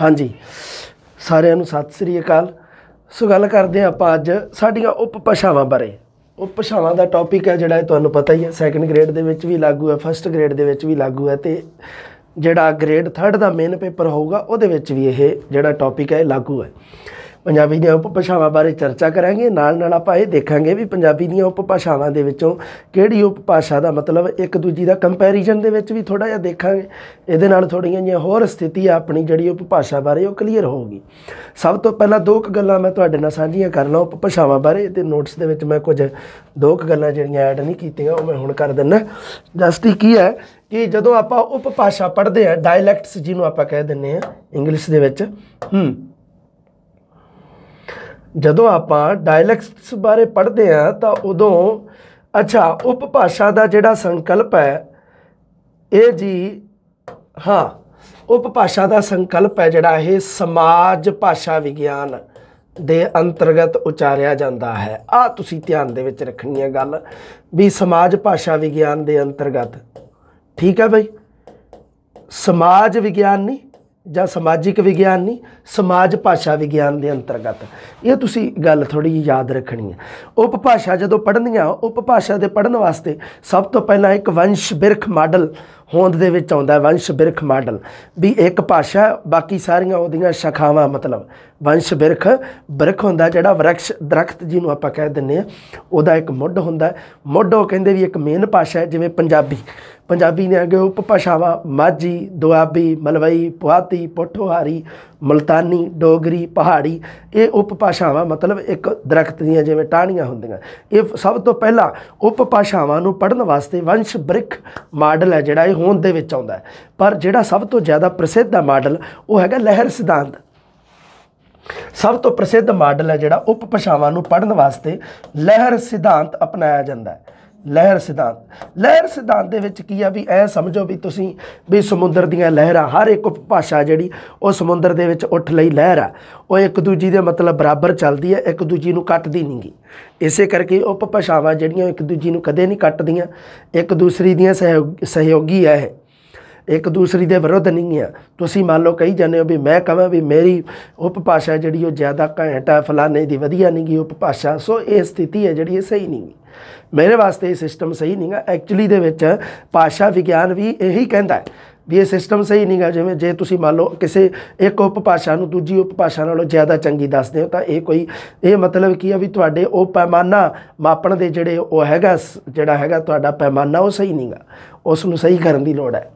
ਹਾਂਜੀ ਸਾਰਿਆਂ ਨੂੰ ਸਤਿ ਸ੍ਰੀ ਅਕਾਲ ਸੋ ਗੱਲ ਕਰਦੇ ਆ ਆਪਾਂ ਅੱਜ ਸਾਡੀਆਂ ਉਪਭਾਸ਼ਾਵਾਂ ਬਾਰੇ ਉਪਭਾਸ਼ਾਵਾਂ ਦਾ ਟੌਪਿਕ ਹੈ ਜਿਹੜਾ ਤੁਹਾਨੂੰ ਪਤਾ ਹੀ ਹੈ ਸੈਕੰਡ ਗ੍ਰੇਡ ਦੇ ਵਿੱਚ ਵੀ ਲਾਗੂ ਹੈ ਫਰਸਟ ਗ੍ਰੇਡ ਦੇ ਵਿੱਚ ਵੀ ਲਾਗੂ ਹੈ ਤੇ ਜਿਹੜਾ ਗ੍ਰੇਡ 3 ਦਾ ਮੇਨ ਪੇਪਰ ਹੋਊਗਾ ਉਹਦੇ ਵਿੱਚ ਵੀ ਇਹ ਜਿਹੜਾ ਟੌਪਿਕ ਹੈ ਲਾਗੂ ਹੈ ਪੰਜਾਬੀ ਦੀਆਂ ਉਪਭਾਸ਼ਾਵਾਂ ਬਾਰੇ ਚਰਚਾ ਕਰਾਂਗੇ ਨਾਲ ਨਾਲ ਆਪਾਂ ਇਹ ਦੇਖਾਂਗੇ ਵੀ ਪੰਜਾਬੀ ਦੀਆਂ ਉਪਭਾਸ਼ਾਵਾਂ ਦੇ ਵਿੱਚੋਂ ਕਿਹੜੀ ਉਪਭਾਸ਼ਾ ਦਾ ਮਤਲਬ ਇੱਕ ਦੂਜੀ ਦਾ ਕੰਪੈਰੀਜ਼ਨ ਦੇ ਵਿੱਚ ਵੀ ਥੋੜਾ ਜਿਹਾ ਦੇਖਾਂਗੇ ਇਹਦੇ ਨਾਲ ਥੋੜੀਆਂ ਜਿਹੀਆਂ ਹੋਰ ਸਥਿਤੀ ਆਪਣੀ ਜਿਹੜੀ ਉਪਭਾਸ਼ਾ ਬਾਰੇ ਉਹ ਕਲੀਅਰ ਹੋਊਗੀ ਸਭ ਤੋਂ ਪਹਿਲਾਂ ਦੋ ਕੁ ਗੱਲਾਂ ਮੈਂ ਤੁਹਾਡੇ ਨਾਲ ਸਾਂਝੀਆਂ ਕਰ ਕਰਨਾ ਉਪਭਾਸ਼ਾਵਾਂ ਬਾਰੇ ਤੇ ਨੋਟਸ ਦੇ ਵਿੱਚ ਮੈਂ ਕੁਝ ਦੋ ਕੁ ਗੱਲਾਂ ਜਿਹੜੀਆਂ ਐਡ ਨਹੀਂ ਕੀਤੀਆਂ ਉਹ ਮੈਂ ਹੁਣ ਕਰ ਦਿੰਨਾ ਜਸਟੀ ਕੀ ਹੈ ਕਿ ਜਦੋਂ ਆਪਾਂ ਉਪਭਾਸ਼ਾ ਪੜ੍ਹਦੇ ਆ ਡਾਇਲੈਕਟਸ ਜਿਹਨੂੰ ਆਪਾਂ ਕਹਿ ਦਿੰਨੇ ਆ ਇੰਗਲਿਸ਼ ਦੇ ਵਿੱਚ ਹੂੰ ਜਦੋਂ ਆਪਾਂ ਡਾਇਲੈਕਟਸ ਬਾਰੇ ਪੜ੍ਹਦੇ ਆ ਤਾਂ ਉਦੋਂ ਅੱਛਾ ਉਪਭਾਸ਼ਾ ਦਾ ਜਿਹੜਾ ਸੰਕਲਪ ਹੈ ਇਹ ਜੀ ਹਾਂ ਉਪਭਾਸ਼ਾ ਦਾ ਸੰਕਲਪ ਹੈ ਜਿਹੜਾ ਇਹ ਸਮਾਜ ਭਾਸ਼ਾ ਵਿਗਿਆਨ ਦੇ ਅੰਤਰਗਤ ਉਚਾਰਿਆ ਜਾਂਦਾ ਹੈ ਆ ਤੁਸੀਂ ਧਿਆਨ ਦੇ ਵਿੱਚ ਰੱਖਣੀ ਹੈ ਗੱਲ ਵੀ ਸਮਾਜ ਭਾਸ਼ਾ ਵਿਗਿਆਨ ਦੇ ਅੰਤਰਗਤ ਠੀਕ ਹੈ ਭਾਈ ਸਮਾਜ ਵਿਗਿਆਨ ਨਹੀਂ ਜਾਂ ਸਮਾਜਿਕ ਵਿਗਿਆਨ ਨਹੀਂ ਸਮਾਜ ਭਾਸ਼ਾ ਵਿਗਿਆਨ ਦੇ ਅੰਤਰਗਤ ਇਹ ਤੁਸੀਂ ਗੱਲ ਥੋੜੀ ਜਿਹੀ ਯਾਦ ਰੱਖਣੀ ਹੈ ਉਪਭਾਸ਼ਾ ਜਦੋਂ ਪੜ੍ਹਨੀਆਂ ਉਪਭਾਸ਼ਾ ਦੇ ਪੜ੍ਹਨ ਵਾਸਤੇ ਸਭ ਤੋਂ ਪਹਿਲਾਂ ਇੱਕ ਵੰਸ਼ ਬਿਰਖ ਮਾਡਲ ਹੋਂਦ ਦੇ ਵਿੱਚ ਆਉਂਦਾ ਵੰਸ਼ ਬਿਰਖ ਮਾਡਲ ਵੀ ਇੱਕ ਭਾਸ਼ਾ ਬਾਕੀ ਸਾਰੀਆਂ ਉਹਦੀਆਂ ਸ਼ਖਾਵਾਂ ਮਤਲਬ ਵੰਸ਼ ਬਿਰਖ ਬਿਰਖ ਹੁੰਦਾ ਜਿਹੜਾ ਵਰਖਸ਼ ਦਰਖਤ ਜਿਹਨੂੰ ਆਪਾਂ ਕਹਿ ਦਿੰਨੇ ਆ ਉਹਦਾ ਇੱਕ ਮੁੱਢ ਹੁੰਦਾ ਮੁੱਢ ਉਹ ਕਹਿੰਦੇ ਵੀ ਇੱਕ ਮੇਨ ਭਾਸ਼ਾ ਹੈ ਜਿਵੇਂ ਪੰਜਾਬੀ ਪੰਜਾਬੀ ਨੇ ਅਗੇ ਉਪ ਭਾਸ਼ਾਵਾਂ ਮਾਝੀ ਦੁਆਬੀ ਮਲਵਈ ਪੁਆਤੀ ਪੋਠੋਹਾਰੀ ਮਲਤਾਨੀ ਡੋਗਰੀ ਪਹਾੜੀ ਇਹ ਉਪ ਭਾਸ਼ਾਵਾਂ ਮਤਲਬ ਇੱਕ ਦਰਖਤ ਦੀਆਂ ਜਿਵੇਂ ਟਾਹਣੀਆਂ ਹੁੰਦੀਆਂ ਇਹ ਸਭ ਤੋਂ ਪਹਿਲਾਂ ਉਪ ਭਾਸ਼ਾਵਾਂ ਨੂੰ ਪੜਨ ਵਾਸਤੇ ਵੰਸ਼ ਬ੍ਰਿਕ ਮਾਡਲ ਹੈ ਜਿਹੜਾ ਇਹ ਹੋਂਦ ਦੇ ਵਿੱਚ ਆਉਂਦਾ ਪਰ ਜਿਹੜਾ ਸਭ ਤੋਂ ਜ਼ਿਆਦਾ ਪ੍ਰਸਿੱਧ ਮਾਡਲ ਉਹ ਹੈਗਾ ਲਹਿਰ ਸਿਧਾਂਤ ਸਭ ਤੋਂ ਪ੍ਰਸਿੱਧ ਮਾਡਲ ਹੈ ਜਿਹੜਾ ਉਪ ਭਾਸ਼ਾਵਾਂ ਨੂੰ ਪੜਨ ਵਾਸਤੇ ਲਹਿਰ ਸਿਧਾਂਤ ਅਪਣਾਇਆ ਜਾਂਦਾ ਹੈ ਲਹਿਰ ਸਿਧਾਂਤ ਲਹਿਰ ਸਿਧਾਂਤ ਦੇ ਵਿੱਚ ਕੀ ਆ ਵੀ ਐ ਸਮਝੋ ਵੀ ਤੁਸੀਂ ਵੀ ਸਮੁੰਦਰ ਦੀਆਂ ਲਹਿਰਾਂ ਹਰ ਇੱਕ ਭਾਸ਼ਾ ਜਿਹੜੀ ਉਹ ਸਮੁੰਦਰ ਦੇ ਵਿੱਚ ਉੱਠ ਲਈ ਲਹਿਰ ਆ ਉਹ ਇੱਕ ਦੂਜੀ ਦੇ ਮਤਲਬ ਬਰਾਬਰ ਚੱਲਦੀ ਹੈ ਇੱਕ ਦੂਜੀ ਨੂੰ ਕੱਟਦੀ ਨਹੀਂਗੀ ਇਸੇ ਕਰਕੇ ਉਪਭਾਸ਼ਾਵਾਂ ਜਿਹੜੀਆਂ ਇੱਕ ਦੂਜੀ ਨੂੰ ਕਦੇ ਨਹੀਂ ਕੱਟਦੀਆਂ ਇੱਕ ਦੂਸਰੀ ਦੀਆਂ ਸਹਿਯੋਗੀ ਹੈ ਇੱਕ ਦੂਸਰੀ ਦੇ ਵਿਰੋਧ ਨਹੀਂ ਆ ਤੁਸੀਂ ਮੰਨ ਲਓ ਕਹੀ ਜਾਂਦੇ ਹੋ ਵੀ ਮੈਂ ਕਹਾਂ ਵੀ ਮੇਰੀ ਉਪਭਾਸ਼ਾ ਜਿਹੜੀ ਉਹ ਜ਼ਿਆਦਾ ਘੈਂਟ ਫਲਾਣੇ ਦੀ ਵਧੀਆ ਨਹੀਂਗੀ ਉਪਭਾਸ਼ਾ ਸੋ ਇਹ ਸਥਿਤੀ ਹੈ ਜਿਹੜੀ ਸਹੀ ਨਹੀਂਗੀ ਮੇਰੇ ਵਾਸਤੇ ਇਹ ਸਿਸਟਮ ਸਹੀ ਨਹੀਂਗਾ ਐਕਚੁਅਲੀ ਦੇ ਵਿੱਚ ਪਾਸ਼ਾ ਵਿਗਿਆਨ ਵੀ ਇਹੀ ਕਹਿੰਦਾ ਹੈ ਵੀ ਇਹ ਸਿਸਟਮ ਸਹੀ ਨਹੀਂਗਾ ਜਿਵੇਂ ਜੇ ਤੁਸੀਂ ਮੰਨ ਲਓ ਕਿਸੇ ਇੱਕ ਉਪਭਾਸ਼ਾ ਨੂੰ ਦੂਜੀ ਉਪਭਾਸ਼ਾ ਨਾਲੋਂ ਜ਼ਿਆਦਾ ਚੰਗੀ ਦੱਸਦੇ ਹੋ ਤਾਂ ਇਹ ਕੋਈ ਇਹ ਮਤਲਬ ਕੀ ਆ ਵੀ ਤੁਹਾਡੇ ਉਹ ਪੈਮਾਨਾ ਮਾਪਣ ਦੇ ਜਿਹੜੇ ਉਹ ਹੈਗਾ ਜਿਹੜਾ ਹੈਗਾ ਤੁਹਾਡਾ ਪੈਮਾਨਾ ਉਹ ਸਹੀ ਨਹੀਂਗਾ ਉਸ ਨੂੰ ਸਹੀ ਕਰਨ ਦੀ ਲੋੜ ਹੈ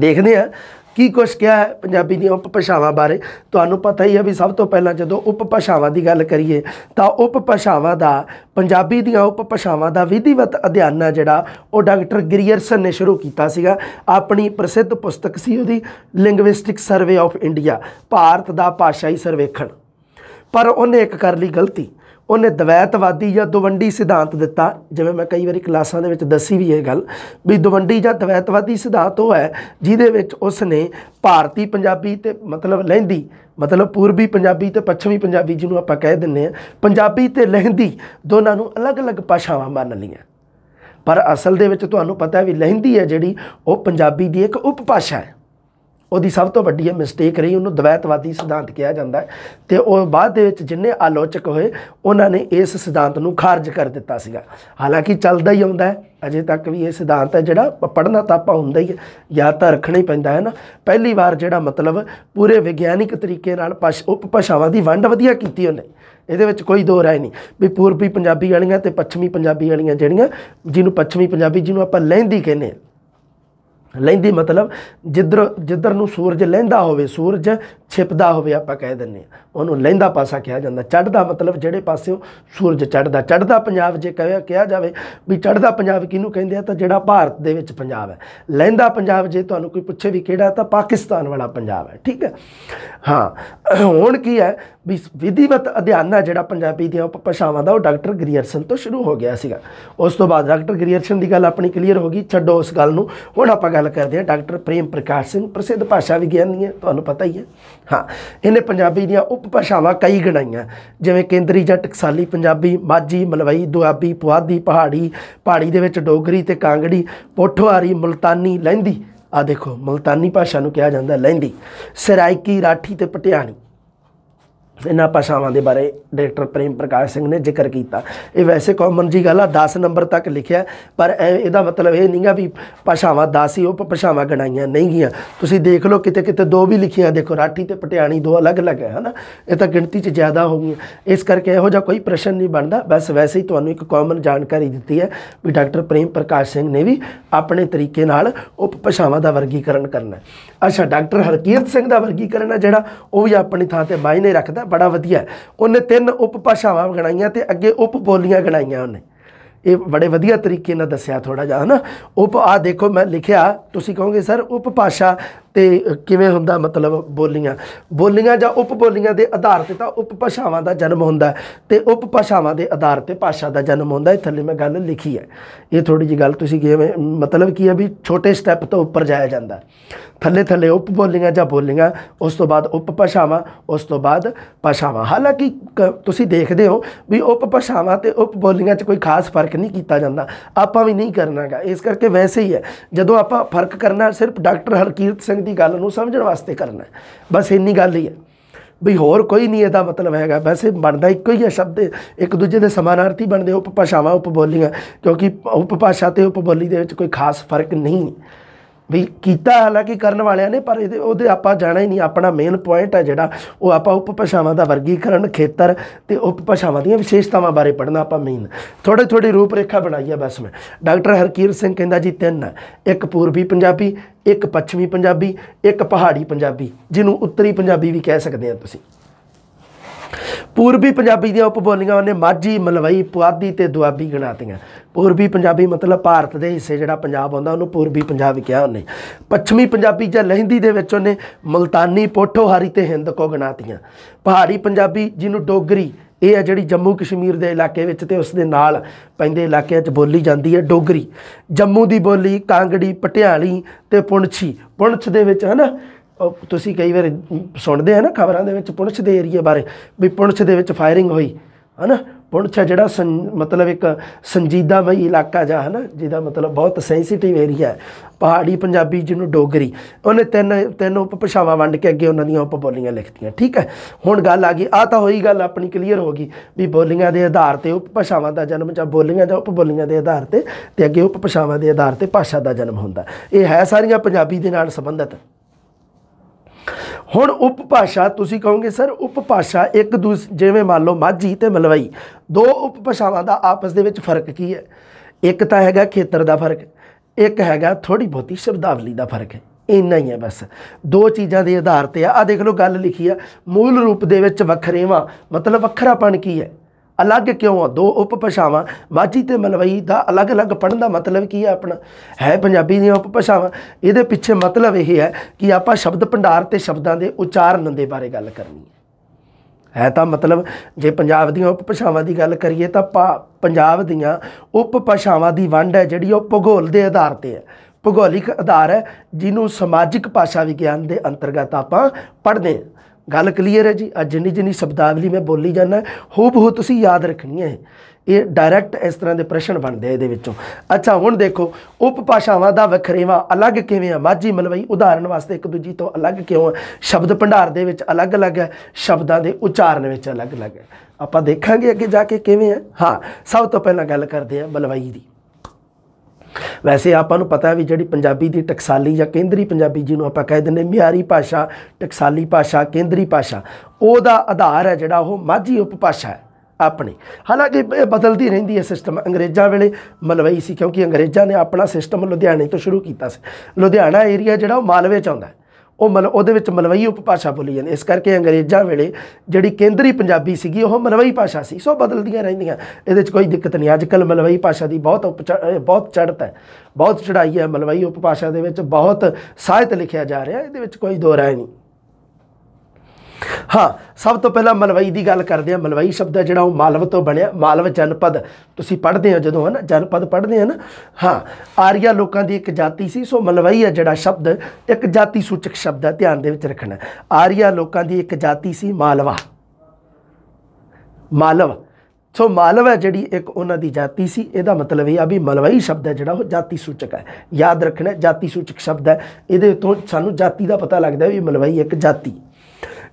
ਦੇਖਦੇ ਆ ਕੀ ਕੁਝ ਕਿਹਾ ਹੈ ਪੰਜਾਬੀ ਦੀਆਂ ਉਪਭਾਸ਼ਾਵਾਂ ਬਾਰੇ ਤੁਹਾਨੂੰ ਪਤਾ ਹੀ ਹੈ ਵੀ ਸਭ ਤੋਂ ਪਹਿਲਾਂ ਜਦੋਂ ਉਪਭਾਸ਼ਾਵਾਂ ਦੀ ਗੱਲ ਕਰੀਏ ਤਾਂ ਉਪਭਾਸ਼ਾਵਾਂ ਦਾ ਪੰਜਾਬੀ ਦੀਆਂ ਉਪਭਾਸ਼ਾਵਾਂ ਦਾ ਵਿਧੀਵਤ ਅਧਿਐਨ ਹੈ ਜਿਹੜਾ ਉਹ ਡਾਕਟਰ ਗਰੀਅਰਸਨ ਨੇ ਸ਼ੁਰੂ ਕੀਤਾ ਸੀਗਾ ਆਪਣੀ ਪ੍ਰਸਿੱਧ ਪੁਸਤਕ ਸੀ ਉਹਦੀ linguistic survey of India Bharat ਦਾ ਭਾਸ਼ਾਈ ਸਰਵੇਖਣ ਪਰ ਉਹਨੇ ਇੱਕ ਕਰ ਲਈ ਗਲਤੀ ਉਹਨੇ ਦਵੈਤਵਾਦੀ ਜਾਂ ਦਵੰਡੀ ਸਿਧਾਂਤ ਦਿੱਤਾ ਜਿਵੇਂ ਮੈਂ ਕਈ ਵਾਰੀ ਕਲਾਸਾਂ ਦੇ ਵਿੱਚ ਦੱਸੀ ਵੀ ਇਹ ਗੱਲ ਵੀ ਦਵੰਡੀ ਜਾਂ ਦਵੈਤਵਾਦੀ ਸਿਧਾਂਤ ਉਹ ਹੈ ਜਿਹਦੇ ਵਿੱਚ ਉਸ ਨੇ ਭਾਰਤੀ ਪੰਜਾਬੀ ਤੇ ਮਤਲਬ ਲਹਿੰਦੀ ਮਤਲਬ ਪੂਰਬੀ ਪੰਜਾਬੀ ਤੇ ਪੱਛਮੀ ਪੰਜਾਬੀ ਜਿਹਨੂੰ ਆਪਾਂ ਕਹਿ ਦਿੰਨੇ ਆ ਪੰਜਾਬੀ ਤੇ ਲਹਿੰਦੀ ਦੋਨਾਂ ਨੂੰ ਅਲੱਗ-ਅਲੱਗ ਭਾਸ਼ਾਵਾਂ ਮੰਨ ਲਈਆਂ ਪਰ ਅਸਲ ਦੇ ਵਿੱਚ ਤੁਹਾਨੂੰ ਪਤਾ ਹੈ ਵੀ ਲਹਿੰਦੀ ਹੈ ਜਿਹੜੀ ਉਹ ਪੰਜਾਬੀ ਦੀ ਇੱਕ ਉਪਭਾਸ਼ਾ ਹੈ ਉਹਦੀ ਸਭ ਤੋਂ ਵੱਡੀ ਹੈ ਮਿਸਟੇਕ ਰਹੀ ਉਹਨੂੰ ਦ્વੈਤਵਾਦੀ ਸਿਧਾਂਤ ਕਿਹਾ ਜਾਂਦਾ ਹੈ ਤੇ ਉਹ ਬਾਅਦ ਦੇ ਵਿੱਚ ਜਿੰਨੇ ਆਲੋਚਕ ਹੋਏ ਉਹਨਾਂ ਨੇ ਇਸ ਸਿਧਾਂਤ ਨੂੰ ਖਾਰਜ ਕਰ ਦਿੱਤਾ ਸੀਗਾ ਹਾਲਾਂਕਿ ਚੱਲਦਾ ਹੀ ਆਉਂਦਾ ਹੈ ਅਜੇ ਤੱਕ ਵੀ ਇਹ ਸਿਧਾਂਤ ਹੈ ਜਿਹੜਾ ਪੜਨਾ ਤਾਂ ਆਪਾਂ ਹੁੰਦਾ ਹੀ ਹੈ ਯਾ ਤਾਂ ਰੱਖਣਾ ਹੀ ਪੈਂਦਾ ਹੈ ਨਾ ਪਹਿਲੀ ਵਾਰ ਜਿਹੜਾ ਮਤਲਬ ਪੂਰੇ ਵਿਗਿਆਨਿਕ ਤਰੀਕੇ ਨਾਲ ਉਪਭਾਸ਼ਾਵਾਂ ਦੀ ਵੰਡ ਵਧੀਆ ਕੀਤੀ ਉਹਨੇ ਇਹਦੇ ਵਿੱਚ ਕੋਈ ਦੋ ਰਾਏ ਨਹੀਂ ਵੀ ਪੂਰਬੀ ਪੰਜਾਬੀ ਵਾਲੀਆਂ ਤੇ ਪੱਛਮੀ ਪੰਜਾਬੀ ਵਾਲੀਆਂ ਜਿਹੜੀਆਂ ਜਿਹਨੂੰ ਪੱਛਮੀ ਪੰਜਾਬੀ ਜਿਹਨੂੰ ਆਪਾਂ ਲਹਿੰਦੀ ਕਹਿੰਦੇ ਆ ਲੈਂਦੀ ਮਤਲਬ ਜਿੱਧਰ ਜਿੱਧਰ ਨੂੰ ਸੂਰਜ ਲੈਂਦਾ ਹੋਵੇ ਸੂਰਜ ਛਿਪਦਾ ਹੋਵੇ ਆਪਾਂ ਕਹਿ ਦਿੰਨੇ ਉਹਨੂੰ ਲੈਂਦਾ ਪਾਸਾ ਕਿਹਾ ਜਾਂਦਾ ਚੜਦਾ ਮਤਲਬ ਜਿਹੜੇ ਪਾਸਿਓਂ ਸੂਰਜ ਚੜਦਾ ਚੜਦਾ ਪੰਜਾਬ ਜੇ ਕਹਿਆ ਕਿਹਾ ਜਾਵੇ ਵੀ ਚੜਦਾ ਪੰਜਾਬ ਕਿਹਨੂੰ ਕਹਿੰਦੇ ਆ ਤਾਂ ਜਿਹੜਾ ਭਾਰਤ ਦੇ ਵਿੱਚ ਪੰਜਾਬ ਹੈ ਲੈਂਦਾ ਪੰਜਾਬ ਜੇ ਤੁਹਾਨੂੰ ਕੋਈ ਪੁੱਛੇ ਵੀ ਕਿਹੜਾ ਤਾਂ ਪਾਕਿਸਤਾਨ ਵਾਲਾ ਪੰਜਾਬ ਹੈ ਠੀਕ ਹੈ ਹਾਂ ਹੁਣ ਕੀ ਹੈ ਵੀ ਵਿਧੀਵਤ ਅਧਿਆਨ ਜਿਹੜਾ ਪੰਜਾਬੀ ਦੀਆਂ ਉਪਭਾਸ਼ਾਵਾਂ ਦਾ ਉਹ ਡਾਕਟਰ ਗਰੀਅਰਸਨ ਤੋਂ ਸ਼ੁਰੂ ਹੋ ਗਿਆ ਸੀਗਾ ਉਸ ਤੋਂ ਬਾਅਦ ਡਾਕਟਰ ਗਰੀਅਰਸਨ ਦੀ ਗੱਲ ਆਪਣੀ ਕਲੀਅਰ ਹੋ ਗਈ ਛੱਡੋ ਉਸ ਗੱਲ ਨੂੰ ਹੁਣ ਆਪਾਂ ਗੱਲ ਕਰਦੇ ਆ ਡਾਕਟਰ ਪ੍ਰੇਮ ਪ੍ਰਕਾਸ਼ ਸਿੰਘ ਪ੍ਰਸਿੱਧ ਭਾਸ਼ਾ ਵਿਗਿਆਨੀ ਹੈ ਤੁਹਾਨੂੰ ਪਤਾ ਹੀ ਹੈ ਹਾਂ ਇਹਨੇ ਪੰਜਾਬੀ ਦੀਆਂ ਉਪਭਾਸ਼ਾਵਾਂ ਕਈ ਗਣਾਈਆਂ ਜਿਵੇਂ ਕੇਂਦਰੀ ਜਾਂ ਟਕਸਾਲੀ ਪੰਜਾਬੀ ਮਾਝੀ ਮਲਵਈ ਦੁਆਬੀ ਪੁਆਧੀ ਪਹਾੜੀ ਪਹਾੜੀ ਦੇ ਵਿੱਚ ਡੋਗਰੀ ਤੇ ਕਾਂਗੜੀ ਪੋਠੋਹਾਰੀ ਮਲਤਾਨੀ ਲਹਿੰਦੀ ਆ ਦੇਖੋ ਮਲਤਾਨੀ ਭਾਸ਼ਾ ਨੂੰ ਕਿਹਾ ਜਾਂਦਾ ਲਹਿੰਦੀ ਸਰਾਇਕੀ ਰਾਠੀ ਤੇ ਪਟਿਆਣੀ ਇਹਨਾਂ ਭਾਸ਼ਾਵਾਂ ਦੇ ਬਾਰੇ ਡਾਇਰੈਕਟਰ ਪ੍ਰੇਮ ਪ੍ਰਕਾਸ਼ ਸਿੰਘ ਨੇ ਜ਼ਿਕਰ ਕੀਤਾ ਇਹ ਵੈਸੇ ਕਾਮਨ ਜੀ ਗੱਲ ਆ 10 ਨੰਬਰ ਤੱਕ ਲਿਖਿਆ ਪਰ ਇਹਦਾ ਮਤਲਬ ਇਹ ਨਹੀਂਗਾ ਵੀ ਪਸ਼ਾਵਾਂ 10 ਹੀ ਉਹ ਪਸ਼ਾਵਾਂ ਗਣਾਈਆਂ ਨਹੀਂ ਗੀਆਂ ਤੁਸੀਂ ਦੇਖ ਲਓ ਕਿਤੇ ਕਿਤੇ ਦੋ ਵੀ ਲਿਖੀਆਂ ਦੇਖੋ ਰਾਠੀ ਤੇ ਪਟਿਆਣੀ ਦੋ ਅਲੱਗ-ਅਲੱਗ ਹੈ ਹਨਾ ਇਹ ਤਾਂ ਗਿਣਤੀ 'ਚ ਜ਼ਿਆਦਾ ਹੋ ਗਈਆਂ ਇਸ ਕਰਕੇ ਇਹੋ ਜਿਹਾ ਕੋਈ ਪ੍ਰਸ਼ਨ ਨਹੀਂ ਬਣਦਾ ਬਸ ਵੈਸੇ ਹੀ ਤੁਹਾਨੂੰ ਇੱਕ ਕਾਮਨ ਜਾਣਕਾਰੀ ਦਿੱਤੀ ਹੈ ਵੀ ਡਾਕਟਰ ਪ੍ਰੇਮ ਪ੍ਰਕਾਸ਼ ਸਿੰਘ ਨੇ ਵੀ ਆਪਣੇ ਤਰੀਕੇ ਨਾਲ ਉਪ ਭਾਸ਼ਾਵਾਂ ਦਾ ਵਰਗੀਕਰਨ ਕਰਨਾ ਅੱਛਾ ਡਾਕਟਰ ਹਰਕੀਰਤ ਸਿੰਘ ਦਾ ਵਰਗੀਕਰਨ ਹੈ ਜਿਹੜਾ ਉਹ ਵੀ ਆਪਣੀ ਥਾਂ ਤੇ ਮਾਇਨੇ ਰੱਖਦਾ ਬੜਾ ਵਧੀਆ ਉਹਨੇ ਤਿੰਨ ਉਪ ਭਾਸ਼ਾਵਾਂ ਗਣਾਈਆਂ ਤੇ ਅੱਗੇ ਉਪ ਬੋਲੀਆਂ ਗਣਾਈਆਂ ਉਹਨੇ ਇਹ ਬੜੇ ਵਧੀਆ ਤਰੀਕੇ ਨਾਲ ਦੱਸਿਆ ਥੋੜਾ ਜਿਹਾ ਹਨਾ ਉਪ ਆ ਦੇਖੋ ਮੈਂ ਲਿਖਿਆ ਤੁਸੀਂ ਕਹੋਗੇ ਸਰ ਉਪ ਭਾਸ਼ਾ ਤੇ ਕਿਵੇਂ ਹੁੰਦਾ ਮਤਲਬ ਬੋਲੀਆਂ ਬੋਲੀਆਂ ਜਾਂ ਉਪ ਬੋਲੀਆਂ ਦੇ ਆਧਾਰ ਤੇ ਤਾਂ ਉਪ ਭਾਸ਼ਾਵਾਂ ਦਾ ਜਨਮ ਹੁੰਦਾ ਤੇ ਉਪ ਭਾਸ਼ਾਵਾਂ ਦੇ ਆਧਾਰ ਤੇ ਭਾਸ਼ਾ ਦਾ ਜਨਮ ਹੁੰਦਾ ਇਹ ਥੱਲੇ ਮੈਂ ਗੱਲ ਲਿਖੀ ਹੈ ਇਹ ਥੋੜੀ ਜੀ ਗੱਲ ਤੁਸੀਂ ਕਿਵੇਂ ਮਤਲਬ ਕੀ ਹੈ ਵੀ ਛੋਟੇ ਸਟੈਪ ਤੋਂ ਉੱਪਰ ਜਾਇਆ ਜਾਂਦਾ ਥੱਲੇ ਥੱਲੇ ਉਪ ਬੋਲੀਆਂ ਜਾਂ ਬੋਲੀਆਂ ਉਸ ਤੋਂ ਬਾਅਦ ਉਪ ਭਾਸ਼ਾਵਾਂ ਉਸ ਤੋਂ ਬਾਅਦ ਭਾਸ਼ਾਵਾਂ ਹਾਲਾਂਕਿ ਤੁਸੀਂ ਦੇਖਦੇ ਹੋ ਵੀ ਉਪ ਭਾਸ਼ਾਵਾਂ ਤੇ ਉਪ ਬੋਲੀਆਂ 'ਚ ਕੋਈ ਖਾਸ ਫਰਕ ਚੈੱਕ ਨਹੀਂ ਕੀਤਾ ਜਾਂਦਾ ਆਪਾਂ ਵੀ ਨਹੀਂ ਕਰਨਾਗਾ ਇਸ ਕਰਕੇ ਵੈਸੇ ਹੀ ਹੈ ਜਦੋਂ ਆਪਾਂ ਫਰਕ ਕਰਨਾ ਸਿਰਫ ਡਾਕਟਰ ਹਰਕੀਰਤ ਸਿੰਘ ਦੀ ਗੱਲ ਨੂੰ ਸਮਝਣ ਵਾਸਤੇ ਕਰਨਾ ਬਸ ਇੰਨੀ ਗੱਲ ਹੀ ਹੈ ਵੀ ਹੋਰ ਕੋਈ ਨਹੀਂ ਇਹਦਾ ਮਤਲਬ ਹੈਗਾ ਵੈਸੇ ਬਣਦਾ ਇੱਕੋ ਹੀ ਹੈ ਸ਼ਬਦ ਇੱਕ ਦੂਜੇ ਦੇ ਸਮਾਨਾਰਥੀ ਬਣਦੇ ਉਪਭਾਸ਼ਾਵਾਂ ਉਪਬੋਲੀਆਂ ਕਿਉਂਕਿ ਉਪਭਾਸ਼ਾ ਤੇ ਉਪਬੋਲੀ ਦੇ ਵਿੱਚ ਕੋਈ ਖਾਸ ਫਰਕ ਨਹੀਂ ਵੀ ਕੀਤਾ ਹਾਲਾਂਕਿ ਕਰਨ ਵਾਲਿਆਂ ਨੇ ਪਰ ਇਹਦੇ ਉਹਦੇ ਆਪਾਂ ਜਾਣਾ ਹੀ ਨਹੀਂ ਆਪਣਾ ਮੇਨ ਪੁਆਇੰਟ ਹੈ ਜਿਹੜਾ ਉਹ ਆਪਾਂ ਉਪਭਾਸ਼ਾਵਾਂ ਦਾ ਵਰਗੀਕਰਨ ਖੇਤਰ ਤੇ ਉਪਭਾਸ਼ਾਵਾਂ ਦੀਆਂ ਵਿਸ਼ੇਸ਼ਤਾਵਾਂ ਬਾਰੇ ਪੜਨਾ ਆਪਾਂ ਮੇਨ ਥੋੜੇ ਥੋੜੇ ਰੂਪ ਰੇਖਾ ਬਣਾਈ ਹੈ ਬਸ ਮੈਂ ਡਾਕਟਰ ਹਰਕੀਰ ਸਿੰਘ ਕਹਿੰਦਾ ਜੀ ਤਿੰਨ ਇੱਕ ਪੂਰਬੀ ਪੰਜਾਬੀ ਇੱਕ ਪੱਛਮੀ ਪੰਜਾਬੀ ਇੱਕ ਪਹਾੜੀ ਪੰਜਾਬੀ ਜਿਹਨੂੰ ਉੱਤਰੀ ਪੰਜਾਬੀ ਵੀ ਕਹਿ ਸਕਦੇ ਆ ਤੁਸੀਂ ਪੂਰਬੀ ਪੰਜਾਬੀ ਦੀਆਂ ਉਪਬੋਲੀਆਂ ਉਹਨੇ ਮਾਝੀ ਮਲਵਈ ਪੁਆਧੀ ਤੇ ਦੁਆਬੀ ਗਣਾਤੀਆਂ ਪੂਰਬੀ ਪੰਜਾਬੀ ਮਤਲਬ ਭਾਰਤ ਦੇ ਹਿੱਸੇ ਜਿਹੜਾ ਪੰਜਾਬ ਆਉਂਦਾ ਉਹਨੂੰ ਪੂਰਬੀ ਪੰਜਾਬ ਕਿਹਾ ਉਹਨੇ ਪੱਛਮੀ ਪੰਜਾਬੀ ਜਾਂ ਲਹਿੰਦੀ ਦੇ ਵਿੱਚ ਉਹਨੇ ਮਲਤਾਨੀ ਪੋਠੋਹਾਰੀ ਤੇ ਹਿੰਦ ਕੋ ਗਣਾਤੀਆਂ ਪਹਾੜੀ ਪੰਜਾਬੀ ਜਿਹਨੂੰ ਡੋਗਰੀ ਇਹ ਹੈ ਜਿਹੜੀ ਜੰਮੂ ਕਸ਼ਮੀਰ ਦੇ ਇਲਾਕੇ ਵਿੱਚ ਤੇ ਉਸ ਦੇ ਨਾਲ ਪੈਂਦੇ ਇਲਾਕਿਆਂ 'ਚ ਬੋਲੀ ਜਾਂਦੀ ਹੈ ਡੋਗਰੀ ਜੰਮੂ ਦੀ ਬੋਲੀ ਕਾਂਗੜੀ ਪਟਿਆਲੀ ਤੇ ਪੁਣਛੀ ਪੁਣਛ ਦੇ ਵਿੱਚ ਹਨਾ ਤੁਸੀਂ ਕਈ ਵਾਰ ਸੁਣਦੇ ਆ ਨਾ ਖਬਰਾਂ ਦੇ ਵਿੱਚ ਪੁਲਿਸ ਦੇ ਏਰੀਆ ਬਾਰੇ ਵੀ ਪੁਲਿਸ ਦੇ ਵਿੱਚ ਫਾਇਰਿੰਗ ਹੋਈ ਹਨਾ ਪੁਲਿਸ ਜਿਹੜਾ ਮਤਲਬ ਇੱਕ ਸੰਜੀਦਾ ਬਈ ਇਲਾਕਾ ਜਾ ਹਨਾ ਜਿਹਦਾ ਮਤਲਬ ਬਹੁਤ ਸੈਂਸਿਟਿਵ ਏਰੀਆ ਹੈ ਪਹਾੜੀ ਪੰਜਾਬੀ ਜਿਹਨੂੰ ਡੋਗਰੀ ਉਹਨੇ ਤਿੰਨ ਤਿੰਨ ਉਪਭਾਸ਼ਾਵਾਂ ਵੰਡ ਕੇ ਅੱਗੇ ਉਹਨਾਂ ਦੀਆਂ ਉਪਬੋਲੀਆਂ ਲਿਖਤੀਆਂ ਠੀਕ ਹੈ ਹੁਣ ਗੱਲ ਆ ਗਈ ਆ ਤਾਂ ਹੋਈ ਗੱਲ ਆਪਣੀ ਕਲੀਅਰ ਹੋ ਗਈ ਵੀ ਬੋਲੀਆਂ ਦੇ ਆਧਾਰ ਤੇ ਉਪਭਾਸ਼ਾਵਾਂ ਦਾ ਜਨਮ ਜਾਂ ਬੋਲੀਆਂ ਜਾਂ ਉਪਬੋਲੀਆਂ ਦੇ ਆਧਾਰ ਤੇ ਤੇ ਅੱਗੇ ਉਪਭਾਸ਼ਾਵਾਂ ਦੇ ਆਧਾਰ ਤੇ ਭਾਸ਼ਾ ਦਾ ਜਨਮ ਹੁੰਦਾ ਇਹ ਹੈ ਸਾਰੀਆਂ ਪੰਜਾਬੀ ਦੇ ਨਾਲ ਸੰਬੰਧਿਤ ਹੁਣ ਉਪਭਾਸ਼ਾ ਤੁਸੀਂ ਕਹੋਗੇ ਸਰ ਉਪਭਾਸ਼ਾ ਇੱਕ ਦੂਜੇ ਜਿਵੇਂ ਮੰਨ ਲਓ ਮਾਝੀ ਤੇ ਮਲਵਈ ਦੋ ਉਪਭਾਸ਼ਾਵਾਂ ਦਾ ਆਪਸ ਦੇ ਵਿੱਚ ਫਰਕ ਕੀ ਹੈ ਇੱਕ ਤਾਂ ਹੈਗਾ ਖੇਤਰ ਦਾ ਫਰਕ ਇੱਕ ਹੈਗਾ ਥੋੜੀ ਬਹੁਤੀ ਸ਼ਬਦਾਵਲੀ ਦਾ ਫਰਕ ਹੈ ਇੰਨਾ ਹੀ ਹੈ ਬਸ ਦੋ ਚੀਜ਼ਾਂ ਦੇ ਆਧਾਰ ਤੇ ਆ ਆ ਦੇਖ ਲਓ ਗੱਲ ਲਿਖੀ ਆ ਮੂਲ ਰੂਪ ਦੇ ਵਿੱਚ ਵੱਖਰੇਵਾ ਮਤਲਬ ਵੱਖਰਾਪਣ ਕੀ ਹੈ ਅਲੱਗ ਕਿਉਂ ਆ ਦੋ ਉਪਭਾਸ਼ਾਵਾਂ ਮਾਝੀ ਤੇ ਮਲਵਈ ਦਾ ਅਲੱਗ-ਅਲੱਗ ਪੜਨ ਦਾ ਮਤਲਬ ਕੀ ਹੈ ਆਪਣਾ ਹੈ ਪੰਜਾਬੀ ਦੀਆਂ ਉਪਭਾਸ਼ਾਵਾਂ ਇਹਦੇ ਪਿੱਛੇ ਮਤਲਬ ਇਹ ਹੈ ਕਿ ਆਪਾਂ ਸ਼ਬਦ ਭੰਡਾਰ ਤੇ ਸ਼ਬਦਾਂ ਦੇ ਉਚਾਰਨ ਦੇ ਬਾਰੇ ਗੱਲ ਕਰਨੀ ਹੈ ਹੈ ਤਾਂ ਮਤਲਬ ਜੇ ਪੰਜਾਬ ਦੀਆਂ ਉਪਭਾਸ਼ਾਵਾਂ ਦੀ ਗੱਲ ਕਰੀਏ ਤਾਂ ਪੰਜਾਬ ਦੀਆਂ ਉਪਭਾਸ਼ਾਵਾਂ ਦੀ ਵੰਡ ਹੈ ਜਿਹੜੀ ਉਹ ਭੂਗੋਲ ਦੇ ਆਧਾਰ ਤੇ ਹੈ ਭੂਗੋਲਿਕ ਆਧਾਰ ਹੈ ਜਿਹਨੂੰ ਸਮਾਜਿਕ ਭਾਸ਼ਾ ਵਿਗਿਆਨ ਦੇ ਅੰਤਰਗਤ ਆਪਾਂ ਪੜ੍ਹਦੇ ਹਾਂ ਗੱਲ ਕਲੀਅਰ ਹੈ ਜੀ ਅੱਜ ਜਿੰਨੀ ਜਿੰਨੀ ਸ਼ਬਦਾਵਲੀ ਮੈਂ ਬੋਲੀ ਜਾਣਾ ਹੋ ਬਹੁ ਤੁਸੀਂ ਯਾਦ ਰੱਖਣੀ ਹੈ ਇਹ ਡਾਇਰੈਕਟ ਇਸ ਤਰ੍ਹਾਂ ਦੇ ਪ੍ਰਸ਼ਨ ਬਣਦੇ ਆ ਇਹਦੇ ਵਿੱਚੋਂ ਅੱਛਾ ਹੁਣ ਦੇਖੋ ਉਪਭਾਸ਼ਾਵਾਂ ਦਾ ਵਖਰੇਵਾ ਅਲੱਗ ਕਿਵੇਂ ਆ ਮਾਝੀ ਮਲਵਈ ਉਦਾਹਰਣ ਵਾਸਤੇ ਇੱਕ ਦੂਜੀ ਤੋਂ ਅਲੱਗ ਕਿਉਂ ਆ ਸ਼ਬਦ ਭੰਡਾਰ ਦੇ ਵਿੱਚ ਅਲੱਗ-ਅਲੱਗ ਹੈ ਸ਼ਬਦਾਂ ਦੇ ਉਚਾਰਨ ਵਿੱਚ ਅਲੱਗ-ਅਲੱਗ ਹੈ ਆਪਾਂ ਦੇਖਾਂਗੇ ਅੱਗੇ ਜਾ ਕੇ ਕਿਵੇਂ ਆ ਹਾਂ ਸਭ ਤੋਂ ਪਹਿਲਾਂ ਗੱਲ ਕਰਦੇ ਆ ਮਲਵਈ ਦੀ ਵੈਸੇ ਆਪਾਂ ਨੂੰ ਪਤਾ ਹੈ ਵੀ ਜਿਹੜੀ ਪੰਜਾਬੀ ਦੀ ਟਕਸਾਲੀ ਜਾਂ ਕੇਂਦਰੀ ਪੰਜਾਬੀ ਜਿਹਨੂੰ ਆਪਾਂ ਕਹਿ ਦਿੰਦੇ ਮਿਆਰੀ ਭਾਸ਼ਾ ਟਕਸਾਲੀ ਭਾਸ਼ਾ ਕੇਂਦਰੀ ਭਾਸ਼ਾ ਉਹਦਾ ਆਧਾਰ ਹੈ ਜਿਹੜਾ ਉਹ ਮਾਝੀ ਉਪਭਾਸ਼ਾ ਹੈ ਆਪਣੀ ਹਾਲਾਂਕਿ ਇਹ ਬਦਲਦੀ ਰਹਿੰਦੀ ਹੈ ਸਿਸਟਮ ਅੰਗਰੇਜ਼ਾਂ ਵੇਲੇ ਮਲਵਈ ਸੀ ਕਿਉਂਕਿ ਅੰਗਰੇਜ਼ਾਂ ਨੇ ਆਪਣਾ ਸਿਸਟਮ ਲੁਧਿਆਣੇ ਤੋਂ ਸ਼ੁਰੂ ਕੀਤਾ ਸੀ ਲੁਧਿਆਣਾ ਏਰੀਆ ਜਿਹੜਾ ਉਹ ਮਾਲਵੇ ਚ ਆਉਂਦਾ ਹੈ ਉਹ ਮਲ ਉਹਦੇ ਵਿੱਚ ਮਲਵਈ ਉਪਭਾਸ਼ਾ ਬੋਲੀ ਜਾਂਦੀ ਇਸ ਕਰਕੇ ਅੰਗਰੇਜ਼ਾਂ ਵੇਲੇ ਜਿਹੜੀ ਕੇਂਦਰੀ ਪੰਜਾਬੀ ਸੀਗੀ ਉਹ ਮਲਵਈ ਭਾਸ਼ਾ ਸੀ ਸੋ ਬਦਲਦੀਆਂ ਰਹਿੰਦੀਆਂ ਇਹਦੇ 'ਚ ਕੋਈ ਦਿੱਕਤ ਨਹੀਂ ਅੱਜ ਕੱਲ ਮਲਵਈ ਭਾਸ਼ਾ ਦੀ ਬਹੁਤ ਬਹੁਤ ਚੜ੍ਹਤ ਹੈ ਬਹੁਤ ਚੜ੍ਹਾਈ ਹੈ ਮਲਵਈ ਉਪਭਾਸ਼ਾ ਦੇ ਵਿੱਚ ਬਹੁਤ ਸਾਹਿਤ ਲਿਖਿਆ ਜਾ ਰਿਹਾ ਇਹਦੇ ਵਿੱਚ ਕੋਈ ਦੋ ਨਹੀਂ ਹਾਂ ਸਭ ਤੋਂ ਪਹਿਲਾਂ ਮਲਵਈ ਦੀ ਗੱਲ ਕਰਦੇ ਆ ਮਲਵਈ ਸ਼ਬਦ ਹੈ ਜਿਹੜਾ ਉਹ ਮਾਲਵ ਤੋਂ ਬਣਿਆ ਮਾਲਵ ਜਨਪਦ ਤੁਸੀਂ ਪੜ੍ਹਦੇ ਹੋ ਜਦੋਂ ਹਨ ਜਨਪਦ ਪੜ੍ਹਦੇ ਹਨ ਹਾਂ ਆਰੀਆ ਲੋਕਾਂ ਦੀ ਇੱਕ ਜਾਤੀ ਸੀ ਸੋ ਮਲਵਈ ਹੈ ਜਿਹੜਾ ਸ਼ਬਦ ਇੱਕ ਜਾਤੀ ਸੂਚਕ ਸ਼ਬਦ ਹੈ ਧਿਆਨ ਦੇ ਵਿੱਚ ਰੱਖਣਾ ਆਰੀਆ ਲੋਕਾਂ ਦੀ ਇੱਕ ਜਾਤੀ ਸੀ ਮਾਲਵਾ ਮਾਲਵ ਸੋ ਮਾਲਵ ਹੈ ਜਿਹੜੀ ਇੱਕ ਉਹਨਾਂ ਦੀ ਜਾਤੀ ਸੀ ਇਹਦਾ ਮਤਲਬ ਇਹ ਆ ਵੀ ਮਲਵਈ ਸ਼ਬਦ ਹੈ ਜਿਹੜਾ ਉਹ ਜਾਤੀ ਸੂਚਕ ਹੈ ਯਾਦ ਰੱਖਣਾ ਜਾਤੀ ਸੂਚਕ ਸ਼ਬਦ ਹੈ ਇਹਦੇ ਤੋਂ ਸਾਨੂੰ ਜਾਤੀ ਦਾ ਪਤਾ ਲੱਗਦਾ ਵੀ ਮਲਵਈ ਇੱਕ ਜਾਤੀ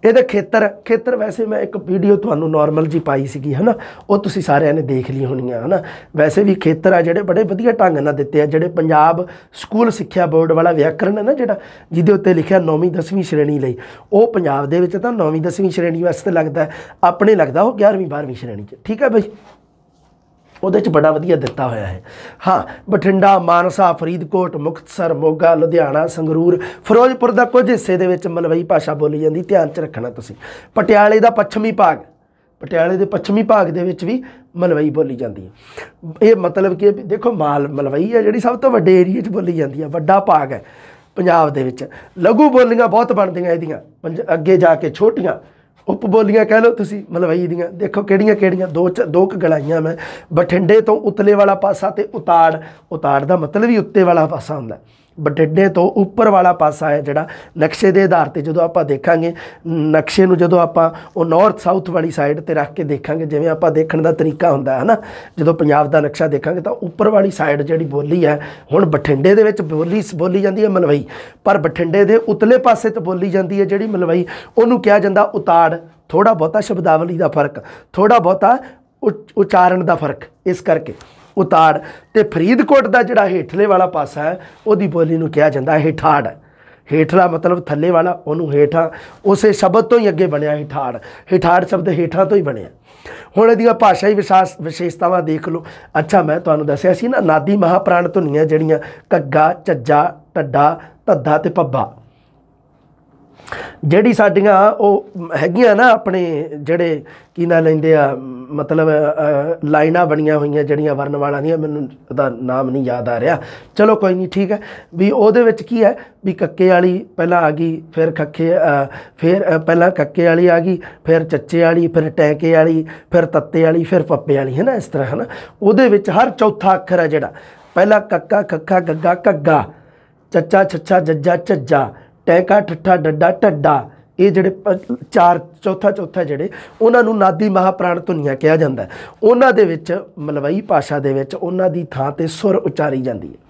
ਇਹਦੇ ਖੇਤਰ ਖੇਤਰ ਵੈਸੇ ਮੈਂ ਇੱਕ ਵੀਡੀਓ ਤੁਹਾਨੂੰ ਨਾਰਮਲ ਜੀ ਪਾਈ ਸੀਗੀ ਹਨਾ ਉਹ ਤੁਸੀਂ ਸਾਰਿਆਂ ਨੇ ਦੇਖ ਲਈ ਹੋਣੀ ਹਨਾ ਵੈਸੇ ਵੀ ਖੇਤਰ ਆ ਜਿਹੜੇ ਬੜੇ ਵਧੀਆ ਢੰਗ ਨਾਲ ਦਿੱਤੇ ਆ ਜਿਹੜੇ ਪੰਜਾਬ ਸਕੂਲ ਸਿੱਖਿਆ ਬੋਰਡ ਵਾਲਾ ਵਿਆਕਰਣ ਹੈ ਨਾ ਜਿਹੜਾ ਜਿਹਦੇ ਉੱਤੇ ਲਿਖਿਆ 9ਵੀਂ 10ਵੀਂ ਸ਼੍ਰੇਣੀ ਲਈ ਉਹ ਪੰਜਾਬ ਦੇ ਵਿੱਚ ਤਾਂ 9ਵੀਂ 10ਵੀਂ ਸ਼੍ਰੇਣੀ ਵਾਸਤੇ ਲੱਗਦਾ ਆਪਣੇ ਲੱਗਦਾ ਉਹ 11ਵੀਂ 12ਵੀਂ ਸ਼੍ਰੇਣੀ 'ਚ ਠੀਕ ਹੈ ਬਈ ਉਹਦੇ 'ਚ ਬੜਾ ਵਧੀਆ ਦਿੱਤਾ ਹੋਇਆ ਹੈ ਹਾਂ ਬਠਿੰਡਾ ਮਾਨਸਾ ਫਰੀਦਕੋਟ ਮੁਕਤਸਰ ਮੋਗਾ ਲੁਧਿਆਣਾ ਸੰਗਰੂਰ ਫਿਰੋਜ਼ਪੁਰ ਦਾ ਕੁਝ ਹਿੱਸੇ ਦੇ ਵਿੱਚ ਮਲਵਈ ਭਾਸ਼ਾ ਬੋਲੀ ਜਾਂਦੀ ਧਿਆਨ 'ਚ ਰੱਖਣਾ ਤੁਸੀਂ ਪਟਿਆਲੇ ਦਾ ਪੱਛਮੀ ਭਾਗ ਪਟਿਆਲੇ ਦੇ ਪੱਛਮੀ ਭਾਗ ਦੇ ਵਿੱਚ ਵੀ ਮਲਵਈ ਬੋਲੀ ਜਾਂਦੀ ਹੈ ਇਹ ਮਤਲਬ ਕਿ ਦੇਖੋ ਮਾਲ ਮਲਵਈ ਹੈ ਜਿਹੜੀ ਸਭ ਤੋਂ ਵੱਡੇ ਏਰੀਆ 'ਚ ਬੋਲੀ ਜਾਂਦੀ ਹੈ ਵੱਡਾ ਭਾਗ ਹੈ ਪੰਜਾਬ ਦੇ ਵਿੱਚ ਲਘੂ ਬੋਲੀਆਂ ਬਹੁਤ ਬਣਦੀਆਂ ਇਹਦੀਆਂ ਅੱਗੇ ਜਾ ਕੇ ਛੋਟੀਆਂ ਉਪ ਬੋਲੀਆਂ ਕਹਿ ਲਓ ਤੁਸੀਂ ਮਲਵਈ ਦੀਆਂ ਦੇਖੋ ਕਿਹੜੀਆਂ ਕਿਹੜੀਆਂ ਦੋ ਦੋ ਕ ਗਲਾਈਆਂ ਮੈਂ ਬਠਿੰਡੇ ਤੋਂ ਉਤਲੇ ਵਾਲਾ ਪਾਸਾ ਤੇ ਉਤਾੜ ਉਤਾੜ ਦਾ ਮਤਲਬ ਹੀ ਉੱਤੇ ਵਾਲਾ ਪਾਸਾ ਹੁੰਦਾ ਬਟਿੱਡੇ ਤੋਂ ਉੱਪਰ ਵਾਲਾ ਪਾਸਾ ਹੈ ਜਿਹੜਾ ਨਕਸ਼ੇ ਦੇ ਆਧਾਰ ਤੇ ਜਦੋਂ ਆਪਾਂ ਦੇਖਾਂਗੇ ਨਕਸ਼ੇ ਨੂੰ ਜਦੋਂ ਆਪਾਂ ਉਹ ਨਾਰਥ ਸਾਊਥ ਵਾਲੀ ਸਾਈਡ ਤੇ ਰੱਖ ਕੇ ਦੇਖਾਂਗੇ ਜਿਵੇਂ ਆਪਾਂ ਦੇਖਣ ਦਾ ਤਰੀਕਾ ਹੁੰਦਾ ਹੈ ਨਾ ਜਦੋਂ ਪੰਜਾਬ ਦਾ ਨਕਸ਼ਾ ਦੇਖਾਂਗੇ ਤਾਂ ਉੱਪਰ ਵਾਲੀ ਸਾਈਡ ਜਿਹੜੀ ਬੋਲੀ ਹੈ ਹੁਣ ਬਠਿੰਡੇ ਦੇ ਵਿੱਚ ਬੋਲੀ ਬੋਲੀ ਜਾਂਦੀ ਹੈ ਮਲਵਈ ਪਰ ਬਠਿੰਡੇ ਦੇ ਉਤਲੇ ਪਾਸੇ ਤੇ ਬੋਲੀ ਜਾਂਦੀ ਹੈ ਜਿਹੜੀ ਮਲਵਈ ਉਹਨੂੰ ਕਿਹਾ ਜਾਂਦਾ ਉਤਾੜ ਥੋੜਾ ਬਹੁਤਾ ਸ਼ਬਦਾਵਲੀ ਦਾ ਫਰਕ ਥੋੜਾ ਬਹੁਤਾ ਉਚਾਰਨ ਦਾ ਫਰਕ ਇਸ ਕਰਕੇ ਉਤਾੜ ਤੇ ਫਰੀਦਕੋਟ ਦਾ ਜਿਹੜਾ ਹੇਠਲੇ ਵਾਲਾ ਪਾਸਾ ਹੈ ਉਹਦੀ ਬੋਲੀ ਨੂੰ ਕਿਹਾ ਜਾਂਦਾ ਹੈ ਠਾੜ ਹੇਠਲਾ ਮਤਲਬ ਥੱਲੇ ਵਾਲਾ ਉਹਨੂੰ ਹੇਠਾ ਉਸੇ ਸ਼ਬਦ ਤੋਂ ਹੀ ਅੱਗੇ ਬਣਿਆ ਹੇਠਾੜ ਹੇਠਾੜ ਸ਼ਬਦ ਹੇਠਾਂ ਤੋਂ ਹੀ ਬਣਿਆ ਹੁਣ ਇਹਦੀਆਂ ਭਾਸ਼ਾਈ ਵਿਸ਼ਾਸ ਵਿਸ਼ੇਸ਼ਤਾਵਾਂ ਦੇਖ ਲਓ ਅੱਛਾ ਮੈਂ ਤੁਹਾਨੂੰ ਦੱਸਿਆ ਸੀ ਨਾ ਨਾਦੀ ਮਹਾਪ੍ਰਾਣ ਧੁਨੀਆਂ ਜਿਹੜੀਆਂ ਕੱਗਾ ਚੱਜਾ ਟੱਡਾ ਧੱਦਾ ਤੇ ਪੱਬਾ ਜਿਹੜੀ ਸਾਡੀਆਂ ਉਹ ਹੈਗੀਆਂ ਨਾ ਆਪਣੇ ਜਿਹੜੇ ਕੀ ਨਾ ਲੈਂਦੇ ਆ ਮਤਲਬ ਲਾਈਨਾਂ ਬਣੀਆਂ ਹੋਈਆਂ ਜਿਹੜੀਆਂ ਵਰਨ ਵਾਲਾਂ ਦੀਆਂ ਮੈਨੂੰ ਉਹਦਾ ਨਾਮ ਨਹੀਂ ਯਾਦ ਆ ਰਿਹਾ ਚਲੋ ਕੋਈ ਨਹੀਂ ਠੀਕ ਹੈ ਵੀ ਉਹਦੇ ਵਿੱਚ ਕੀ ਹੈ ਵੀ ਕੱਕੇ ਵਾਲੀ ਪਹਿਲਾਂ ਆ ਗਈ ਫਿਰ ਖੱਖੇ ਫਿਰ ਪਹਿਲਾਂ ਕੱਕੇ ਵਾਲੀ ਆ ਗਈ ਫਿਰ ਚੱਚੇ ਵਾਲੀ ਫਿਰ ਟੈਂਕੇ ਵਾਲੀ ਫਿਰ ਤੱਤੇ ਵਾਲੀ ਫਿਰ ਪੱਪੇ ਵਾਲੀ ਹੈ ਨਾ ਇਸ ਤਰ੍ਹਾਂ ਹੈ ਨਾ ਉਹਦੇ ਵਿੱਚ ਹਰ ਚੌਥਾ ਅੱਖਰ ਹੈ ਜਿਹੜਾ ਪਹਿਲਾਂ ਕੱਕਾ ਖੱਖਾ ਗੱਗਾ ਘੱਗਾ ਚੱਚਾ ਛੱਛਾ ਜੱਜਾ ਝੱਜਾ ਟੈਕਾ ਠੱਠਾ ਡੱਡਾ ਢੱਡਾ ਇਹ ਜਿਹੜੇ ਚਾਰ ਚੌਥਾ ਚੌਥਾ ਜਿਹੜੇ ਉਹਨਾਂ ਨੂੰ ਨਾਦੀ ਮਹਾਪ੍ਰਾਣ ਧੁਨੀਆਂ ਕਿਹਾ ਜਾਂਦਾ ਉਹਨਾਂ ਦੇ ਵਿੱਚ ਮਲਵਈ ਭਾਸ਼ਾ ਦੇ ਵਿੱਚ ਉਹਨਾਂ ਦੀ ਥਾਂ ਤੇ ਸੁਰ ਉਚਾਰੀ ਜਾਂਦੀ ਹੈ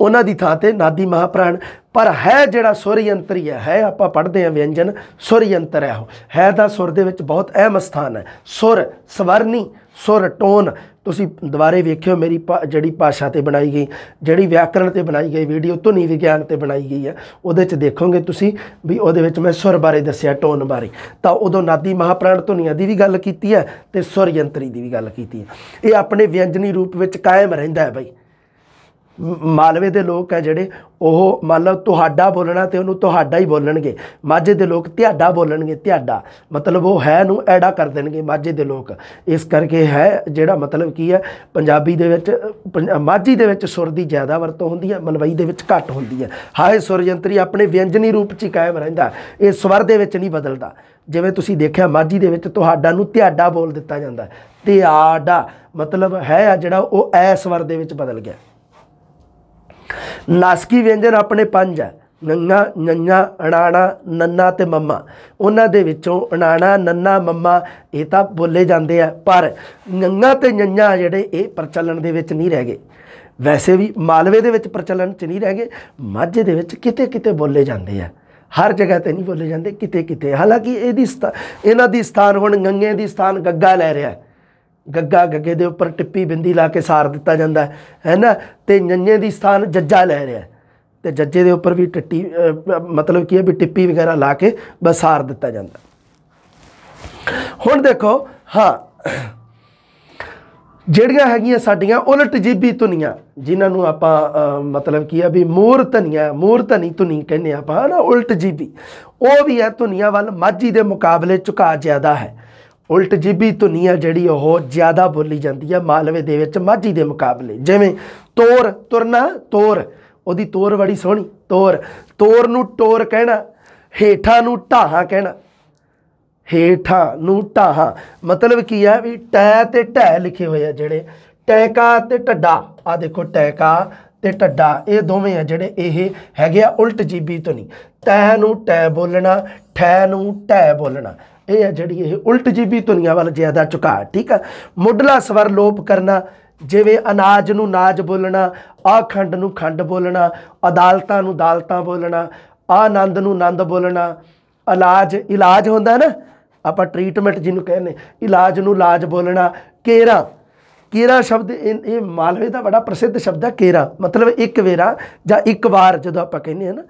ਉਹਨਾਂ ਦੀ ਥਾਂ ਤੇ ਨਾਦੀ ਮਹਾਪ੍ਰਾਣ ਪਰ ਹੈ ਜਿਹੜਾ ਸੁਰ ਯੰਤਰੀ ਹੈ ਹੈ ਆਪਾਂ ਪੜ੍ਹਦੇ ਆ ਵਿਅੰਜਨ ਸੁਰ ਯੰਤਰ ਹੈ ਉਹ ਹੈ ਦਾ ਸੁਰ ਦੇ ਵਿੱਚ ਬਹੁਤ ਅਹਿਮ ਸਥਾਨ ਹੈ ਸੁਰ ਸਵਰਨੀ ਸੁਰ ਟੋਨ ਤੁਸੀਂ ਦੁਬਾਰੇ ਵੇਖਿਓ ਮੇਰੀ ਜਿਹੜੀ ਭਾਸ਼ਾ ਤੇ ਬਣਾਈ ਗਈ ਜਿਹੜੀ ਵਿਆਕਰਣ ਤੇ ਬਣਾਈ ਗਈ ਵੀਡੀਓ ਧੁਨੀ ਵਿਗਿਆਨ ਤੇ ਬਣਾਈ ਗਈ ਹੈ ਉਹਦੇ 'ਚ ਦੇਖੋਗੇ ਤੁਸੀਂ ਵੀ ਉਹਦੇ ਵਿੱਚ ਮੈਂ ਸੁਰ ਬਾਰੇ ਦੱਸਿਆ ਟੋਨ ਬਾਰੇ ਤਾਂ ਉਦੋਂ ਨਾਦੀ ਮਹਾਪ੍ਰਾਣ ਧੁਨੀਆਂ ਦੀ ਵੀ ਗੱਲ ਕੀਤੀ ਹੈ ਤੇ ਸੁਰ ਯੰਤਰੀ ਦੀ ਵੀ ਗੱਲ ਕੀਤੀ ਹੈ ਇਹ ਆਪਣੇ ਵਿਅੰਜਨੀ ਰੂਪ ਵਿੱਚ ਕਾਇਮ ਰਹਿੰਦਾ ਹੈ ਬਈ ਮਾਲਵੇ ਦੇ ਲੋਕ ਹੈ ਜਿਹੜੇ ਉਹ ਮਤਲਬ ਤੁਹਾਡਾ ਬੋਲਣਾ ਤੇ ਉਹਨੂੰ ਤੁਹਾਡਾ ਹੀ ਬੋਲਣਗੇ ਮਾਝੇ ਦੇ ਲੋਕ ਤੁਹਾਡਾ ਬੋਲਣਗੇ ਤੁਹਾਡਾ ਮਤਲਬ ਉਹ ਹੈ ਨੂੰ ਐਡਾ ਕਰ ਦੇਣਗੇ ਮਾਝੇ ਦੇ ਲੋਕ ਇਸ ਕਰਕੇ ਹੈ ਜਿਹੜਾ ਮਤਲਬ ਕੀ ਹੈ ਪੰਜਾਬੀ ਦੇ ਵਿੱਚ ਮਾਝੀ ਦੇ ਵਿੱਚ ਸੁਰ ਦੀ ਜ਼ਿਆਦਾ ਵਰਤੋਂ ਹੁੰਦੀ ਹੈ ਮਲਵਈ ਦੇ ਵਿੱਚ ਘੱਟ ਹੁੰਦੀ ਹੈ ਹਾਏ ਸੁਰ ਆਪਣੇ ਵਿਅੰਜਨੀ ਰੂਪ 'ਚ ਕਾਇਮ ਰਹਿੰਦਾ ਇਹ ਸਵਰ ਦੇ ਵਿੱਚ ਨਹੀਂ ਬਦਲਦਾ ਜਿਵੇਂ ਤੁਸੀਂ ਦੇਖਿਆ ਮਾਝੀ ਦੇ ਵਿੱਚ ਤੁਹਾਡਾ ਨੂੰ ਤੁਹਾਡਾ ਬੋਲ ਦਿੱਤਾ ਜਾਂਦਾ ਤੇ ਆਡਾ ਮਤਲਬ ਹੈ ਆ ਜਿਹੜਾ ਉਹ ਐ ਸਵਰ ਦੇ ਵਿੱਚ ਬਦਲ ਗਿਆ ਨਾਸਕੀ ਵਿਅੰਜਨ ਆਪਣੇ ਪੰਜ ਹੈ ਨੰਨਾ ਨੰਨਾ ਅਣਾਣਾ ਨੰਨਾ ਤੇ ਮੰਮਾ ਉਹਨਾਂ ਦੇ ਵਿੱਚੋਂ ਅਣਾਣਾ ਨੰਨਾ ਮੰਮਾ ਇਹ ਤਾਂ ਬੋਲੇ ਜਾਂਦੇ ਆ ਪਰ ਨੰਨਾ ਤੇ ਨੰਨਾ ਜਿਹੜੇ ਇਹ ਪ੍ਰਚਲਨ ਦੇ ਵਿੱਚ ਨਹੀਂ ਰਹਿ ਗਏ ਵੈਸੇ ਵੀ ਮਾਲਵੇ ਦੇ ਵਿੱਚ ਪ੍ਰਚਲਨ ਚ ਨਹੀਂ ਰਹਿ ਗਏ ਮਾਝੇ ਦੇ ਵਿੱਚ ਕਿਤੇ ਕਿਤੇ ਬੋਲੇ ਜਾਂਦੇ ਆ ਹਰ ਜਗ੍ਹਾ ਤੇ ਨਹੀਂ ਬੋਲੇ ਜਾਂਦੇ ਕਿਤੇ ਕਿਤੇ ਹਾਲਾਂਕਿ ਇਹਦੀ ਇਹਨਾਂ ਦੀ ਸਥਾਨ ਹੁਣ ਗੰਗੇ ਦੀ ਸਥਾਨ ਗੱਗਾ ਲੈ ਰਿਹਾ ਹੈ ਗੱਗਾ ਗੱਗੇ ਦੇ ਉੱਪਰ ਟਿੱਪੀ ਬਿੰਦੀ ਲਾ ਕੇ ਸਾਰ ਦਿੱਤਾ ਜਾਂਦਾ ਹੈ ਨਾ ਤੇ ਨੰਨੇ ਦੀ ਸਥਾਨ ਜੱਜਾ ਲੈ ਰਿਹਾ ਤੇ ਜੱਜੇ ਦੇ ਉੱਪਰ ਵੀ ਟੱਟੀ ਮਤਲਬ ਕੀ ਹੈ ਵੀ ਟਿੱਪੀ ਵਗੈਰਾ ਲਾ ਕੇ ਬਸਾਰ ਦਿੱਤਾ ਜਾਂਦਾ ਹੁਣ ਦੇਖੋ ਹਾਂ ਜਿਹੜੀਆਂ ਹੈਗੀਆਂ ਸਾਡੀਆਂ ਉਲਟ ਜੀਬੀ ਧੁਨੀਆਂ ਜਿਨ੍ਹਾਂ ਨੂੰ ਆਪਾਂ ਮਤਲਬ ਕੀ ਹੈ ਵੀ ਮੂਰ ਧਨੀਆਂ ਮੂਰ ਧਨੀ ਧੁਨੀ ਕਹਿੰਦੇ ਆਪਾਂ ਨਾ ਉਲਟ ਜੀਬੀ ਉਹ ਵੀ ਹੈ ਧੁਨੀਆਂ ਵੱਲ ਮਾਝੀ ਦੇ ਮੁਕਾਬਲੇ ਝੁਕਾ ਜ਼ਿਆਦਾ ਹੈ ਉਲਟ ਜੀਬੀ ਦੁਨੀਆ ਜਿਹੜੀ ਉਹ ਜ਼ਿਆਦਾ ਬੋਲੀ ਜਾਂਦੀ ਆ ਮਾਲਵੇ ਦੇ ਵਿੱਚ ਮਾਝੀ ਦੇ ਮੁਕਾਬਲੇ ਜਿਵੇਂ ਤੋਰ ਤੁਰਨਾ ਤੋਰ ਉਹਦੀ ਤੋਰ ਬੜੀ ਸੋਹਣੀ ਤੋਰ ਤੋਰ ਨੂੰ ਟੋਰ ਕਹਿਣਾ ਹੇਠਾਂ ਨੂੰ ਢਾਹਾ ਕਹਿਣਾ ਹੇਠਾਂ ਨੂੰ ਢਾਹਾ ਮਤਲਬ ਕੀ ਆ ਵੀ ਟੈ ਤੇ ਢੈ ਲਿਖੇ ਹੋਏ ਆ ਜਿਹੜੇ ਟੈਕਾ ਤੇ ਟੱਡਾ ਆ ਦੇਖੋ ਟੈਕਾ ਤੇ ਟੱਡਾ ਇਹ ਦੋਵੇਂ ਆ ਜਿਹੜੇ ਇਹ ਹੈਗੇ ਆ ਉਲਟ ਜੀਬੀ ਤੋਂ ਨਹੀਂ ਤੈ ਨੂੰ ਟੈ ਬੋਲਣਾ ਠੈ ਨੂੰ ਟੈ ਬੋਲਣਾ ਇਹ ਹੈ ਜਿਹੜੀ ਇਹ ਉਲਟ ਜੀਬੀ ਦੁਨੀਆ ਵੱਲ ਜ਼ਿਆਦਾ ਝੁਕਾ ਠੀਕ ਆ ਮੁੱਢਲਾ ਸਵਰ ਲੋਪ ਕਰਨਾ ਜਿਵੇਂ ਅਨਾਜ ਨੂੰ ਨਾਜ ਬੋਲਣਾ ਆਖੰਡ ਨੂੰ ਖੰਡ ਬੋਲਣਾ ਅਦਾਲਤਾਂ ਨੂੰ ਦਾਲਤਾਂ ਬੋਲਣਾ ਆਨੰਦ ਨੂੰ ਆਨੰਦ ਬੋਲਣਾ ਇਲਾਜ ਇਲਾਜ ਹੁੰਦਾ ਨਾ ਆਪਾਂ ਟ੍ਰੀਟਮੈਂਟ ਜਿਹਨੂੰ ਕਹਿੰਦੇ ਇਲਾਜ ਨੂੰ ਲਾਜ ਬੋਲਣਾ ਕੇਰਾ ਕੇਰਾ ਸ਼ਬਦ ਇਹ ਮਾਲਵੇ ਦਾ ਬੜਾ ਪ੍ਰਸਿੱਧ ਸ਼ਬਦ ਹੈ ਕੇਰਾ ਮਤਲਬ ਇੱਕ ਵੇਰਾ ਜਾਂ ਇੱਕ ਵਾਰ ਜਦੋਂ ਆਪਾਂ ਕਹਿੰਦੇ ਹਾਂ ਨਾ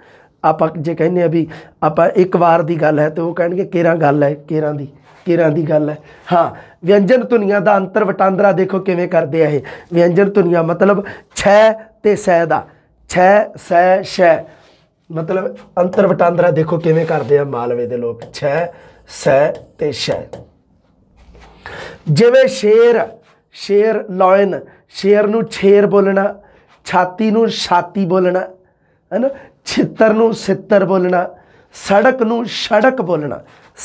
ਆਪਾਂ ਜੇ ਕਹਿੰਨੇ ਆ ਵੀ ਆਪਾਂ ਇੱਕ ਵਾਰ ਦੀ ਗੱਲ ਹੈ ਤੇ ਉਹ ਕਹਿਣਗੇ ਕੇਰਾਂ ਗੱਲ ਹੈ ਕੇਰਾਂ ਦੀ ਕੇਰਾਂ ਦੀ ਗੱਲ ਹੈ ਹਾਂ ਵਿਅੰਜਨ ਧੁਨੀਆਂ ਦਾ ਅੰਤਰ ਵਟਾਂਦਰਾ ਦੇਖੋ ਕਿਵੇਂ ਕਰਦੇ ਆ ਇਹ ਵਿਅੰਜਨ ਧੁਨੀਆਂ ਮਤਲਬ 6 ਤੇ ਸੈ ਦਾ 6 ਸੈ ਸ਼ੈ ਮਤਲਬ ਅੰਤਰ ਵਟਾਂਦਰਾ ਦੇਖੋ ਕਿਵੇਂ ਕਰਦੇ ਆ ਮਾਲਵੇ ਦੇ ਲੋਕ 6 ਸੈ ਤੇ ਸ਼ੈ ਜਿਵੇਂ ਸ਼ੇਰ ਸ਼ੇਰ ਲਾਇਨ ਸ਼ੇਰ ਨੂੰ ਛੇਰ ਬੋਲਣਾ ਛਾਤੀ ਨੂੰ ਛਾਤੀ ਬੋਲਣਾ ਹੈਨਾ ਛਿੱਤਰ ਨੂੰ ਸਿੱਤਰ ਬੋਲਣਾ ਸੜਕ ਨੂੰ ਸੜਕ ਬੋਲਣਾ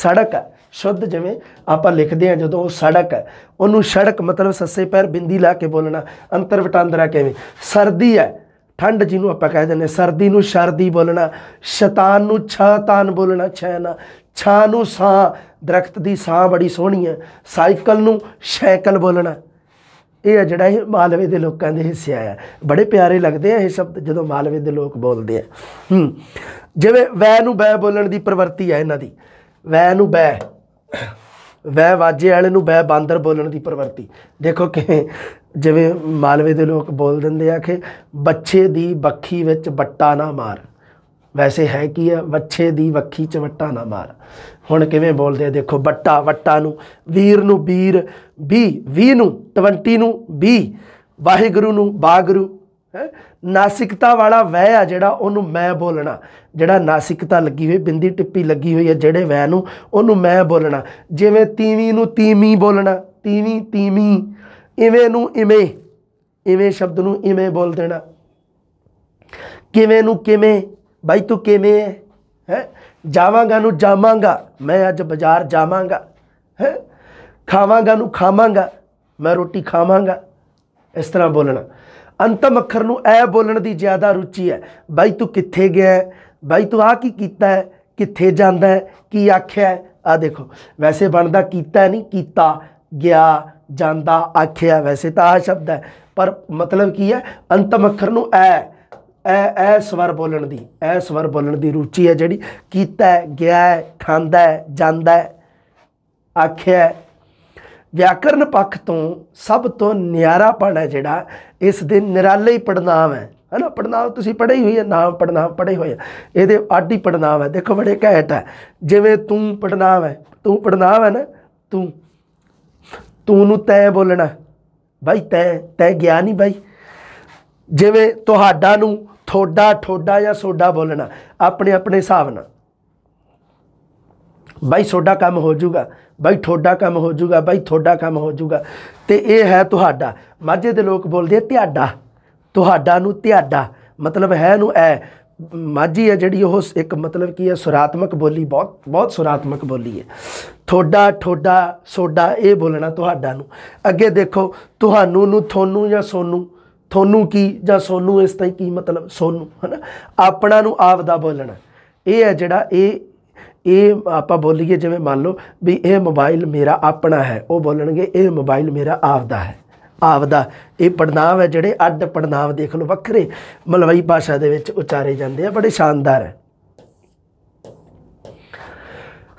ਸੜਕ ਹੈ ਸ਼ੁੱਧ ਜਿਵੇਂ ਆਪਾਂ ਲਿਖਦੇ ਆ ਜਦੋਂ ਉਹ ਸੜਕ ਹੈ ਉਹਨੂੰ ਸੜਕ ਮਤਲਬ ਸੱਸੇ ਪੈਰ ਬਿੰਦੀ ਲਾ ਕੇ ਬੋਲਣਾ ਅੰਤਰ ਵਟਾਂਦਰਾ ਕਿਵੇਂ ਸਰਦੀ ਹੈ ਠੰਡ ਜਿਹਨੂੰ ਆਪਾਂ ਕਹਿ ਦਿੰਦੇ ਸਰਦੀ ਨੂੰ ਸਰਦੀ ਬੋਲਣਾ ਸ਼ੈਤਾਨ ਨੂੰ ਛਾਤਾਨ ਬੋਲਣਾ ਛੈਨਾ ਛਾ ਨੂੰ ਸਾ ਦਰਖਤ ਦੀ ਸਾ ਬੜੀ ਸੋਹਣੀ ਹੈ ਸਾਈਕਲ ਨੂੰ ਸਾਈਕਲ ਬੋਲਣਾ ਇਹ ਆ ਜਿਹੜਾ ਇਹ ਮਾਲਵੇ ਦੇ ਲੋਕਾਂ ਦੇ ਹਿੱਸੇ ਆਇਆ ਬੜੇ ਪਿਆਰੇ ਲੱਗਦੇ ਆ ਇਹ ਸ਼ਬਦ ਜਦੋਂ ਮਾਲਵੇ ਦੇ ਲੋਕ ਬੋਲਦੇ ਆ ਹੂੰ ਜਿਵੇਂ ਵੈ ਨੂੰ ਬੈ ਬੋਲਣ ਦੀ ਪ੍ਰਵਰਤੀ ਆ ਇਹਨਾਂ ਦੀ ਵੈ ਨੂੰ ਬੈ ਵੈ ਵਾਜੇ ਵਾਲੇ ਨੂੰ ਬੈ ਬਾਂਦਰ ਬੋਲਣ ਦੀ ਪ੍ਰਵਰਤੀ ਦੇਖੋ ਕਿ ਜਿਵੇਂ ਮਾਲਵੇ ਦੇ ਲੋਕ ਬੋਲ ਦਿੰਦੇ ਆ ਕਿ ਬੱਚੇ ਦੀ ਬੱਖੀ ਵਿੱਚ ਬੱਟਾ ਨਾ ਮਾਰ ਵੈਸੇ ਹੈ ਕੀ ਆ ਬੱਚੇ ਦੀ ਵੱਖੀ ਚਵੱਟਾ ਨਾ ਮਾਰ ਹੁਣ ਕਿਵੇਂ ਬੋਲਦੇ ਆ ਦੇਖੋ ਬੱਟਾ ਵੱਟਾ ਨੂੰ ਵੀਰ ਨੂੰ ਵੀਰ 20 20 ਨੂੰ 20 ਨੂੰ 20 ਵਾਹਿਗੁਰੂ ਨੂੰ ਬਾਗੁਰੂ ਹੈ ਨਾਸਿਕਤਾ ਵਾਲਾ ਵਹਿ ਆ ਜਿਹੜਾ ਉਹਨੂੰ ਮੈਂ ਬੋਲਣਾ ਜਿਹੜਾ ਨਾਸਿਕਤਾ ਲੱਗੀ ਹੋਈ ਬਿੰਦੀ ਟਿੱਪੀ ਲੱਗੀ ਹੋਈ ਹੈ ਜਿਹੜੇ ਵਹਿ ਨੂੰ ਉਹਨੂੰ ਮੈਂ ਬੋਲਣਾ ਜਿਵੇਂ ਤੀਵੀਂ ਨੂੰ ਤੀਮੀ ਬੋਲਣਾ ਤੀਵੀਂ ਤੀਮੀ ਇਵੇਂ ਨੂੰ ਇਵੇਂ ਇਵੇਂ ਸ਼ਬਦ ਨੂੰ ਇਵੇਂ ਬੋਲ ਦੇਣਾ ਕਿਵੇਂ ਨੂੰ ਕਿਵੇਂ ਬਾਈ ਤੂੰ ਕਿਵੇਂ ਹੈ ਹੈ ਜਾਵਾਂਗਾ ਨੂੰ ਜਾਵਾਂਗਾ ਮੈਂ ਅੱਜ ਬਾਜ਼ਾਰ ਜਾਵਾਂਗਾ ਹੈ ਖਾਵਾਂਗਾ ਨੂੰ ਖਾਵਾਂਗਾ ਮੈਂ ਰੋਟੀ ਖਾਵਾਂਗਾ ਇਸ ਤਰ੍ਹਾਂ ਬੋਲਣਾ ਅੰਤਮ ਅੱਖਰ ਨੂੰ ਐ ਬੋਲਣ ਦੀ ਜ਼ਿਆਦਾ ਰੁਚੀ ਹੈ ਬਾਈ ਤੂੰ ਕਿੱਥੇ ਗਿਆ ਬਾਈ ਤੂੰ ਆ ਕੀ ਕੀਤਾ ਹੈ ਕਿੱਥੇ ਜਾਂਦਾ ਹੈ ਕੀ ਆਖਿਆ ਆ ਦੇਖੋ ਵੈਸੇ ਬਣਦਾ ਕੀਤਾ ਨਹੀਂ ਕੀਤਾ ਗਿਆ ਜਾਂਦਾ ਆਖਿਆ ਵੈਸੇ ਤਾਂ ਆ ਸ਼ਬਦ ਹੈ ਪਰ ਮਤਲਬ ਕੀ ਹੈ ਅੰਤਮ ਅੱਖਰ ਨੂੰ ਐ ਐ ਐ ਸਵਰ ਬੋਲਣ ਦੀ ਐ ਸਵਰ ਬੋਲਣ ਦੀ ਰੁਚੀ ਹੈ ਜਿਹੜੀ ਕੀਤਾ ਗਿਆ ਖਾਂਦਾ ਜਾਂਦਾ ਆਖਿਆ ਵਿਆਕਰਨ ਪੱਖ ਤੋਂ ਸਭ ਤੋਂ ਨਿਆਰਾ ਪੜ ਹੈ ਜਿਹੜਾ ਇਸ ਦੇ ਨਿਰਾਲੇ ਹੀ ਪੜਨਾਮ ਹੈ ਹਨਾ ਪੜਨਾਮ ਤੁਸੀਂ ਪੜ੍ਹੇ ਹੀ ਹੋਈ ਹੈ ਨਾਮ ਪੜਨਾਮ ਪੜ੍ਹੇ ਹੋਏ ਆ ਇਹਦੇ ਆਡੀ ਪੜਨਾਮ ਹੈ ਦੇਖੋ ਬੜੇ ਘੈਟ ਹੈ ਜਿਵੇਂ ਤੂੰ ਪੜਨਾਮ ਹੈ ਤੂੰ ਪੜਨਾਮ ਹੈ ਨਾ ਤੂੰ ਤੂੰ ਨੂੰ ਤੈ ਬੋਲਣਾ ਬਾਈ ਤੈ ਤੈ ਗਿਆ ਨਹੀਂ ਬਾਈ ਜਿਵੇਂ ਤੁਹਾਡਾ ਨੂੰ ਥੋੜਾ ਥੋੜਾ ਜਾਂ ਸੋਡਾ ਬੋਲਣਾ ਆਪਣੇ ਆਪਣੇ ਹਿਸਾਬ ਨਾਲ ਬਾਈ ਸੋਡਾ ਕੰਮ ਹੋ ਜਾਊਗਾ ਬਾਈ ਥੋੜਾ ਕੰਮ ਹੋ ਜਾਊਗਾ ਬਾਈ ਥੋੜਾ ਕੰਮ ਹੋ ਜਾਊਗਾ ਤੇ ਇਹ ਹੈ ਤੁਹਾਡਾ ਮਾਝੇ ਦੇ ਲੋਕ ਬੋਲਦੇ ਧਿਆਡਾ ਤੁਹਾਡਾ ਨੂੰ ਧਿਆਡਾ ਮਤਲਬ ਹੈ ਨੂੰ ਐ ਮਾਝੀ ਹੈ ਜਿਹੜੀ ਉਹ ਇੱਕ ਮਤਲਬ ਕੀ ਹੈ ਸੁਰਾਤਮਕ ਬੋਲੀ ਬਹੁਤ ਬਹੁਤ ਸੁਰਾਤਮਕ ਬੋਲੀ ਹੈ ਥੋੜਾ ਥੋੜਾ ਸੋਡਾ ਇਹ ਬੋਲਣਾ ਤੁਹਾਡਾ ਨੂੰ ਅੱਗੇ ਦੇਖੋ ਤੁਹਾਨੂੰ ਨੂੰ ਥੋਨੂੰ ਜਾਂ ਸੋਨੂੰ ਤੁਹਾਨੂੰ ਕੀ ਜਾਂ ਸੋਨੂੰ ਇਸ ਤਾਈ ਕੀ ਮਤਲਬ ਸੋਨੂੰ ਹਨਾ ਆਪਣਾ ਨੂੰ ਆਪ ਦਾ ਬੋਲਣਾ ਇਹ ਹੈ ਜਿਹੜਾ ਇਹ ਇਹ ਆਪਾਂ ਬੋਲੀਏ ਜਿਵੇਂ ਮੰਨ ਲਓ ਵੀ ਇਹ ਮੋਬਾਈਲ ਮੇਰਾ ਆਪਣਾ ਹੈ ਉਹ ਬੋਲਣਗੇ ਇਹ ਮੋਬਾਈਲ ਮੇਰਾ ਆਪਦਾ ਹੈ ਆਪਦਾ ਇਹ ਪੜਨਾਵ ਹੈ ਜਿਹੜੇ ਅੱਡ ਪੜਨਾਵ ਦੇਖ ਲਓ ਵੱਖਰੇ ਮਲਵਈ ਭਾਸ਼ਾ ਦੇ ਵਿੱਚ ਉਚਾਰੇ ਜਾਂਦੇ ਆ ਬੜੇ ਸ਼ਾਨਦਾਰ ਹੈ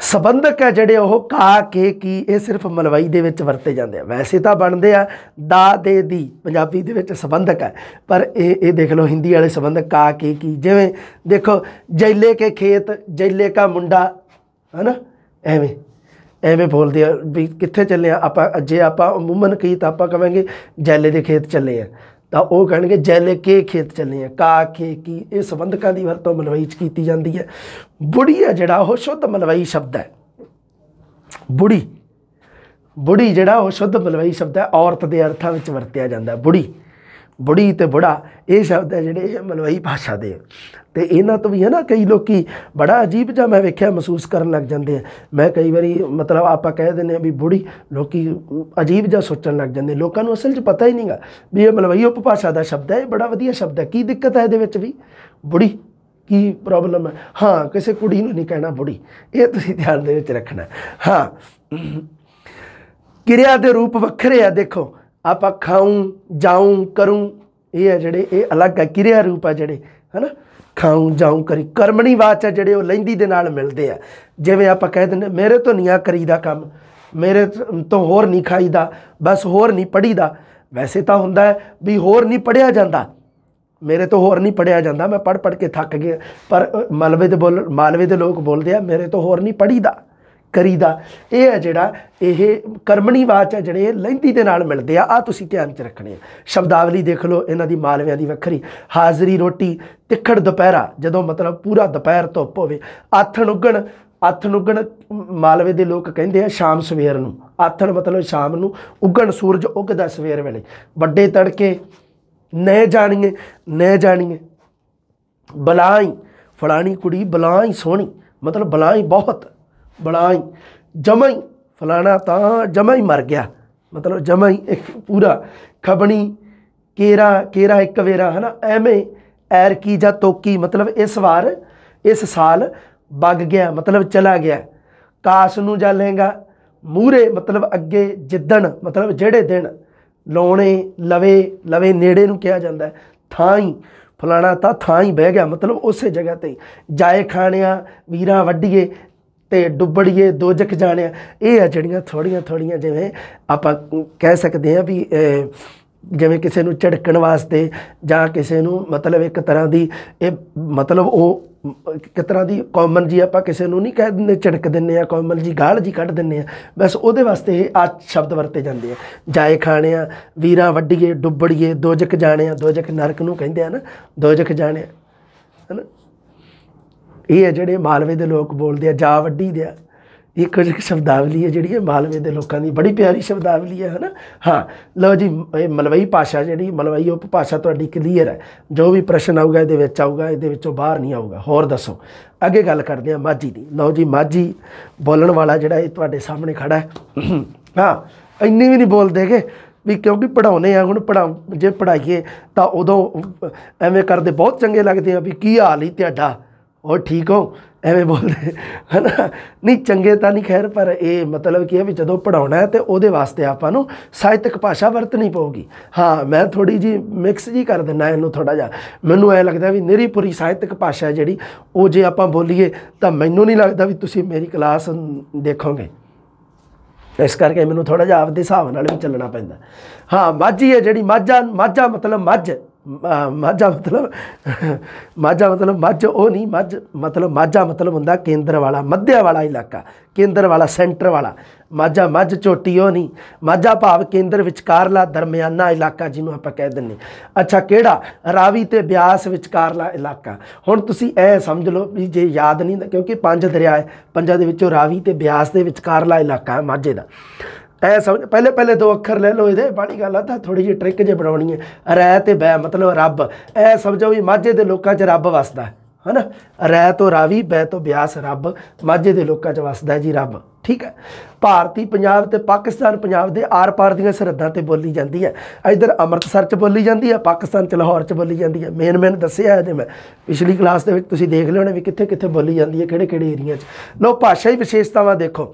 ਸਬੰਧਕ ਹੈ ਜਿਹੜੇ ਉਹ ਕਾ ਕੇ ਕੀ ਇਹ ਸਿਰਫ ਮਲਵਈ ਦੇ ਵਿੱਚ ਵਰਤੇ ਜਾਂਦੇ ਆ ਵੈਸੇ ਤਾਂ ਬਣਦੇ ਆ ਦਾ ਦੇ ਦੀ ਪੰਜਾਬੀ ਦੇ ਵਿੱਚ ਸਬੰਧਕ ਹੈ ਪਰ ਇਹ ਇਹ ਦੇਖ ਲਓ ਹਿੰਦੀ ਵਾਲੇ ਸਬੰਧਕ ਕਾ ਕੇ ਕੀ ਜਿਵੇਂ ਦੇਖੋ ਜੈਲੇ ਕੇ ਖੇਤ ਜੈਲੇ ਕਾ ਮੁੰਡਾ ਹਨਾ ਐਵੇਂ ਐਵੇਂ ਬੋਲਦੇ ਆ ਵੀ ਕਿੱਥੇ ਚੱਲੇ ਆ ਆਪਾਂ ਅੱਜੇ ਆਪਾਂ ਉਮੂਮਨ ਕਹੀ ਤਾਂ ਆਪਾਂ ਕਵਾਂਗੇ ਜੈਲੇ ਦੇ ਖੇਤ ਚੱਲੇ ਆ ਤਾਂ ਉਹ ਕਹਿਣਗੇ ਜੈਲੇ ਕੇ ਖੇਤ ਚੱਲੇ ਆ ਕਾ ਕੇ ਕੀ ਇਹ ਸੰਬੰਧਕਾਂ ਦੀ ਵਰਤੋਂ ਮਲਵਈ ਚ ਕੀਤੀ ਜਾਂਦੀ ਹੈ ਬੁੜੀ ਆ ਜਿਹੜਾ ਉਹ ਸ਼ੁੱਧ ਮਲਵਈ ਸ਼ਬਦ ਹੈ ਬੁੜੀ ਬੁੜੀ ਜਿਹੜਾ ਉਹ ਸ਼ੁੱਧ ਮਲਵਈ ਸ਼ਬਦ ਹੈ ਔਰਤ ਦੇ ਅਰਥਾਂ ਵਿੱਚ ਵਰਤਿਆ ਜਾਂਦਾ ਹੈ ਬੁੜੀ ਬੁੜੀ ਤੇ ਬੁੜਾ ਇਹ ਸ਼ਬਦ ਹੈ ਜਿਹੜੇ ਮਲਵਈ ਭਾਸ਼ਾ ਦੇ ਤੇ ਇਹਨਾਂ ਤੋਂ ਵੀ ਹੈ ਨਾ ਕਈ ਲੋਕੀ ਬੜਾ ਅਜੀਬ ਜਿਹਾ ਮੈਂ ਵੇਖਿਆ ਮਹਿਸੂਸ ਕਰਨ ਲੱਗ ਜਾਂਦੇ ਆ ਮੈਂ ਕਈ ਵਾਰੀ ਮਤਲਬ ਆਪਾਂ ਕਹਿ ਦਿੰਦੇ ਆ ਵੀ ਬੁੜੀ ਲੋਕੀ ਅਜੀਬ ਜਿਹਾ ਸੋਚਣ ਲੱਗ ਜਾਂਦੇ ਲੋਕਾਂ ਨੂੰ ਅਸਲ 'ਚ ਪਤਾ ਹੀ ਨਹੀਂਗਾ ਵੀ ਇਹ ਮਲਵਈ ਉਪਭਾਸ਼ਾ ਦਾ ਸ਼ਬਦ ਹੈ ਇਹ ਬੜਾ ਵਧੀਆ ਸ਼ਬਦ ਹੈ ਕੀ ਦਿੱਕਤ ਹੈ ਇਹਦੇ ਵਿੱਚ ਵੀ ਬੁੜੀ ਕੀ ਪ੍ਰੋਬਲਮ ਹੈ ਹਾਂ ਕਿਸੇ ਕੁੜੀ ਨੂੰ ਨਹੀਂ ਕਹਿਣਾ ਬੁੜੀ ਇਹ ਤੁਸੀਂ ਧਿਆਨ ਦੇ ਵਿੱਚ ਰੱਖਣਾ ਹਾਂ ਕਿਰਿਆ ਦੇ ਰੂਪ ਵੱਖਰੇ ਆ ਦੇਖੋ ਆਪਾਂ ਖਾਉਂ ਜਾਉਂ ਕਰੂੰ ਇਹ ਹੈ ਜਿਹੜੇ ਇਹ ਅਲੱਗ ਹੈ ਕਿਰਿਆ ਰੂਪ ਆ ਜਿਹੜੇ ਹੈਨਾ ਖਾਉ ਜਾਉ ਕਰੀ ਕਰਮਣੀ ਬਾਤ ਹੈ ਜਿਹੜੇ ਉਹ ਲੈਂਦੀ ਦੇ ਨਾਲ ਮਿਲਦੇ ਆ ਜਿਵੇਂ ਆਪਾਂ ਕਹਿ ਦਿੰਦੇ ਮੇਰੇ ਤੋਂ ਨਹੀਂ ਆ ਕਰੀਦਾ ਕੰਮ ਮੇਰੇ ਤੋਂ ਹੋਰ ਨਹੀਂ ਖਾਈਦਾ ਬਸ ਹੋਰ ਨਹੀਂ ਪੜੀਦਾ ਵੈਸੇ ਤਾਂ ਹੁੰਦਾ ਹੈ ਵੀ ਹੋਰ ਨਹੀਂ ਪੜਿਆ ਜਾਂਦਾ ਮੇਰੇ ਤੋਂ ਹੋਰ ਨਹੀਂ ਪੜਿਆ ਜਾਂਦਾ ਮੈਂ ਪੜ ਪੜ ਕੇ ਥੱਕ ਗਿਆ ਪਰ ਮਲਵੇ ਦੇ ਬੋਲ ਮਾਲਵੇ ਦੇ ਲੋਕ ਬੋਲਦੇ ਆ ਮੇਰੇ ਤੋਂ ਹੋਰ ਨਹੀਂ ਪੜੀਦਾ ਕਰੀਦਾ ਇਹ ਹੈ ਜਿਹੜਾ ਇਹ ਕਰਮਣੀ ਬਾਚ ਹੈ ਜਿਹੜੇ ਲੈਂਦੀ ਦੇ ਨਾਲ ਮਿਲਦੇ ਆ ਆ ਤੁਸੀਂ ਧਿਆਨ 'ਚ ਰੱਖਣੇ ਆ ਸ਼ਬਦਾਵਲੀ ਦੇਖ ਲਓ ਇਹਨਾਂ ਦੀ ਮਾਲਵਿਆਂ ਦੀ ਵੱਖਰੀ ਹਾਜ਼ਰੀ ਰੋਟੀ ਤਿੱਖੜ ਦੁਪਹਿਰਾ ਜਦੋਂ ਮਤਲਬ ਪੂਰਾ ਦੁਪਹਿਰ ਧੁੱਪ ਹੋਵੇ ਆਥਣ ਉਗਣ ਆਥਣ ਉਗਣ ਮਾਲਵੇ ਦੇ ਲੋਕ ਕਹਿੰਦੇ ਆ ਸ਼ਾਮ ਸਵੇਰ ਨੂੰ ਆਥਣ ਮਤਲਬ ਸ਼ਾਮ ਨੂੰ ਉਗਣ ਸੂਰਜ ਉਗਦਾ ਸਵੇਰ ਵੇਲੇ ਵੱਡੇ ਤੜਕੇ ਨਹਿ ਜਾਣੀਏ ਨਹਿ ਜਾਣੀਏ ਬਲਾਈ ਫਲਾਣੀ ਕੁੜੀ ਬਲਾਈ ਸੋਹਣੀ ਮਤਲਬ ਬਲਾਈ ਬਹੁਤ ਬਣਾਈ ਜਮਈ ਫਲਾਣਾ ਤਾਂ ਜਮਈ ਮਰ ਗਿਆ ਮਤਲਬ ਜਮਈ ਇੱਕ ਪੂਰਾ ਖਬਣੀ ਕੇਰਾ ਕੇਰਾ ਇੱਕ ਵੇਰਾ ਹਨਾ ਐਵੇਂ ਐਰ ਕੀ ਜਾਂ ਤੋਕੀ ਮਤਲਬ ਇਸ ਵਾਰ ਇਸ ਸਾਲ ਬਗ ਗਿਆ ਮਤਲਬ ਚਲਾ ਗਿਆ ਕਾਸ ਨੂੰ ਜਾਂ ਲੇਗਾ ਮੂਰੇ ਮਤਲਬ ਅੱਗੇ ਜਿੱਦਣ ਮਤਲਬ ਜਿਹੜੇ ਦਿਨ ਲਾਉਣੇ ਲਵੇ ਲਵੇ ਨੇੜੇ ਨੂੰ ਕਿਹਾ ਜਾਂਦਾ ਥਾਂ ਹੀ ਫਲਾਣਾ ਤਾਂ ਥਾਂ ਹੀ ਬਹਿ ਗਿਆ ਮਤਲਬ ਉਸੇ ਜਗ੍ਹਾ ਤੇ ਜਾਏ ਖਾਣਿਆ ਵੀਰਾ ਵੱਡੀਏ ਤੇ ਡੁੱਬੜੀਏ ਦੋਜਖ ਜਾਣਿਆ ਇਹ ਆ ਜਿਹੜੀਆਂ ਥੋੜੀਆਂ ਥੋੜੀਆਂ ਜਿਵੇਂ ਆਪਾਂ ਕਹਿ ਸਕਦੇ ਆ ਵੀ ਜਿਵੇਂ ਕਿਸੇ ਨੂੰ ਝੜਕਣ ਵਾਸਤੇ ਜਾਂ ਕਿਸੇ ਨੂੰ ਮਤਲਬ ਇੱਕ ਤਰ੍ਹਾਂ ਦੀ ਇਹ ਮਤਲਬ ਉਹ ਕਿ ਤਰ੍ਹਾਂ ਦੀ ਕਾਮਨ ਜੀ ਆਪਾਂ ਕਿਸੇ ਨੂੰ ਨਹੀਂ ਕਹਿ ਦਿੰਦੇ ਝੜਕ ਦਿੰਨੇ ਆ ਕਾਮਨ ਜੀ ਗਾਲ ਜੀ ਕੱਢ ਦਿੰਨੇ ਆ ਬਸ ਉਹਦੇ ਵਾਸਤੇ ਇਹ ਆ ਸ਼ਬਦ ਵਰਤੇ ਜਾਂਦੇ ਆ ਜਾਏ ਖਾਣੇ ਆ ਵੀਰਾ ਵੱਡੀਏ ਡੁੱਬੜੀਏ ਦੋਜਕ ਜਾਣਿਆ ਦੋਜਕ ਨਰਕ ਨੂੰ ਕਹਿੰਦੇ ਆ ਨਾ ਦੋਜਕ ਜਾਣਿਆ ਹਨਾ ਇਹ ਹੈ ਜਿਹੜੇ ਮਾਲਵੇ ਦੇ ਲੋਕ ਬੋਲਦੇ ਆ ਜਾ ਵੱਡੀ ਦੇ ਆ ਇਹ ਕੁਝ ਸ਼ਬਦਾਵਲੀ ਹੈ ਜਿਹੜੀ ਹੈ ਮਾਲਵੇ ਦੇ ਲੋਕਾਂ ਦੀ ਬੜੀ ਪਿਆਰੀ ਸ਼ਬਦਾਵਲੀ ਹੈ ਹਨਾ ਹਾਂ ਲਓ ਜੀ ਇਹ ਮਲਵਈ ਭਾਸ਼ਾ ਜਿਹੜੀ ਮਲਵਈ ਉਹ ਭਾਸ਼ਾ ਤੁਹਾਡੀ ਕਲੀਅਰ ਹੈ ਜੋ ਵੀ ਪ੍ਰਸ਼ਨ ਆਊਗਾ ਇਹਦੇ ਵਿੱਚ ਆਊਗਾ ਇਹਦੇ ਵਿੱਚੋਂ ਬਾਹਰ ਨਹੀਂ ਆਊਗਾ ਹੋਰ ਦੱਸੋ ਅੱਗੇ ਗੱਲ ਕਰਦੇ ਆ ਮਾਝੀ ਦੀ ਲਓ ਜੀ ਮਾਝੀ ਬੋਲਣ ਵਾਲਾ ਜਿਹੜਾ ਇਹ ਤੁਹਾਡੇ ਸਾਹਮਣੇ ਖੜਾ ਹੈ ਹਾਂ ਇੰਨੀ ਵੀ ਨਹੀਂ ਬੋਲਦੇਗੇ ਵੀ ਕਿਉਂਕਿ ਪੜਾਉਨੇ ਆ ਹੁਣ ਪੜਾ ਜੇ ਪੜਾਈਏ ਤਾਂ ਉਦੋਂ ਐਵੇਂ ਕਰਦੇ ਬਹੁਤ ਚੰਗੇ ਲੱਗਦੇ ਆ ਵੀ ਕੀ ਹਾਲ ਹੀ ਤੁਹਾਡਾ ਔਰ ਠੀਕ ਹੋ ਐਵੇਂ ਬੋਲਦੇ ਹਨਾ ਨਹੀਂ ਚੰਗੇ ਤਾਂ ਨਹੀਂ ਖੈਰ ਪਰ ਇਹ ਮਤਲਬ ਕੀ ਹੈ ਵੀ ਜਦੋਂ ਪੜਾਉਣਾ ਹੈ ਤੇ ਉਹਦੇ ਵਾਸਤੇ ਆਪਾਂ ਨੂੰ ਸਾਹਿਤਕ ਭਾਸ਼ਾ ਵਰਤਣੀ ਪਊਗੀ ਹਾਂ ਮੈਂ ਥੋੜੀ ਜੀ ਮਿਕਸ ਜੀ ਕਰ ਦਿੰਦਾ ਇਹਨੂੰ ਥੋੜਾ ਜਿਹਾ ਮੈਨੂੰ ਐ ਲੱਗਦਾ ਵੀ ਨਿਰੀਪੁਰੀ ਸਾਹਿਤਕ ਭਾਸ਼ਾ ਜਿਹੜੀ ਉਹ ਜੇ ਆਪਾਂ ਬੋਲੀਏ ਤਾਂ ਮੈਨੂੰ ਨਹੀਂ ਲੱਗਦਾ ਵੀ ਤੁਸੀਂ ਮੇਰੀ ਕਲਾਸ ਦੇਖੋਗੇ ਇਸ ਕਰਕੇ ਮੈਨੂੰ ਥੋੜਾ ਜਿਹਾ ਆਪਦੇ ਹਿਸਾਬ ਨਾਲ ਵੀ ਚੱਲਣਾ ਪੈਂਦਾ ਹਾਂ ਮਾਝੀ ਹੈ ਜਿਹੜੀ ਮਾਝਾ ਮਾਝਾ ਮਤਲਬ ਮੱਝ ਮਾਝਾ ਮਤਲਬ ਮਾਝਾ ਮਤਲਬ ਮੱਝ ਉਹ ਨਹੀਂ ਮੱਝ ਮਤਲਬ ਮਾਝਾ ਮਤਲਬ ਹੁੰਦਾ ਕੇਂਦਰ ਵਾਲਾ ਮੱਧਿਆ ਵਾਲਾ ਇਲਾਕਾ ਕੇਂਦਰ ਵਾਲਾ ਸੈਂਟਰ ਵਾਲਾ ਮਾਝਾ ਮੱਝ ਝੋਟੀ ਉਹ ਨਹੀਂ ਮਾਝਾ ਭਾਵ ਕੇਂਦਰ ਵਿਚਕਾਰਲਾ ਦਰਮਿਆਨਾ ਇਲਾਕਾ ਜਿਹਨੂੰ ਆਪਾਂ ਕਹਿ ਦਿੰਨੇ ਅੱਛਾ ਕਿਹੜਾ ਰਾਵੀ ਤੇ ਬਿਆਸ ਵਿਚਕਾਰਲਾ ਇਲਾਕਾ ਹੁਣ ਤੁਸੀਂ ਇਹ ਸਮਝ ਲਓ ਵੀ ਜੇ ਯਾਦ ਨਹੀਂ ਕਿਉਂਕਿ ਪੰਜ ਦਰਿਆ ਹੈ ਪੰਜਾਂ ਦੇ ਵਿੱਚੋਂ ਰਾਵੀ ਤੇ ਬਿਆਸ ਦੇ ਵਿਚਕਾਰਲਾ ਇਲਾਕਾ ਹੈ ਮਾਝੇ ਦਾ ਐ ਸਮਝ ਪਹਿਲੇ ਪਹਿਲੇ ਦੋ ਅੱਖਰ ਲੈ ਲਓ ਇਹਦੇ ਬਾਣੀ ਗੱਲ ਆ ਤਾਂ ਥੋੜੀ ਜਿਹੀ ਟ੍ਰਿਕ ਜੇ ਬਣਾਉਣੀ ਹੈ ਰੈ ਤੇ ਬੈ ਮਤਲਬ ਰੱਬ ਐ ਸਮਝੋ ਵੀ ਮਾਝੇ ਦੇ ਲੋਕਾਂ 'ਚ ਰੱਬ ਵਸਦਾ ਹਨਾ ਰੈ ਤੋਂ ਰਾਵੀ ਬੈ ਤੋਂ ਬਿਆਸ ਰੱਬ ਮਾਝੇ ਦੇ ਲੋਕਾਂ 'ਚ ਵਸਦਾ ਜੀ ਰੱਬ ਠੀਕ ਹੈ ਭਾਰਤੀ ਪੰਜਾਬ ਤੇ ਪਾਕਿਸਤਾਨ ਪੰਜਾਬ ਦੇ ਆਰ-ਪਾਰ ਦੀਆਂ ਸਰਹੱਦਾਂ ਤੇ ਬੋਲੀ ਜਾਂਦੀ ਹੈ ਇਧਰ ਅੰਮ੍ਰਿਤਸਰ 'ਚ ਬੋਲੀ ਜਾਂਦੀ ਹੈ ਪਾਕਿਸਤਾਨ 'ਚ ਲਾਹੌਰ 'ਚ ਬੋਲੀ ਜਾਂਦੀ ਹੈ ਮੇਨ ਮੇਨ ਦੱਸਿਆ ਹੈ ਜੇ ਮੈਂ ਪਿਛਲੀ ਕਲਾਸ ਦੇ ਵਿੱਚ ਤੁਸੀਂ ਦੇਖ ਲਿਓ ਨੇ ਵੀ ਕਿੱਥੇ ਕਿੱਥੇ ਬੋਲੀ ਜਾਂਦੀ ਹੈ ਕਿਹੜੇ ਕਿਹੜੇ ਏਰੀਆ 'ਚ ਲੋ ਭਾਸ਼ਾਈ ਵਿਸ਼ੇਸ਼ਤਾਵਾਂ ਦੇਖੋ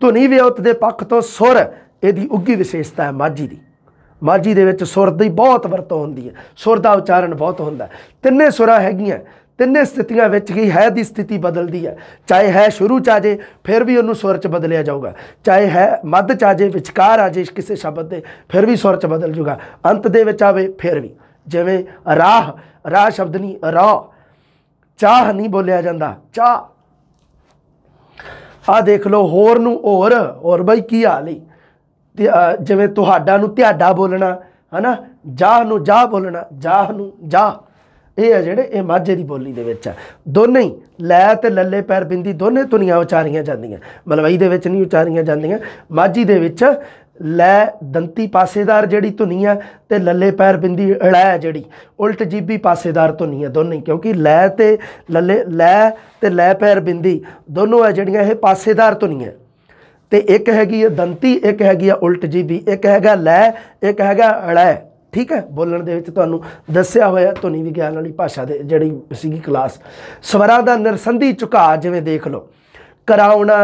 ਧੁਨੀ ਵਿਉਤ ਦੇ ਪੱਖ ਤੋਂ ਸੁਰ ਇਹਦੀ ਉੱਗੀ ਵਿਸ਼ੇਸ਼ਤਾ ਹੈ ਮਾਝੀ ਦੀ ਮਾਝੀ ਦੇ ਵਿੱਚ ਸੁਰ ਦੀ ਬਹੁਤ ਵਰਤੋਂ ਹੁੰਦੀ ਹੈ ਸੁਰ ਦਾ ਉਚਾਰਨ ਬਹੁਤ ਹੁੰਦਾ ਤਿੰਨੇ ਸੁਰਾਂ ਹੈਗੀਆਂ ਤਿੰਨੇ ਸਥਿਤੀਆਂ ਵਿੱਚ ਹੀ ਹੈ ਦੀ ਸਥਿਤੀ ਬਦਲਦੀ ਹੈ ਚਾਹੇ ਹੈ ਸ਼ੁਰੂ ਚ ਆ ਜੇ ਫਿਰ ਵੀ ਉਹਨੂੰ ਸੁਰ ਚ ਬਦਲਿਆ ਜਾਊਗਾ ਚਾਹੇ ਹੈ ਮੱਧ ਚ ਆ ਜੇ ਵਿਚਕਾਰ ਆ ਜੇ ਕਿਸੇ ਸ਼ਬਦ ਦੇ ਫਿਰ ਵੀ ਸੁਰ ਚ ਬਦਲ ਜਾਊਗਾ ਅੰਤ ਦੇ ਵਿੱਚ ਆਵੇ ਫਿਰ ਵੀ ਜਿਵੇਂ ਰਾਹ ਰਾਹ ਸ਼ਬਦ ਨਹੀਂ ਰਾਹ ਚਾਹ ਨਹੀਂ ਬੋਲਿਆ ਜਾਂਦਾ ਚਾਹ ਆ ਦੇਖ ਲਓ ਹੋਰ ਨੂੰ ਹੋਰ ਹੋਰ ਬਾਈ ਕੀ ਹਾਲ ਹੈ ਤੇ ਜਿਵੇਂ ਤੁਹਾਡਾ ਨੂੰ ਤੁਹਾਡਾ ਬੋਲਣਾ ਹਨਾ ਜਾਹ ਨੂੰ ਜਾਹ ਬੋਲਣਾ ਜਾਹ ਨੂੰ ਜਾਹ ਇਹ ਹੈ ਜਿਹੜੇ ਇਹ ਮਾਝੇ ਦੀ ਬੋਲੀ ਦੇ ਵਿੱਚ ਆ ਦੋਨੇ ਹੀ ਲੈ ਤੇ ਲੱਲੇ ਪੈਰ ਬਿੰਦੀ ਦੋਨੇ ਦੁਨੀਆ ਉਚਾਰੀਆਂ ਜਾਂਦੀਆਂ ਮਲਵਈ ਦੇ ਵਿੱਚ ਨਹੀਂ ਉਚਾਰੀਆਂ ਜਾਂਦੀਆਂ ਮਾਝੀ ਦੇ ਵਿੱਚ ਲੈ ਦੰਤੀ ਪਾਸੇਦਾਰ ਜਿਹੜੀ ਧੁਨੀ ਹੈ ਤੇ ਲੱਲੇ ਪੈਰ ਬਿੰਦੀ ੜੈ ਜਿਹੜੀ ਉਲਟ ਜੀਬੀ ਪਾਸੇਦਾਰ ਧੁਨੀ ਹੈ ਦੋਨੇ ਕਿਉਂਕਿ ਲੈ ਤੇ ਲੱਲੇ ਲੈ ਤੇ ਲੈ ਪੈਰ ਬਿੰਦੀ ਦੋਨੋਂ ਆ ਜਿਹੜੀਆਂ ਇਹ ਪਾਸੇਦਾਰ ਧੁਨੀਆਂ ਤੇ ਇੱਕ ਹੈਗੀ ਹੈ ਦੰਤੀ ਇੱਕ ਹੈਗੀ ਆ ਉਲਟ ਜੀਬੀ ਇੱਕ ਹੈਗਾ ਲੈ ਇੱਕ ਹੈਗਾ ਅੜੈ ਠੀਕ ਹੈ ਬੋਲਣ ਦੇ ਵਿੱਚ ਤੁਹਾਨੂੰ ਦੱਸਿਆ ਹੋਇਆ ਧੁਨੀ ਵਿਗਿਆਨ ਵਾਲੀ ਭਾਸ਼ਾ ਦੇ ਜਿਹੜੀ ਸੀਗੀ ਕਲਾਸ ਸਵਰਾਂ ਦਾ ਨਿਰਸੰਧੀ ਝੁਕਾ ਜਿਵੇਂ ਦੇਖ ਲਓ ਕਰਾਉਣਾ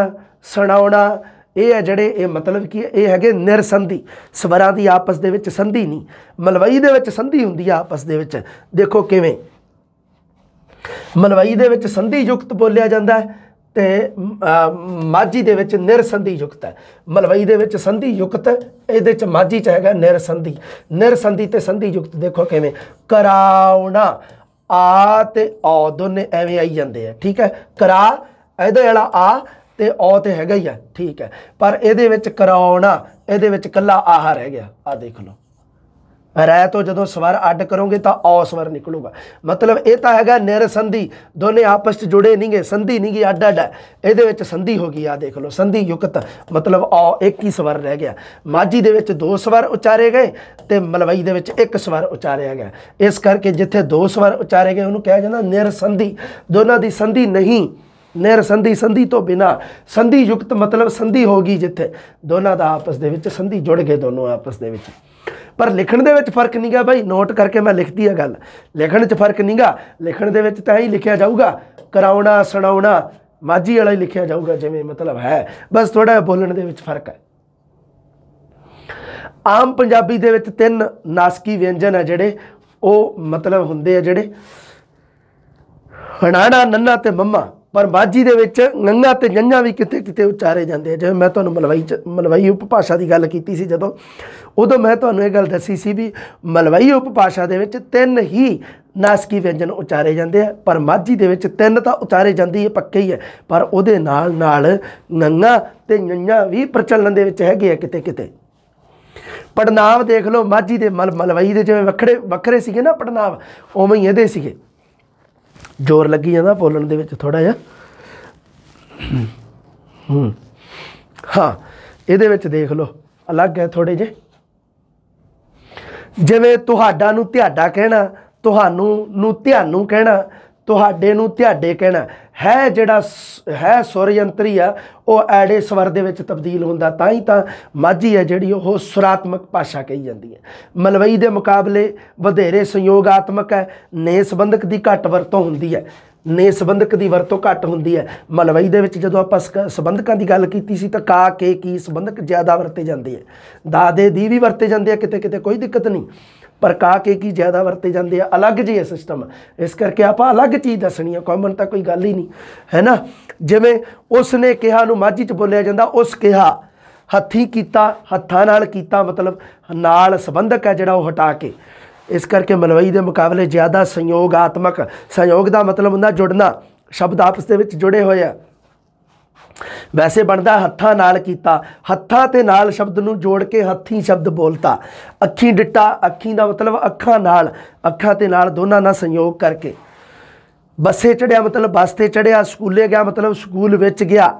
ਸੁਣਾਉਣਾ ਇਹ ਹੈ ਜਿਹੜੇ ਇਹ ਮਤਲਬ ਕੀ ਹੈ ਇਹ ਹੈਗੇ ਨਿਰਸੰਧੀ ਸਵਰਾਂ ਦੀ ਆਪਸ ਦੇ ਵਿੱਚ ਸੰਧੀ ਨਹੀਂ ਮਲਵਈ ਦੇ ਵਿੱਚ ਸੰਧੀ ਹੁੰਦੀ ਆ ਆਪਸ ਦੇ ਵਿੱਚ ਦੇਖੋ ਕਿਵੇਂ ਮਲਵਈ ਦੇ ਵਿੱਚ ਸੰਧੀ ਯੁਕਤ ਬੋਲਿਆ ਜਾਂਦਾ ਤੇ ਮਾਝੀ ਦੇ ਵਿੱਚ ਨਿਰਸੰਧੀ ਯੁਕਤ ਹੈ ਮਲਵਈ ਦੇ ਵਿੱਚ ਸੰਧੀ ਯੁਕਤ ਇਹਦੇ ਚ ਮਾਝੀ ਚ ਹੈਗਾ ਨਿਰਸੰਧੀ ਨਿਰਸੰਧੀ ਤੇ ਸੰਧੀ ਯੁਕਤ ਦੇਖੋ ਕਿਵੇਂ ਕਰਾਉਣਾ ਆ ਤੇ ਔ ਦੋਨੇ ਐਵੇਂ ਆਈ ਜਾਂਦੇ ਆ ਠੀਕ ਹੈ ਕਰਾ ਇਹਦੇ ਵਾਲਾ ਆ ਤੇ ਔ ਤੇ ਹੈਗਾ ਹੀ ਆ ਠੀਕ ਹੈ ਪਰ ਇਹਦੇ ਵਿੱਚ ਕਰਾਉਣਾ ਇਹਦੇ ਵਿੱਚ ਕੱਲਾ ਆਹ ਰਹਿ ਗਿਆ ਆ ਦੇਖ ਲਓ ਰੈ ਤੋਂ ਜਦੋਂ ਸਵਰ ਅੱਡ ਕਰੋਗੇ ਤਾਂ ਔ ਸਵਰ ਨਿਕਲੂਗਾ ਮਤਲਬ ਇਹ ਤਾਂ ਹੈਗਾ ਨਿਰ ਸੰਧੀ ਦੋਨੇ ਆਪਸ ਚ ਜੁੜੇ ਨਹੀਂਗੇ ਸੰਧੀ ਨਹੀਂਗੀ ਅੱਡ ਅੱਡ ਇਹਦੇ ਵਿੱਚ ਸੰਧੀ ਹੋ ਗਈ ਆ ਦੇਖ ਲਓ ਸੰਧੀ ਯੁਕਤ ਮਤਲਬ ਔ ਇੱਕ ਹੀ ਸਵਰ ਰਹਿ ਗਿਆ ਮਾਝੀ ਦੇ ਵਿੱਚ ਦੋ ਸਵਰ ਉਚਾਰੇ ਗਏ ਤੇ ਮਲਵਈ ਦੇ ਵਿੱਚ ਇੱਕ ਸਵਰ ਉਚਾਰਿਆ ਗਿਆ ਇਸ ਕਰਕੇ ਜਿੱਥੇ ਦੋ ਸਵਰ ਉਚਾਰੇ ਗਏ ਉਹਨੂੰ ਕਿਹਾ ਜਾਂਦਾ ਨਿਰ ਸੰਧੀ ਦੋਨਾਂ ਦੀ ਸੰਧੀ ਨਹੀਂ ਨਿਰ ਸੰਧੀ ਸੰਧੀ ਤੋਂ ਬਿਨਾ ਸੰਧੀ ਯੁਕਤ ਮਤਲਬ ਸੰਧੀ ਹੋਗੀ ਜਿੱਥੇ ਦੋਨਾਂ ਦਾ ਆਪਸ ਦੇ ਵਿੱਚ ਸੰਧੀ ਜੁੜ ਗਏ ਦੋਨੋਂ ਆਪਸ ਦੇ ਵਿੱਚ ਪਰ ਲਿਖਣ ਦੇ ਵਿੱਚ ਫਰਕ ਨਹੀਂਗਾ ਭਾਈ ਨੋਟ ਕਰਕੇ ਮੈਂ ਲਿਖਦੀ ਆ ਗੱਲ ਲਿਖਣ 'ਚ ਫਰਕ ਨਹੀਂਗਾ ਲਿਖਣ ਦੇ ਵਿੱਚ ਤਾਂ ਹੀ ਲਿਖਿਆ ਜਾਊਗਾ ਕਰਾਉਣਾ ਸੁਣਾਉਣਾ ਮਾਜੀ ਵਾਲਾ ਹੀ ਲਿਖਿਆ ਜਾਊਗਾ ਜਿਵੇਂ ਮਤਲਬ ਹੈ ਬਸ ਥੋੜਾ ਬੋਲਣ ਦੇ ਵਿੱਚ ਫਰਕ ਹੈ ਆਮ ਪੰਜਾਬੀ ਦੇ ਵਿੱਚ ਤਿੰਨ ਨਾਸਕੀ ਵਿਅੰਜਨ ਆ ਜਿਹੜੇ ਉਹ ਮਤਲਬ ਹੁੰਦੇ ਆ ਜਿਹੜੇ ਹਣਾਣਾ ਨੰਨਾ ਤੇ ਮੰਮਾ ਪਰ ਬਾਜੀ ਦੇ ਵਿੱਚ ਨੰਗਾ ਤੇ ਜੰਝਾ ਵੀ ਕਿਤੇ ਕਿਤੇ ਉਚਾਰੇ ਜਾਂਦੇ ਆ ਜਿਵੇਂ ਮੈਂ ਤੁਹਾਨੂੰ ਮਲਵਾਈ ਮਲਵਾਈ ਉਪਭਾਸ਼ਾ ਦੀ ਗੱਲ ਕੀਤੀ ਸੀ ਜਦੋਂ ਉਦੋਂ ਮੈਂ ਤੁਹਾਨੂੰ ਇਹ ਗੱਲ ਦੱਸੀ ਸੀ ਵੀ ਮਲਵਾਈ ਉਪਭਾਸ਼ਾ ਦੇ ਵਿੱਚ ਤਿੰਨ ਹੀ ਨਾਸਕੀ ਵਿਅੰਜਨ ਉਚਾਰੇ ਜਾਂਦੇ ਆ ਪਰ ਮਾਝੀ ਦੇ ਵਿੱਚ ਤਿੰਨ ਤਾਂ ਉਚਾਰੇ ਜਾਂਦੀ ਹੈ ਪੱਕੇ ਹੀ ਹੈ ਪਰ ਉਹਦੇ ਨਾਲ ਨਾਲ ਨੰਗਾ ਤੇ ਨੰਨਾ ਵੀ ਪ੍ਰਚਲਨ ਦੇ ਵਿੱਚ ਹੈਗੇ ਆ ਕਿਤੇ ਕਿਤੇ ਪੜਨਾਵ ਦੇਖ ਲਓ ਮਾਝੀ ਦੇ ਮਲਵਈ ਦੇ ਜਿਵੇਂ ਵੱਖਰੇ ਵੱਖਰੇ ਸੀਗੇ ਨਾ ਪੜਨਾਵ ਉਵੇਂ ਹੀ ਇਹਦੇ ਸੀਗੇ ਜ਼ੋਰ ਲੱਗੀ ਜਾਂਦਾ ਬੋਲਣ ਦੇ ਵਿੱਚ ਥੋੜਾ ਜਿਹਾ ਹੂੰ ਹਾਂ ਇਹਦੇ ਵਿੱਚ ਦੇਖ ਲਓ ਅਲੱਗ ਹੈ ਥੋੜੇ ਜੇ ਜਿਵੇਂ ਤੁਹਾਡਾ ਨੂੰ ਤੁਹਾਡਾ ਕਹਿਣਾ ਤੁਹਾਨੂੰ ਨੂੰ ਤੁਹਾਨੂੰ ਕਹਿਣਾ ਤੁਹਾਡੇ ਨੂੰ ਤੁਹਾਡੇ ਕਹਿਣਾ ਹੈ ਜਿਹੜਾ ਹੈ ਸੁਰ ਯੰਤਰੀ ਆ ਉਹ ਐੜੇ ਸਵਰ ਦੇ ਵਿੱਚ ਤਬਦੀਲ ਹੁੰਦਾ ਤਾਂ ਹੀ ਤਾਂ ਮਾਝੀ ਹੈ ਜਿਹੜੀ ਉਹ ਸੁਰਾਤਮਕ ਭਾਸ਼ਾ ਕਹੀ ਜਾਂਦੀ ਹੈ ਮਲਵਈ ਦੇ ਮੁਕਾਬਲੇ ਵਧੇਰੇ ਸੰਯੋਗਾਤਮਕ ਹੈ ਨੇ ਸੰਬੰਧਕ ਦੀ ਘੱਟ ਵਰਤੋਂ ਹੁੰਦੀ ਹੈ ਨੇ ਸੰਬੰਧਕ ਦੀ ਵਰਤੋਂ ਘੱਟ ਹੁੰਦੀ ਹੈ ਮਲਵਈ ਦੇ ਵਿੱਚ ਜਦੋਂ ਆਪਾਂ ਸੰਬੰਧਕਾਂ ਦੀ ਗੱਲ ਕੀਤੀ ਸੀ ਤਾਂ ਕਾ ਕੇ ਕੀ ਸੰਬੰਧਕ ਜ਼ਿਆਦਾ ਵਰਤੇ ਜਾਂਦੇ ਆ ਦਾਦੇ ਦੀ ਵੀ ਵਰਤੇ ਜਾਂਦੇ ਆ ਕਿਤੇ ਕਿਤੇ ਕੋਈ ਦਿੱਕਤ ਨਹੀਂ ਪਰ ਕਾ ਕੇ ਕੀ ਜ਼ਿਆਦਾ ਵਰਤੇ ਜਾਂਦੇ ਆ ਅਲੱਗ ਜਿਹਾ ਸਿਸਟਮ ਇਸ ਕਰਕੇ ਆਪਾਂ ਅਲੱਗ ਚੀਜ਼ ਦੱਸਣੀ ਆ ਕਾਮਨ ਤਾਂ ਕੋਈ ਗੱਲ ਹੀ ਨਹੀਂ ਹੈ ਨਾ ਜਿਵੇਂ ਉਸ ਨੇ ਕਿਹਾ ਨੂੰ ਮਾਝੀ 'ਚ ਬੋਲਿਆ ਜਾਂਦਾ ਉਸ ਕਿਹਾ ਹੱਥੀ ਕੀਤਾ ਹੱਥਾਂ ਨਾਲ ਕੀਤਾ ਮਤਲਬ ਨਾਲ ਸੰਬੰਧਕ ਹੈ ਜਿਹੜਾ ਉਹ ਹਟਾ ਕੇ ਇਸ ਕਰਕੇ ਮਲਵਈ ਦੇ ਮੁਕਾਬਲੇ ਜ਼ਿਆਦਾ ਸੰਯੋਗਾਤਮਕ ਸੰਯੋਗ ਦਾ ਮਤਲਬ ਹੁੰਦਾ ਜੁੜਨਾ ਸ਼ਬਦ ਆਪਸ ਦੇ ਵਿੱਚ ਜੁੜੇ ਹੋਏ ਆ ਵੈਸੇ ਬਣਦਾ ਹੱਥਾਂ ਨਾਲ ਕੀਤਾ ਹੱਥਾਂ ਤੇ ਨਾਲ ਸ਼ਬਦ ਨੂੰ ਜੋੜ ਕੇ ਹੱਥੀ ਸ਼ਬਦ ਬੋਲਤਾ ਅੱਖੀ ਡਿੱਟਾ ਅੱਖੀ ਦਾ ਮਤਲਬ ਅੱਖਾਂ ਨਾਲ ਅੱਖਾਂ ਤੇ ਨਾਲ ਦੋਨਾਂ ਨਾਲ ਸੰਯੋਗ ਕਰਕੇ ਬੱਸੇ ਚੜਿਆ ਮਤਲਬ ਬੱਸ ਤੇ ਚੜਿਆ ਸਕੂਲੇ ਗਿਆ ਮਤਲਬ ਸਕੂਲ ਵਿੱਚ ਗਿਆ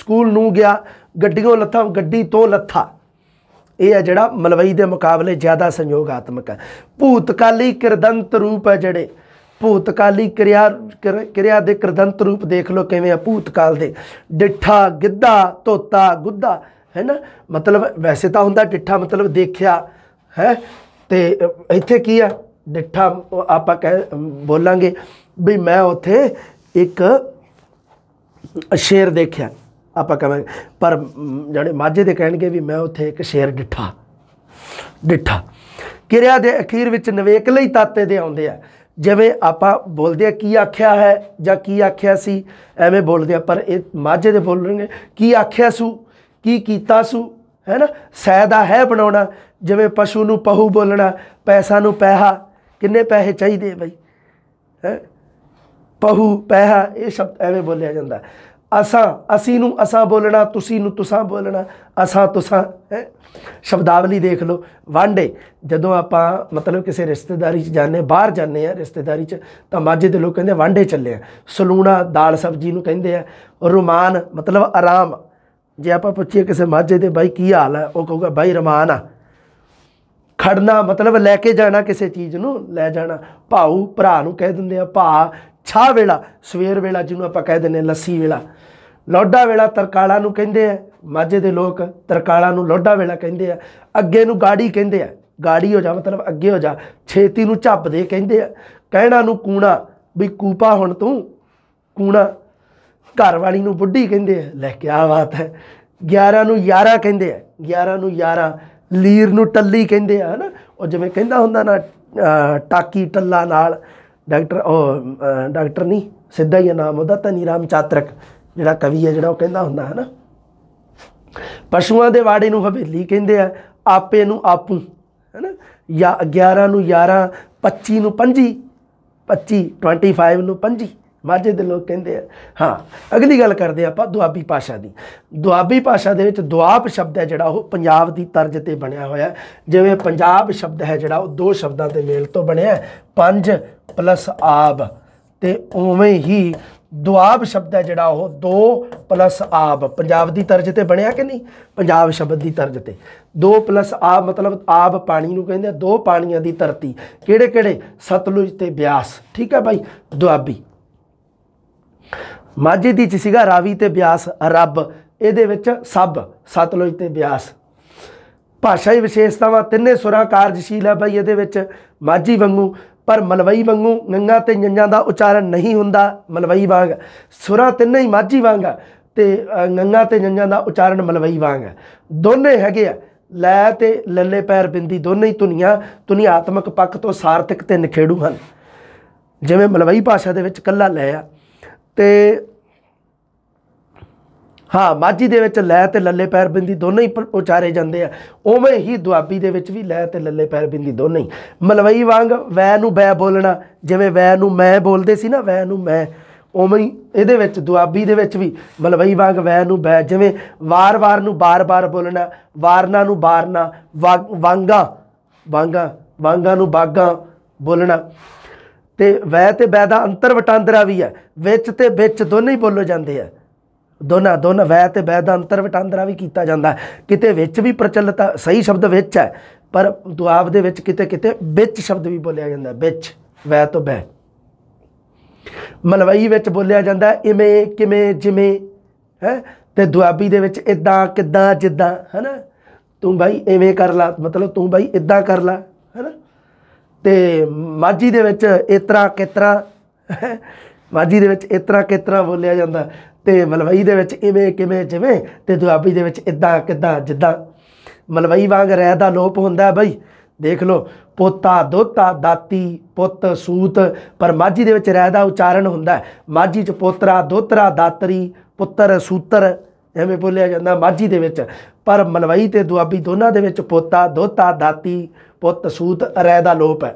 ਸਕੂਲ ਨੂੰ ਗਿਆ ਗੱਡੀਆਂ ਲੱਥਾ ਗੱਡੀ ਤੋਂ ਲੱਥਾ ਇਹ ਹੈ ਜਿਹੜਾ ਮਲਵਈ ਦੇ ਮੁਕਾਬਲੇ ਜ਼ਿਆਦਾ ਸੰਯੋਗਾਤਮਕ ਹੈ ਭੂਤਕਾਲੀ ਕਿਰਦੰਤ ਰੂਪ ਹੈ ਜਿਹੜੇ ਭੂਤਕਾਲੀ ਕਿਰਿਆ ਕਿਰਿਆ ਦੇ ਕਰਦੰਤ ਰੂਪ ਦੇਖ ਲਓ ਕਿਵੇਂ ਆ ਭੂਤਕਾਲ ਦੇ ਡਿੱਠਾ ਗਿੱਧਾ ਤੋਤਾ ਗੁੱਧਾ ਹੈ ਨਾ ਮਤਲਬ ਵੈਸੇ ਤਾਂ ਹੁੰਦਾ ਡਿੱਠਾ ਮਤਲਬ ਦੇਖਿਆ ਹੈ ਤੇ ਇੱਥੇ ਕੀ ਆ ਡਿੱਠਾ ਆਪਾਂ ਕਹ ਬੋਲਾਂਗੇ ਵੀ ਮੈਂ ਉੱਥੇ ਇੱਕ ਸ਼ੇਰ ਦੇਖਿਆ ਆਪਾਂ ਕਹਾਂ ਪਰ ਜਿਹੜੇ ਮਾਝੇ ਦੇ ਕਹਿਣਗੇ ਵੀ ਮੈਂ ਉੱਥੇ ਇੱਕ ਸ਼ੇਰ ਡਿੱਠਾ ਡਿੱਠਾ ਕਿਰਿਆ ਦੇ ਅਖੀਰ ਵਿੱਚ ਨਵੇਕਲੇ ਹੀ ਤਾਤੇ ਦੇ ਆਉਂਦੇ ਆ ਜਿਵੇਂ ਆਪਾਂ ਬੋਲਦੇ ਆ ਕੀ ਆਖਿਆ ਹੈ ਜਾਂ ਕੀ ਆਖਿਆ ਸੀ ਐਵੇਂ ਬੋਲਦੇ ਆ ਪਰ ਇਹ ਮਾਝੇ ਦੇ ਬੋਲਣਗੇ ਕੀ ਆਖਿਆ ਸੂ ਕੀ ਕੀਤਾ ਸੂ ਹੈ ਨਾ ਸੈਦਾ ਹੈ ਬਣਾਉਣਾ ਜਿਵੇਂ ਪਸ਼ੂ ਨੂੰ ਪਹੂ ਬੋਲਣਾ ਪੈਸਾ ਨੂੰ ਪੈਹਾ ਕਿੰਨੇ ਪੈਸੇ ਚਾਹੀਦੇ ਬਈ ਹੈ ਪਹੂ ਪੈਹਾ ਇਹ ਸ਼ਬਦ ਐਵੇਂ ਬੋਲਿਆ ਜਾਂਦਾ ਅਸਾਂ ਅਸੀਂ ਨੂੰ ਅਸਾਂ ਬੋਲਣਾ ਤੁਸੀਂ ਨੂੰ ਤੁਸਾਂ ਬੋਲਣਾ ਅਸਾਂ ਤੁਸਾਂ ਹੈ ਸ਼ਬਦਾਵਲੀ ਦੇਖ ਲਓ ਵਾਂਡੇ ਜਦੋਂ ਆਪਾਂ ਮਤਲਬ ਕਿਸੇ ਰਿਸ਼ਤੇਦਾਰੀ 'ਚ ਜਾਂਦੇ ਬਾਹਰ ਜਾਂਦੇ ਆ ਰਿਸ਼ਤੇਦਾਰੀ 'ਚ ਤਾਂ ਮਾਝੇ ਦੇ ਲੋਕ ਕਹਿੰਦੇ ਵਾਂਡੇ ਚੱਲੇ ਆ ਸਲੂਣਾ ਦਾਲ ਸਬਜੀ ਨੂੰ ਕਹਿੰਦੇ ਆ ਰੁਮਾਨ ਮਤਲਬ ਆਰਾਮ ਜੇ ਆਪਾਂ ਪੁੱਛੀਏ ਕਿਸੇ ਮਾਝੇ ਦੇ ਬਾਈ ਕੀ ਹਾਲ ਹੈ ਉਹ ਕਹੂਗਾ ਬਾਈ ਰਮਾਨ ਆ ਖੜਨਾ ਮਤਲਬ ਲੈ ਕੇ ਜਾਣਾ ਕਿਸੇ ਚੀਜ਼ ਨੂੰ ਲੈ ਜਾਣਾ ਭਾਉ ਭਰਾ ਨੂੰ ਕਹਿ ਦਿੰਦੇ ਆ ਭਾ ਛਾ ਵੇਲਾ ਸਵੇਰ ਵੇਲਾ ਜਿਹਨੂੰ ਆਪਾਂ ਕਹਿ ਦਿੰਨੇ ਲੱਸੀ ਵੇਲਾ ਲੋਡਾ ਵੇਲਾ ਤਰਕਾਲਾ ਨੂੰ ਕਹਿੰਦੇ ਆ ਮਾਝੇ ਦੇ ਲੋਕ ਤਰਕਾਲਾ ਨੂੰ ਲੋਡਾ ਵੇਲਾ ਕਹਿੰਦੇ ਆ ਅੱਗੇ ਨੂੰ ਗਾੜੀ ਕਹਿੰਦੇ ਆ ਗਾੜੀ ਹੋ ਜਾ ਮਤਲਬ ਅੱਗੇ ਹੋ ਜਾ ਛੇਤੀ ਨੂੰ ਝੱਪ ਦੇ ਕਹਿੰਦੇ ਆ ਕਹਿਣਾ ਨੂੰ ਕੂਣਾ ਵੀ ਕੂਪਾ ਹੁਣ ਤੂੰ ਕੂਣਾ ਘਰ ਵਾਲੀ ਨੂੰ ਬੁੱਢੀ ਕਹਿੰਦੇ ਆ ਲੈ ਕੀ ਬਾਤ ਹੈ 11 ਨੂੰ 11 ਕਹਿੰਦੇ ਆ 11 ਨੂੰ 11 ਲੀਰ ਨੂੰ ਟੱਲੀ ਕਹਿੰਦੇ ਆ ਹਨਾ ਉਹ ਜਿਵੇਂ ਕਹਿੰਦਾ ਹੁੰਦਾ ਨਾ ਟਾਕੀ ਟੱਲਾ ਨਾਲ ਡਾਕਟਰ ਉਹ ਡਾਕਟਰ ਨਹੀਂ ਸਿੱਧਾ ਹੀ ਨਾਮ ਉਹਦਾ ਤਨੀਰਾਮ ਚਾਤਰਕ ਜਿਹੜਾ ਕਵੀ ਹੈ ਜਿਹੜਾ ਉਹ ਕਹਿੰਦਾ ਹੁੰਦਾ ਹੈ ਨਾ ਪਸ਼ੂਆਂ ਦੇ ਵਾੜੇ ਨੂੰ ਹਵੇਲੀ ਕਹਿੰਦੇ ਆ ਆਪੇ ਨੂੰ ਆਪੂ ਹੈ ਨਾ ਜਾਂ 11 ਨੂੰ 11 25 ਨੂੰ 25 25 25 ਨੂੰ 25 ਮਾਝੇ ਦੇ ਲੋਕ ਕਹਿੰਦੇ ਆ ਹਾਂ ਅਗਲੀ ਗੱਲ ਕਰਦੇ ਆਪਾਂ ਦੁਆਬੀ ਭਾਸ਼ਾ ਦੀ ਦੁਆਬੀ ਭਾਸ਼ਾ ਦੇ ਵਿੱਚ ਦੁਆਬ ਸ਼ਬਦ ਹੈ ਜਿਹੜਾ ਉਹ ਪੰਜਾਬ ਦੀ ਤਰਜ ਤੇ ਬਣਿਆ ਹੋਇਆ ਜਿਵੇਂ ਪੰਜਾਬ ਸ਼ਬਦ ਹੈ ਜਿਹੜਾ ਉਹ ਦੋ ਸ਼ਬਦਾਂ ਦੇ ਮੇਲ ਤੋਂ ਬਣਿਆ ਪੰਜ ਪਲੱਸ ਆਬ ਤੇ ਉਵੇਂ ਹੀ ਦੁਆਬ ਸ਼ਬਦ ਹੈ ਜਿਹੜਾ ਉਹ ਦੋ ਪਲੱਸ ਆਬ ਪੰਜਾਬ ਦੀ ਤਰਜ ਤੇ ਬਣਿਆ ਕਿ ਨਹੀਂ ਪੰਜਾਬ ਸ਼ਬਦ ਦੀ ਤਰਜ ਤੇ ਦੋ ਪਲੱਸ ਆਬ ਮਤਲਬ ਆਬ ਪਾਣੀ ਨੂੰ ਕਹਿੰਦੇ ਆ ਦੋ ਪਾਣੀਆਂ ਦੀ ਧਰਤੀ ਕਿਹੜੇ ਕਿਹੜੇ ਸਤਲੁਜ ਤੇ ਬਿਆਸ ਠੀਕ ਹੈ ਭਾਈ ਦੁਆਬੀ ਮਾਝੇ ਦੀ ਚ ਸੀਗਾ ਰਾਵੀ ਤੇ ਬਿਆਸ ਰੱਬ ਇਹਦੇ ਵਿੱਚ ਸਭ ਸਤਲੁਜ ਤੇ ਬਿਆਸ ਭਾਸ਼ਾਈ ਵਿਸ਼ੇਸ਼ਤਾਵਾਂ ਤਿੰਨੇ ਸੁਰਾਂ ਕਾਰਜਸ਼ੀਲ ਹੈ ਭਾਈ ਇਹਦੇ ਵਿੱਚ ਮਾਝੀ ਵੰਗੂ ਪਰ ਮਲਵਈ ਵਾਂਗੂ ਗੰਗਾ ਤੇ ਜੰਜਾਂ ਦਾ ਉਚਾਰਨ ਨਹੀਂ ਹੁੰਦਾ ਮਲਵਈ ਵਾਂਗ ਸੁਰਾਂ ਤੇ ਹੀ ਮਾਝੀ ਵਾਂਗ ਤੇ ਗੰਗਾ ਤੇ ਜੰਜਾਂ ਦਾ ਉਚਾਰਨ ਮਲਵਈ ਵਾਂਗ ਦੋਨੇ ਹੈਗੇ ਆ ਲੈ ਤੇ ਲੱਲੇ ਪੈਰ ਬਿੰਦੀ ਦੋਨੇ ਹੀ ਦੁਨੀਆ ਆਤਮਿਕ ਪੱਖ ਤੋਂ ਸਾਰਥਕ ਤੇ ਨਖੇੜੂ ਹਨ ਜਿਵੇਂ ਮਲਵਈ ਭਾਸ਼ਾ ਦੇ ਵਿੱਚ ਕੱਲਾ ਲੈ ਆ ਤੇ ਹਾਂ ਮਾਝੀ ਦੇ ਵਿੱਚ ਲੈ ਤੇ ਲੱਲੇ ਪੈਰ ਬਿੰਦੀ ਦੋਨੇ ਹੀ ਉਚਾਰੇ ਜਾਂਦੇ ਆ ਉਵੇਂ ਹੀ ਦੁਆਬੀ ਦੇ ਵਿੱਚ ਵੀ ਲੈ ਤੇ ਲੱਲੇ ਪੈਰ ਬਿੰਦੀ ਦੋਨੇ ਹੀ ਮਲਵਈ ਵਾਂਗ ਵੈ ਨੂੰ ਬੈ ਬੋਲਣਾ ਜਿਵੇਂ ਵੈ ਨੂੰ ਮੈਂ ਬੋਲਦੇ ਸੀ ਨਾ ਵੈ ਨੂੰ ਮੈਂ ਉਵੇਂ ਹੀ ਇਹਦੇ ਵਿੱਚ ਦੁਆਬੀ ਦੇ ਵਿੱਚ ਵੀ ਮਲਵਈ ਵਾਂਗ ਵੈ ਨੂੰ ਬੈ ਜਿਵੇਂ ਵਾਰ-ਵਾਰ ਨੂੰ ਬਾਰ-ਬਾਰ ਬੋਲਣਾ ਵਾਰਨਾ ਨੂੰ ਬਾਰਨਾ ਵਾਂਗਾ ਵਾਂਗਾ ਵਾਂਗਾ ਨੂੰ ਬਾਗਾ ਬੋਲਣਾ ਤੇ ਵੈ ਤੇ ਬੈ ਦਾ ਅੰਤਰ ਵਟਾਂਦਰਾ ਵੀ ਹੈ ਵਿੱਚ ਤੇ ਵਿੱਚ ਦੋਨੇ ਹੀ ਬੋਲੇ ਜਾਂਦੇ ਆ ਦੋਨਾਂ ਦੋਨ ਵੈ ਤੇ ਬੈ ਦਾ ਅੰਤਰ ਵਟਾਂਦਰਾ ਵੀ ਕੀਤਾ ਜਾਂਦਾ ਕਿਤੇ ਵਿੱਚ ਵੀ ਪ੍ਰਚਲਿਤ ਸਹੀ ਸ਼ਬਦ ਵਿੱਚ ਹੈ ਪਰ ਦੁਆਬ ਦੇ ਵਿੱਚ ਕਿਤੇ ਕਿਤੇ ਵਿੱਚ ਸ਼ਬਦ ਵੀ ਬੋਲਿਆ ਜਾਂਦਾ ਵਿੱਚ ਵੈ ਤੋਂ ਬੈ ਮਲਵਈ ਵਿੱਚ ਬੋਲਿਆ ਜਾਂਦਾ ਇਵੇਂ ਕਿਵੇਂ ਜਿਵੇਂ ਹੈ ਤੇ ਦੁਆਬੀ ਦੇ ਵਿੱਚ ਇਦਾਂ ਕਿਦਾਂ ਜਿੱਦਾਂ ਹੈਨਾ ਤੂੰ ਭਾਈ ਐਵੇਂ ਕਰ ਲਾ ਮਤਲਬ ਤੂੰ ਭਾਈ ਇਦਾਂ ਕਰ ਲਾ ਹੈਨਾ ਤੇ ਮਾਝੀ ਦੇ ਵਿੱਚ ਇਤਰਾ ਕਿਤਰਾ ਮਾਝੀ ਦੇ ਵਿੱਚ ਇਤਰਾ ਕਿਤਰਾ ਬੋਲਿਆ ਜਾਂਦਾ ਤੇ ਮਲਵਈ ਦੇ ਵਿੱਚ ਇਵੇਂ ਕਿਵੇਂ ਜਿਵੇਂ ਤੇ ਦੁਆਬੀ ਦੇ ਵਿੱਚ ਇਦਾਂ ਕਿਦਾਂ ਜਿੱਦਾਂ ਮਲਵਈ ਵਾਂਗ ਰਹਿ ਦਾ ਲੋਪ ਹੁੰਦਾ ਬਈ ਦੇਖ ਲਓ ਪੋਤਾ ਦੋਤਾ ਦਾਤੀ ਪੁੱਤ ਸੂਤ ਪਰ ਮਾਝੀ ਦੇ ਵਿੱਚ ਰਹਿ ਦਾ ਉਚਾਰਨ ਹੁੰਦਾ ਮਾਝੀ ਚ ਪੋਤਰਾ ਦੋਤਰਾ ਦਾਤਰੀ ਪੁੱਤਰ ਸੂਤਰ ਐਵੇਂ ਬੋਲਿਆ ਜਾਂਦਾ ਮਾਝੀ ਦੇ ਵਿੱਚ ਪਰ ਮਲਵਈ ਤੇ ਦੁਆਬੀ ਦੋਨਾਂ ਦੇ ਵਿੱਚ ਪੋਤਾ ਦੋਤਾ ਦਾਤੀ ਪੁੱਤ ਸੂਤ ਰਹਿ ਦਾ ਲੋਪ ਹੈ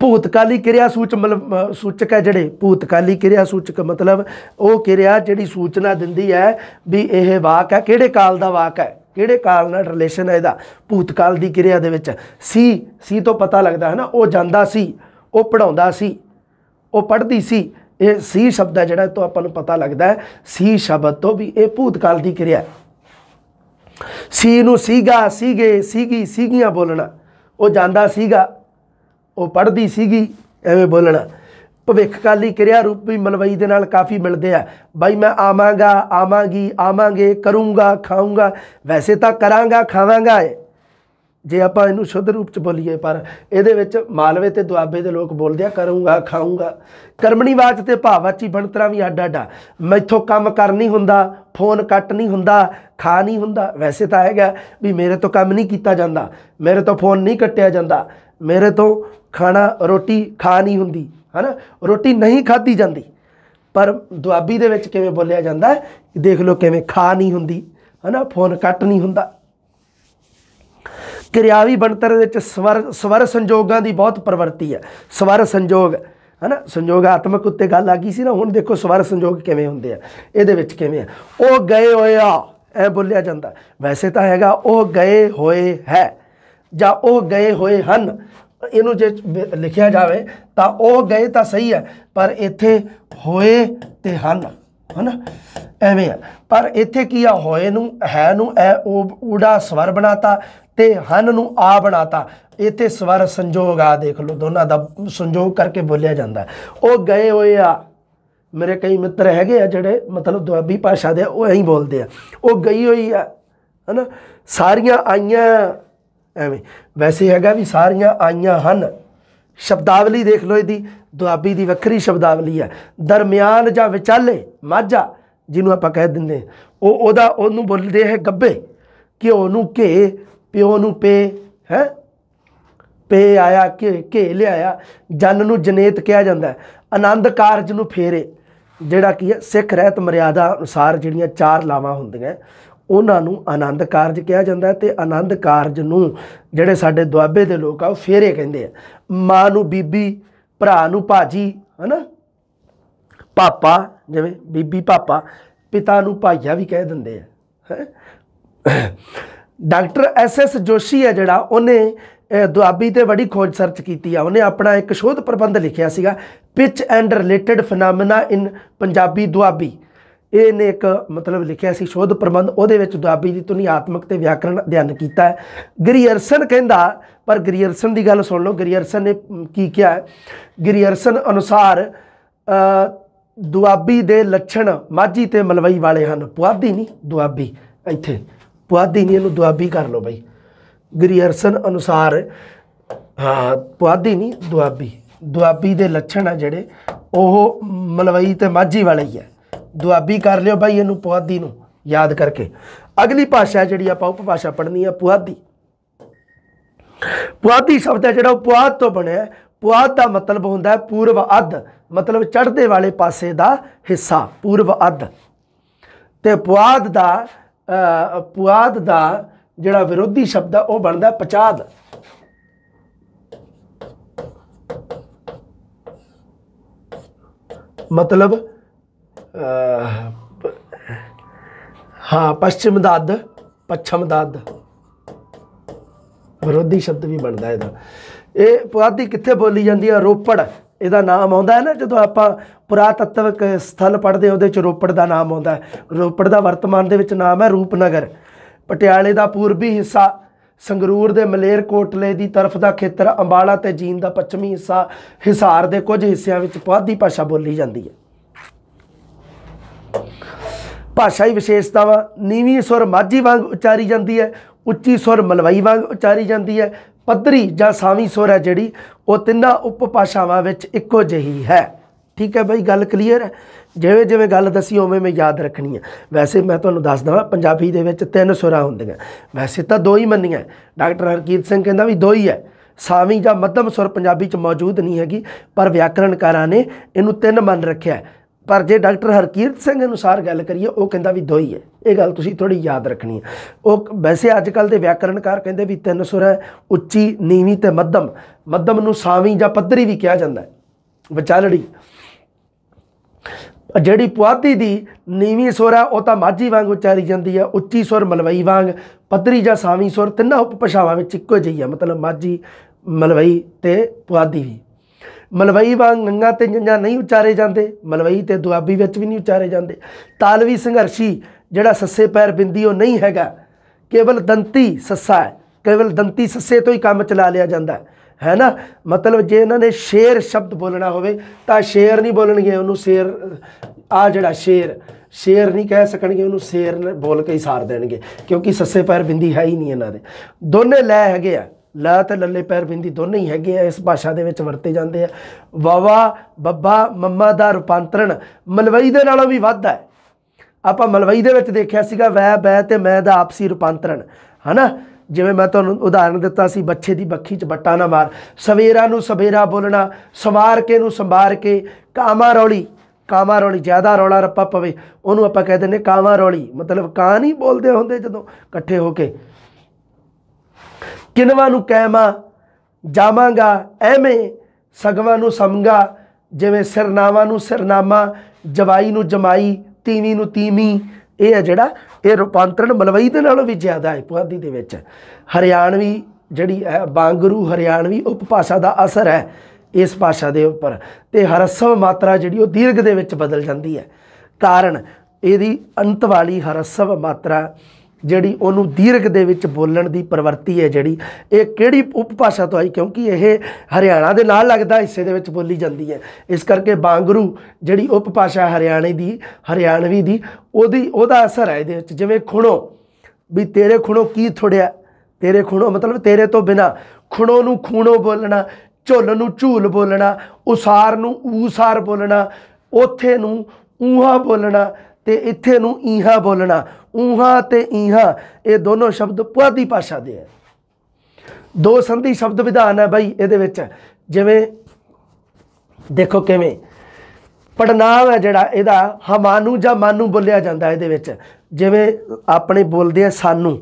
ਭੂਤਕਾਲੀ ਕਿਰਿਆ ਸੂਚਕ ਸੂਚਕ ਹੈ ਜਿਹੜੇ ਭੂਤਕਾਲੀ ਕਿਰਿਆ ਸੂਚਕ ਮਤਲਬ ਉਹ ਕਿਰਿਆ ਜਿਹੜੀ ਸੂਚਨਾ ਦਿੰਦੀ ਹੈ ਵੀ ਇਹ ਵਾਕ ਹੈ ਕਿਹੜੇ ਕਾਲ ਦਾ ਵਾਕ ਹੈ ਕਿਹੜੇ ਕਾਲ ਨਾਲ ਰਿਲੇਸ਼ਨ ਹੈ ਇਹਦਾ ਭੂਤਕਾਲ ਦੀ ਕਿਰਿਆ ਦੇ ਵਿੱਚ ਸੀ ਸੀ ਤੋਂ ਪਤਾ ਲੱਗਦਾ ਹੈ ਨਾ ਉਹ ਜਾਂਦਾ ਸੀ ਉਹ ਪੜਾਉਂਦਾ ਸੀ ਉਹ ਪੜਦੀ ਸੀ ਇਹ ਸੀ ਸ਼ਬਦ ਹੈ ਜਿਹੜਾ ਤੋਂ ਆਪਾਂ ਨੂੰ ਪਤਾ ਲੱਗਦਾ ਹੈ ਸੀ ਸ਼ਬਦ ਤੋਂ ਵੀ ਇਹ ਭੂਤਕਾਲ ਦੀ ਕਿਰਿਆ ਸੀ ਨੂੰ ਸੀਗਾ ਸੀਗੇ ਸੀਗੀ ਸੀਗੀਆਂ ਬੋਲਣਾ ਉਹ ਜਾਂਦਾ ਸੀਗਾ ਉਹ ਪੜਦੀ ਸੀਗੀ ਐਵੇਂ ਬੋਲਣਾ ਭਵਿੱਖ ਕਾਲੀ ਕਿਰਿਆ ਰੂਪ ਵੀ ਮਲਵਈ ਦੇ ਨਾਲ ਕਾਫੀ ਮਿਲਦੇ ਆ ਬਾਈ ਮੈਂ ਆਵਾਂਗਾ ਆਵਾਂਗੀ ਆਵਾਂਗੇ ਕਰੂੰਗਾ ਖਾਊਂਗਾ ਵੈਸੇ ਤਾਂ ਕਰਾਂਗਾ ਖਾਵਾਂਗਾ ਜੇ ਆਪਾਂ ਇਹਨੂੰ ਸ਼ੁੱਧ ਰੂਪ ਚ ਬੋਲੀਏ ਪਰ ਇਹਦੇ ਵਿੱਚ ਮਾਲਵੇ ਤੇ ਦੁਆਬੇ ਦੇ ਲੋਕ ਬੋਲਦੇ ਆ ਕਰੂੰਗਾ ਖਾਊਂਗਾ ਕਰਮਣੀ ਬਾਤ ਤੇ ਭਾਵਾਚੀ ਬਣਤਰਾ ਵੀ ਆਡਾ ਆਡਾ ਮੈਥੋਂ ਕੰਮ ਕਰ ਨਹੀਂ ਹੁੰਦਾ ਫੋਨ ਕੱਟ ਨਹੀਂ ਹੁੰਦਾ ਖਾ ਨਹੀਂ ਹੁੰਦਾ ਵੈਸੇ ਤਾਂ ਹੈਗਾ ਵੀ ਮੇਰੇ ਤੋਂ ਕੰਮ ਨਹੀਂ ਕੀਤਾ ਜਾਂਦਾ ਮੇਰੇ ਤੋਂ ਫੋਨ ਨਹੀਂ ਕੱਟਿਆ ਜਾਂਦਾ ਮੇਰੇ ਤੋਂ ਖਾਣਾ ਰੋਟੀ ਖਾ ਨਹੀਂ ਹੁੰਦੀ ਹਨਾ ਰੋਟੀ ਨਹੀਂ ਖਾਦੀ ਜਾਂਦੀ ਪਰ ਦੁਆਬੀ ਦੇ ਵਿੱਚ ਕਿਵੇਂ ਬੋਲਿਆ ਜਾਂਦਾ ਹੈ ਦੇਖ ਲਓ ਕਿਵੇਂ ਖਾ ਨਹੀਂ ਹੁੰਦੀ ਹਨਾ ਫੋਨ ਕੱਟ ਨਹੀਂ ਹੁੰਦਾ ਕਿਰਿਆਵੀ ਬਣਤਰ ਦੇ ਵਿੱਚ ਸਵਰ ਸਵਰ ਸੰਜੋਗਾਂ ਦੀ ਬਹੁਤ ਪਰਵਰਤੀ ਹੈ ਸਵਰ ਸੰਜੋਗ ਹਨਾ ਸੰਯੋਗਾਤਮਕ ਉੱਤੇ ਗੱਲ ਆ ਗਈ ਸੀ ਨਾ ਹੁਣ ਦੇਖੋ ਸਵਰ ਸੰਜੋਗ ਕਿਵੇਂ ਹੁੰਦੇ ਆ ਇਹਦੇ ਵਿੱਚ ਕਿਵੇਂ ਆ ਉਹ ਗਏ ਹੋਏ ਆ ਐ ਬੋਲਿਆ ਜਾਂਦਾ ਵੈਸੇ ਤਾਂ ਹੈਗਾ ਉਹ ਗਏ ਹੋਏ ਹੈ ਜਾਂ ਉਹ ਗਏ ਹੋਏ ਹਨ ਇਹਨੂੰ ਜੇ ਲਿਖਿਆ ਜਾਵੇ ਤਾਂ ਉਹ ਗਏ ਤਾਂ ਸਹੀ ਹੈ ਪਰ ਇੱਥੇ ਹੋਏ ਤੇ ਹਨ ਹਨਾ ਐਵੇਂ ਆ ਪਰ ਇੱਥੇ ਕੀ ਆ ਹੋਏ ਨੂੰ ਹੈ ਨੂੰ ਐ ਉਹ ਊੜਾ ਸਵਰ ਬਣਾਤਾ ਤੇ ਹਨ ਨੂੰ ਆ ਬਣਾਤਾ ਇੱਥੇ ਸਵਰ ਸੰਜੋਗ ਆ ਦੇਖ ਲਓ ਦੋਨਾਂ ਦਾ ਸੰਜੋਗ ਕਰਕੇ ਬੋਲਿਆ ਜਾਂਦਾ ਉਹ ਗਏ ਹੋਏ ਆ ਮੇਰੇ ਕਈ ਮਿੱਤਰ ਹੈਗੇ ਆ ਜਿਹੜੇ ਮਤਲਬ ਦੁਆਬੀ ਭਾਸ਼ਾ ਦੇ ਉਹ ਐਂ ਬੋਲਦੇ ਆ ਉਹ ਗਈ ਹੋਈ ਆ ਹਨਾ ਸਾਰੀਆਂ ਆਈਆਂ ਐਵੇਂ ਵੈਸੇ ਹੈਗਾ ਵੀ ਸਾਰੀਆਂ ਆਈਆਂ ਹਨ ਸ਼ਬਦਾਵਲੀ ਦੇਖ ਲਓ ਇਹਦੀ ਦੁਆਬੀ ਦੀ ਵੱਖਰੀ ਸ਼ਬਦਾਵਲੀ ਹੈ ਦਰਮਿਆਨ ਜਾਂ ਵਿਚਾਲੇ ਮਾਝਾ ਜਿਹਨੂੰ ਆਪਾਂ ਕਹਿ ਦਿੰਦੇ ਉਹ ਉਹਦਾ ਉਹਨੂੰ ਬੋਲਦੇ ਹੈ ਗੱਬੇ ਕਿ ਉਹਨੂੰ ਘੇ ਪਿਓ ਨੂੰ ਪੇ ਹੈ ਪੇ ਆਇਆ ਕਿ ਘੇ ਲਿਆਇਆ ਜਨ ਨੂੰ ਜਨੇਤ ਕਿਹਾ ਜਾਂਦਾ ਆਨੰਦ ਕਾਰਜ ਨੂੰ ਫੇਰੇ ਜਿਹੜਾ ਕੀ ਹੈ ਸਿੱਖ ਰਹਿਤ ਮਰਿਆਦਾ ਅਨੁਸਾਰ ਜਿਹੜੀਆਂ ਚਾਰ ਲਾਵਾਂ ਹੁੰਦੀਆਂ ਉਹਨਾਂ ਨੂੰ ਆਨੰਦ ਕਾਰਜ ਕਿਹਾ ਜਾਂਦਾ ਤੇ ਆਨੰਦ ਕਾਰਜ ਨੂੰ ਜਿਹੜੇ ਸਾਡੇ ਦੁਆਬੇ ਦੇ ਲੋਕ ਆ ਉਹ ਫੇਰੇ ਕਹਿੰਦੇ ਆ ਮਾਂ ਨੂੰ ਬੀਬੀ ਭਰਾ ਨੂੰ ਭਾਜੀ ਹਨਾ ਪਾਪਾ ਜਿਵੇਂ ਬੀਬੀ ਪਾਪਾ ਪਿਤਾ ਨੂੰ ਭਾਈਆ ਵੀ ਕਹਿ ਦਿੰਦੇ ਆ ਡਾਕਟਰ ਐਸ ਐਸ ਜੋਸ਼ੀ ਆ ਜਿਹੜਾ ਉਹਨੇ ਦੁਆਬੀ ਤੇ ਬੜੀ ਖੋਜ ਸਰਚ ਕੀਤੀ ਆ ਉਹਨੇ ਆਪਣਾ ਇੱਕ ਸ਼ੋਧ ਪ੍ਰਬੰਧ ਲਿਖਿਆ ਸੀਗਾ pitch and related phenomena in Punjabi Doabi ਇਹਨੇ ਇੱਕ ਮਤਲਬ ਲਿਖਿਆ ਸੀ ਸ਼ੋਧ ਪ੍ਰਬੰਧ ਉਹਦੇ ਵਿੱਚ ਦੁਆਬੀ ਦੀ ਤੁਨੀ ਆਤਮਕ ਤੇ ਵਿਆਕਰਣ ਅਧਿਐਨ ਕੀਤਾ ਹੈ ਗਰੀਅਰਸਨ ਕਹਿੰਦਾ ਪਰ ਗਰੀਅਰਸਨ ਦੀ ਗੱਲ ਸੁਣ ਲਓ ਗਰੀਅਰਸਨ ਨੇ ਕੀ ਕਿਹਾ ਹੈ ਗਰੀਅਰਸਨ ਅਨੁਸਾਰ ਦੁਆਬੀ ਦੇ ਲੱਛਣ ਮਾਝੀ ਤੇ ਮਲਵਈ ਵਾਲੇ ਹਨ ਪੁਆਧੀ ਨਹੀਂ ਦੁਆਬੀ ਇੱਥੇ ਪੁਆਧੀ ਨਹੀਂ ਇਹਨੂੰ ਦੁਆਬੀ ਕਰ ਲਓ ਬਈ ਗਰੀਅਰਸਨ ਅਨੁਸਾਰ ਪੁਆਧੀ ਨਹੀਂ ਦੁਆਬੀ ਦੁਆਬੀ ਦੇ ਲੱਛਣ ਆ ਜਿਹੜੇ ਉਹ ਮਲਵਈ ਤੇ ਮਾਝੀ ਵਾਲੇ ਹੀ ਆ ਦੁਆਬੀ ਕਰ ਲਿਓ ਭਾਈ ਇਹਨੂੰ ਪੁਆਧੀ ਨੂੰ ਯਾਦ ਕਰਕੇ ਅਗਲੀ ਭਾਸ਼ਾ ਜਿਹੜੀ ਆਪਾਂ ਉਪਭਾਸ਼ਾ ਪੜ੍ਹਨੀ ਆ ਪੁਆਧੀ ਪੁਆਧੀ ਸ਼ਬਦ ਹੈ ਜਿਹੜਾ ਉਹ ਪੁਆਧ ਤੋਂ ਬਣਿਆ ਪੁਆਧ ਦਾ ਮਤਲਬ ਹੁੰਦਾ ਹੈ ਪੂਰਵ ਅੱਧ ਮਤਲਬ ਚੜ੍ਹਦੇ ਵਾਲੇ ਪਾਸੇ ਦਾ ਹਿੱਸਾ ਪੂਰਵ ਅੱਧ ਤੇ ਪੁਆਧ ਦਾ ਪੁਆਧ ਦਾ ਜਿਹੜਾ ਵਿਰੋਧੀ ਸ਼ਬਦ ਆ ਉਹ ਬਣਦਾ ਪਚਾਦ ਮਤਲਬ ਹਾਂ ਪਛਮ ਦੱਦ ਪਛਮ ਦੱਦ ਵਿਰੋਧੀ ਸ਼ਬਦ ਵੀ ਬਣਦਾ ਇਹਦਾ ਇਹ ਪੁਆਧੀ ਕਿੱਥੇ ਬੋਲੀ ਜਾਂਦੀ ਆ ਰੋਪੜ ਇਹਦਾ ਨਾਮ ਆਉਂਦਾ ਹੈ ਨਾ ਜਦੋਂ ਆਪਾਂ ਪੁਰਾਤੱਤਵਕ ਸਥਲ ਪੜਦੇ ਉਹਦੇ ਚ ਰੋਪੜ ਦਾ ਨਾਮ ਆਉਂਦਾ ਹੈ ਰੋਪੜ ਦਾ ਵਰਤਮਾਨ ਦੇ ਵਿੱਚ ਨਾਮ ਹੈ ਰੂਪਨਗਰ ਪਟਿਆਲੇ ਦਾ ਪੂਰਬੀ ਹਿੱਸਾ ਸੰਗਰੂਰ ਦੇ ਮਲੇਰ ਕੋਟਲੇ ਦੀ ਤਰਫ ਦਾ ਖੇਤਰ ਅੰਬਾਲਾ ਤੇ ਜੀਨ ਦਾ ਪੱਛਮੀ ਹਿੱਸਾ ਹਿਸਾਰ ਦੇ ਕੁਝ ਹਿੱਸਿਆਂ ਵਿੱਚ ਪੁਆਧੀ ਭਾਸ਼ਾ ਬੋਲੀ ਜਾਂਦੀ ਹੈ ਭਾਸ਼ਾਈ ਵਿਸ਼ੇਸ਼ਤਾ ਵਾ ਨੀਵੀਂ ਸੁਰ ਮਾਝੀ ਵਾਂਗ ਉਚਾਰੀ ਜਾਂਦੀ ਹੈ ਉੱਚੀ ਸੁਰ ਮਲਵਈ ਵਾਂਗ ਉਚਾਰੀ ਜਾਂਦੀ ਹੈ ਪੱਧਰੀ ਜਾਂ ਸਾਵੀਂ ਸੁਰ ਹੈ ਜਿਹੜੀ ਉਹ ਤਿੰਨਾਂ ਉਪਭਾਸ਼ਾਵਾਂ ਵਿੱਚ ਇੱਕੋ ਜਿਹੀ ਹੈ ਠੀਕ ਹੈ ਬਈ ਗੱਲ ਕਲੀਅਰ ਹੈ ਜਿਵੇਂ ਜਿਵੇਂ ਗੱਲ ਦਸੀ ਉਵੇਂ ਮੈਂ ਯਾਦ ਰੱਖਣੀ ਹੈ ਵੈਸੇ ਮੈਂ ਤੁਹਾਨੂੰ ਦੱਸ ਦਵਾਂ ਪੰਜਾਬੀ ਦੇ ਵਿੱਚ ਤਿੰਨ ਸੁਰਾਂ ਹੁੰਦੀਆਂ ਵੈਸੇ ਤਾਂ ਦੋ ਹੀ ਮੰਨੀਆਂ ਡਾਕਟਰ ਹਰਕੀਤ ਸਿੰਘ ਕਹਿੰਦਾ ਵੀ ਦੋ ਹੀ ਹੈ ਸਾਵੀਂ ਜਾਂ ਮੱਧਮ ਸੁਰ ਪੰਜਾਬੀ 'ਚ ਮੌਜੂਦ ਨਹੀਂ ਹੈਗੀ ਪਰ ਵਿਆਕਰਣਕਾਰਾਂ ਨੇ ਇਹਨੂੰ ਤਿੰਨ ਮੰਨ ਰੱਖਿਆ ਪਰ ਜੇ ਡਾਕਟਰ ਹਰਕੀਰਤ ਸਿੰਘ ਅਨੁਸਾਰ ਗੱਲ ਕਰੀਏ ਉਹ ਕਹਿੰਦਾ ਵੀ ਦੋਈ ਹੈ ਇਹ ਗੱਲ ਤੁਸੀਂ ਥੋੜੀ ਯਾਦ ਰੱਖਣੀ ਹੈ ਉਹ ਵੈਸੇ ਅੱਜ ਕੱਲ ਦੇ ਵਿਆਕਰਣਕਾਰ ਕਹਿੰਦੇ ਵੀ ਤਿੰਨ ਸੁਰ ਹੈ ਉੱਚੀ ਨੀਵੀਂ ਤੇ ਮੱਧਮ ਮੱਧਮ ਨੂੰ ਸਾਵੀਂ ਜਾਂ ਪੱਧਰੀ ਵੀ ਕਿਹਾ ਜਾਂਦਾ ਹੈ ਵਿਚਾਲੜੀ ਜਿਹੜੀ ਪੁਆਧੀ ਦੀ ਨੀਵੀਂ ਸੁਰ ਹੈ ਉਹ ਤਾਂ ਮਾਝੀ ਵਾਂਗ ਉਚਾਰੀ ਜਾਂਦੀ ਹੈ ਉੱਚੀ ਸੁਰ ਮਲਵਈ ਵਾਂਗ ਪੱਧਰੀ ਜਾਂ ਸਾਵੀਂ ਸੁਰ ਤਿੰਨਾਂ ਉਪਭਾਸ਼ਾਵਾਂ ਵਿੱਚ ਇੱਕੋ ਜਿਹੀ ਹੈ ਮਤਲਬ ਮਾਝੀ ਮਲਵਈ ਤੇ ਪੁਆਧੀ ਵੀ ਮਲਵਈ ਵਾਂਗ ਨੰਗਾ ਤੇ ਜੰਜਾ ਨਹੀਂ ਉਚਾਰੇ ਜਾਂਦੇ ਮਲਵਈ ਤੇ ਦੁਆਬੀ ਵਿੱਚ ਵੀ ਨਹੀਂ ਉਚਾਰੇ ਜਾਂਦੇ ਤਾਲਵੀ ਸੰਘਰਸ਼ੀ ਜਿਹੜਾ ਸੱਸੇ ਪੈਰ ਬਿੰਦੀ ਉਹ ਨਹੀਂ ਹੈਗਾ ਕੇਵਲ ਦੰਤੀ ਸੱਸਾ ਹੈ ਕੇਵਲ ਦੰਤੀ ਸੱਸੇ ਤੋਂ ਹੀ ਕੰਮ ਚਲਾ ਲਿਆ ਜਾਂਦਾ ਹੈ ਨਾ ਮਤਲਬ ਜੇ ਇਹਨਾਂ ਨੇ ਸ਼ੇਰ ਸ਼ਬਦ ਬੋਲਣਾ ਹੋਵੇ ਤਾਂ ਸ਼ੇਰ ਨਹੀਂ ਬੋਲਣਗੇ ਉਹਨੂੰ ਸ਼ੇਰ ਆ ਜਿਹੜਾ ਸ਼ੇਰ ਸ਼ੇਰ ਨਹੀਂ ਕਹਿ ਸਕਣਗੇ ਉਹਨੂੰ ਸ਼ੇਰ ਬੋਲ ਕੇ ਹੀ ਸਾਰ ਦੇਣਗੇ ਕਿਉਂਕਿ ਸੱਸੇ ਪੈਰ ਬਿੰਦੀ ਹੈ ਹੀ ਨਹੀਂ ਇਹਨਾਂ ਦੇ ਦੋਨੇ ਲੈ ਹੈਗੇ ਆ ਲਾ ਤੇ ਲੱਲੇ ਪੈਰ ਬਿੰਦੀ ਦੋਨੇ ਹੀ ਹੈਗੇ ਆ ਇਸ ਭਾਸ਼ਾ ਦੇ ਵਿੱਚ ਵਰਤੇ ਜਾਂਦੇ ਆ ਵਾਵਾ ਬੱਬਾ ਮੰਮਾ ਦਾ ਰੂਪਾਂਤਰਣ ਮਲਵਈ ਦੇ ਨਾਲੋਂ ਵੀ ਵੱਧ ਹੈ ਆਪਾਂ ਮਲਵਈ ਦੇ ਵਿੱਚ ਦੇਖਿਆ ਸੀਗਾ ਵੈ ਬੈ ਤੇ ਮੈਂ ਦਾ ਆਪਸੀ ਰੂਪਾਂਤਰਣ ਹਨਾ ਜਿਵੇਂ ਮੈਂ ਤੁਹਾਨੂੰ ਉਦਾਹਰਣ ਦਿੱਤਾ ਸੀ ਬੱਚੇ ਦੀ ਬੱਖੀ 'ਚ ਬੱਟਾ ਨਾ ਮਾਰ ਸਵੇਰਾ ਨੂੰ ਸਵੇਰਾ ਬੋਲਣਾ ਸਵਾਰ ਕੇ ਨੂੰ ਸੰਭਾਰ ਕੇ ਕਾਮਾ ਰੌਲੀ ਕਾਮਾ ਰੌਲੀ ਜ਼ਿਆਦਾ ਰੌਲਾ ਰੱਪਾ ਪਵੇ ਉਹਨੂੰ ਆਪਾਂ ਕਹਿੰਦੇ ਨੇ ਕਾਮਾ ਰੌਲੀ ਮਤਲਬ ਕਾਂ ਨਹੀਂ ਬੋਲਦੇ ਹੁੰਦੇ ਜਦੋਂ ਇਕੱਠੇ ਹੋ ਕੇ ਕਿਨਵਾ ਨੂੰ ਕਹਿਮਾ ਜਾਵਾਂਗਾ ਐਵੇਂ ਸਗਵਾ ਨੂੰ ਸਮਗਾ ਜਿਵੇਂ ਸਿਰਨਾਵਾ ਨੂੰ ਸਿਰਨਾਮਾ ਜਵਾਈ ਨੂੰ ਜਮਾਈ ਤੀਵੀ ਨੂੰ ਤੀਮੀ ਇਹ ਹੈ ਜਿਹੜਾ ਇਹ ਰੂਪਾਂਤਰਣ ਮਲਵਈ ਦੇ ਨਾਲੋਂ ਵੀ ਜ਼ਿਆਦਾ ਹੈ ਪੁਆਧੀ ਦੇ ਵਿੱਚ ਹਰਿਆਣਵੀ ਜਿਹੜੀ ਹੈ ਬਾਂਗਰੂ ਹਰਿਆਣਵੀ ਉਪਭਾਸ਼ਾ ਦਾ ਅਸਰ ਹੈ ਇਸ ਭਾਸ਼ਾ ਦੇ ਉੱਪਰ ਤੇ ਹਰਸਵ ਮਾਤਰਾ ਜਿਹੜੀ ਉਹ ਦੀਰਘ ਦੇ ਵਿੱਚ ਬਦਲ ਜਾਂਦੀ ਹੈ ਕਾਰਨ ਇਹਦੀ ਅੰਤ ਵਾਲੀ ਹਰਸਵ ਮਾਤਰਾ ਜਿਹੜੀ ਉਹਨੂੰ ਦੀਰਘ ਦੇ ਵਿੱਚ ਬੋਲਣ ਦੀ ਪ੍ਰਵਰਤੀ ਹੈ ਜਿਹੜੀ ਇਹ ਕਿਹੜੀ ਉਪਭਾਸ਼ਾ ਤੋਂ ਆਈ ਕਿਉਂਕਿ ਇਹ ਹਰਿਆਣਾ ਦੇ ਨਾਲ ਲੱਗਦਾ ਹਿੱਸੇ ਦੇ ਵਿੱਚ ਬੋਲੀ ਜਾਂਦੀ ਹੈ ਇਸ ਕਰਕੇ ਬਾਂਗਰੂ ਜਿਹੜੀ ਉਪਭਾਸ਼ਾ ਹਰਿਆਣੇ ਦੀ ਹਰਿਆਣਵੀ ਦੀ ਉਹਦੀ ਉਹਦਾ ਅਸਰ ਹੈ ਇਹਦੇ ਵਿੱਚ ਜਿਵੇਂ ਖੁਣੋ ਵੀ ਤੇਰੇ ਖੁਣੋ ਕੀ ਥੋੜਿਆ ਤੇਰੇ ਖੁਣੋ ਮਤਲਬ ਤੇਰੇ ਤੋਂ ਬਿਨਾ ਖੁਣੋ ਨੂੰ ਖੂਣੋ ਬੋਲਣਾ ਝੋਲ ਨੂੰ ਝੂਲ ਬੋਲਣਾ ਉਸਾਰ ਨੂੰ ਊਸਾਰ ਬੋਲਣਾ ਉਥੇ ਨੂੰ ਊਹਾ ਬੋਲਣਾ ਤੇ ਇੱਥੇ ਨੂੰ ਈਹਾ ਬੋਲਣਾ ਊਹਾ ਤੇ ਈਹਾ ਇਹ ਦੋਨੋਂ ਸ਼ਬਦ ਪੁਆਧੀ ਭਾਸ਼ਾ ਦੇ ਆ ਦੋ ਸੰਧੀ ਸ਼ਬਦ ਵਿਧਾਨ ਹੈ ਬਾਈ ਇਹਦੇ ਵਿੱਚ ਜਿਵੇਂ ਦੇਖੋ ਕਿਵੇਂ ਪੜਨਾਮ ਹੈ ਜਿਹੜਾ ਇਹਦਾ ਹਮਾਨੂ ਜਾਂ ਮਾਨੂ ਬੋਲਿਆ ਜਾਂਦਾ ਇਹਦੇ ਵਿੱਚ ਜਿਵੇਂ ਆਪਣੇ ਬੋਲਦੇ ਆ ਸਾਨੂੰ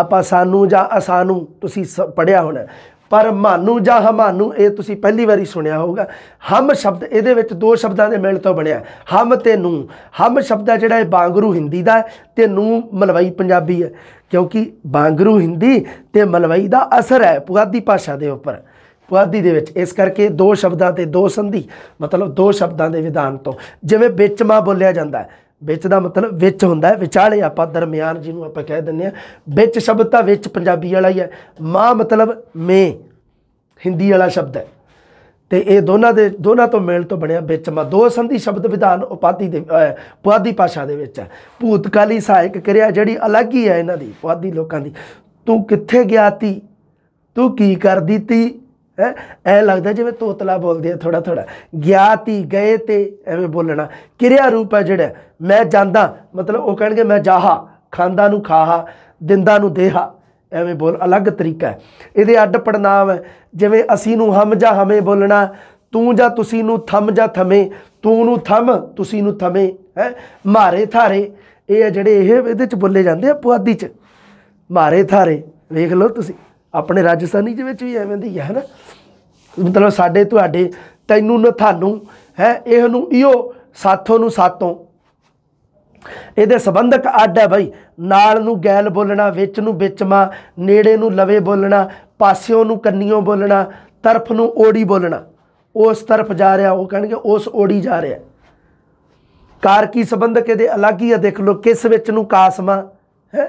ਆਪਾਂ ਸਾਨੂੰ ਜਾਂ ਅਸਾਨੂੰ ਤੁਸੀਂ ਪੜਿਆ ਹੋਣਾ ਪਰ ਮਾਨੂ ਜਾਂ ਹਮਾਨੂ ਇਹ ਤੁਸੀਂ ਪਹਿਲੀ ਵਾਰੀ ਸੁਣਿਆ ਹੋਊਗਾ ਹਮ ਸ਼ਬਦ ਇਹਦੇ ਵਿੱਚ ਦੋ ਸ਼ਬਦਾਂ ਦੇ ਮਿਲ ਤੋਂ ਬਣਿਆ ਹਮ ਤੇ ਨੂੰ ਹਮ ਸ਼ਬਦ ਹੈ ਜਿਹੜਾ ਇਹ ਬਾਂਗਰੂ ਹਿੰਦੀ ਦਾ ਤੇ ਨੂੰ ਮਲਵਈ ਪੰਜਾਬੀ ਹੈ ਕਿਉਂਕਿ ਬਾਂਗਰੂ ਹਿੰਦੀ ਤੇ ਮਲਵਈ ਦਾ ਅਸਰ ਹੈ ਪੁਆਧੀ ਭਾਸ਼ਾ ਦੇ ਉੱਪਰ ਪੁਆਧੀ ਦੇ ਵਿੱਚ ਇਸ ਕਰਕੇ ਦੋ ਸ਼ਬਦਾਂ ਤੇ ਦੋ ਸੰਧੀ ਮਤਲਬ ਦੋ ਸ਼ਬਦਾਂ ਦੇ ਵਿਧਾਨ ਤੋਂ ਜਿਵੇਂ ਵਿੱਚ ਮਾ ਬੋਲਿਆ ਜਾਂਦਾ ਹੈ ਵਿੱਚ ਦਾ ਮਤਲਬ ਵਿੱਚ ਹੁੰਦਾ ਵਿਚਾਲੇ ਆਪਾਂ ਦਰਮਿਆਨ ਜਿਹਨੂੰ ਆਪਾਂ ਕਹਿ ਦਿੰਨੇ ਆ ਵਿੱਚ ਸ਼ਬਦ ਤਾਂ ਵਿੱਚ ਪੰਜਾਬੀ ਵਾਲਾ ਹੀ ਹੈ ਮਾਂ ਮਤਲਬ ਮੈਂ ਹਿੰਦੀ ਵਾਲਾ ਸ਼ਬਦ ਹੈ ਤੇ ਇਹ ਦੋਨਾਂ ਦੇ ਦੋਨਾਂ ਤੋਂ ਮੇਲ ਤੋਂ ਬਣਿਆ ਵਿੱਚ ਮਾ ਦੋ ਸੰਧੀ ਸ਼ਬਦ ਵਿਧਾਨ ਉਪਾਦੀ ਦੇ ਪੁਆਧੀ ਭਾਸ਼ਾ ਦੇ ਵਿੱਚ ਹੈ ਭੂਤਕਾਲੀ ਸਹਾਇਕ ਕਿਰਿਆ ਜਿਹੜੀ ਅਲੱਗ ਹੀ ਹੈ ਇਹਨਾਂ ਦੀ ਪੁਆਧੀ ਲੋਕਾਂ ਦੀ ਤੂੰ ਕਿੱਥੇ ਗਿਆ ਤੀ ਤੂੰ ਕੀ ਕਰਦੀ ਤੀ ਹੈ ਐ ਲੱਗਦਾ ਜਿਵੇਂ ਤੋਤਲਾ ਬੋਲਦੇ ਆ ਥੋੜਾ ਥੋੜਾ ਗਿਆ ਤੀ ਗਏ ਤੇ ਐਵੇਂ ਬੋਲਣਾ ਕਿਰਿਆ ਰੂਪ ਹੈ ਜਿਹੜਾ ਮੈਂ ਜਾਂਦਾ ਮਤਲਬ ਉਹ ਕਹਿਣਗੇ ਮੈਂ ਜਾਹਾ ਖਾਂਦਾ ਨੂੰ ਖਾਹਾ ਦਿੰਦਾ ਨੂੰ ਦੇਹਾ ਐਵੇਂ ਬੋਲ ਅਲੱਗ ਤਰੀਕਾ ਹੈ ਇਹਦੇ ਅੱਡ ਪੜਨਾਮ ਹੈ ਜਿਵੇਂ ਅਸੀਂ ਨੂੰ ਹਮ ਜਾਂ ਹਮੇ ਬੋਲਣਾ ਤੂੰ ਜਾਂ ਤੁਸੀਂ ਨੂੰ ਥਮ ਜਾਂ ਥਮੇ ਤੂੰ ਨੂੰ ਥਮ ਤੁਸੀਂ ਨੂੰ ਥਮੇ ਹੈ ਮਾਰੇ ਥਾਰੇ ਇਹ ਹੈ ਜਿਹੜੇ ਇਹ ਇਹਦੇ ਚ ਬੋਲੇ ਜਾਂਦੇ ਆ ਪੁਆਧੀ ਚ ਮਾਰੇ ਥਾਰੇ ਵੇਖ ਲਓ ਤੁਸੀਂ ਆਪਣੇ ਰਾਜਸਥਾਨੀ ਦੇ ਵਿੱਚ ਵੀ ਐਵੇਂ ਦੀ ਹੈ ਨਾ ਮਤਲਬ ਸਾਡੇ ਤੁਹਾਡੇ ਤੈਨੂੰ ਨਾ ਤੁਹਾਨੂੰ ਹੈ ਇਹ ਨੂੰ ਇਹੋ ਸਾਥੋਂ ਨੂੰ ਸਾਤੋਂ ਇਹਦੇ ਸੰਬੰਧਕ ਅੱਡ ਹੈ ਭਾਈ ਨਾਲ ਨੂੰ ਗੈਲ ਬੋਲਣਾ ਵਿੱਚ ਨੂੰ ਵਿਚਮਾ ਨੇੜੇ ਨੂੰ ਲਵੇ ਬੋਲਣਾ ਪਾਸਿਓਂ ਨੂੰ ਕੰਨੀਓਂ ਬੋਲਣਾ ਤਰਫ ਨੂੰ ਓੜੀ ਬੋਲਣਾ ਉਸ ਤਰਫ ਜਾ ਰਿਹਾ ਉਹ ਕਹਿਣਗੇ ਉਸ ਓੜੀ ਜਾ ਰਿਹਾ ਕਾਰ ਕੀ ਸੰਬੰਧਕ ਇਹਦੇ ਅਲੱਗ ਹੀ ਆ ਦੇਖ ਲਓ ਕਿਸ ਵਿੱਚ ਨੂੰ ਕਾਸਮਾ ਹੈ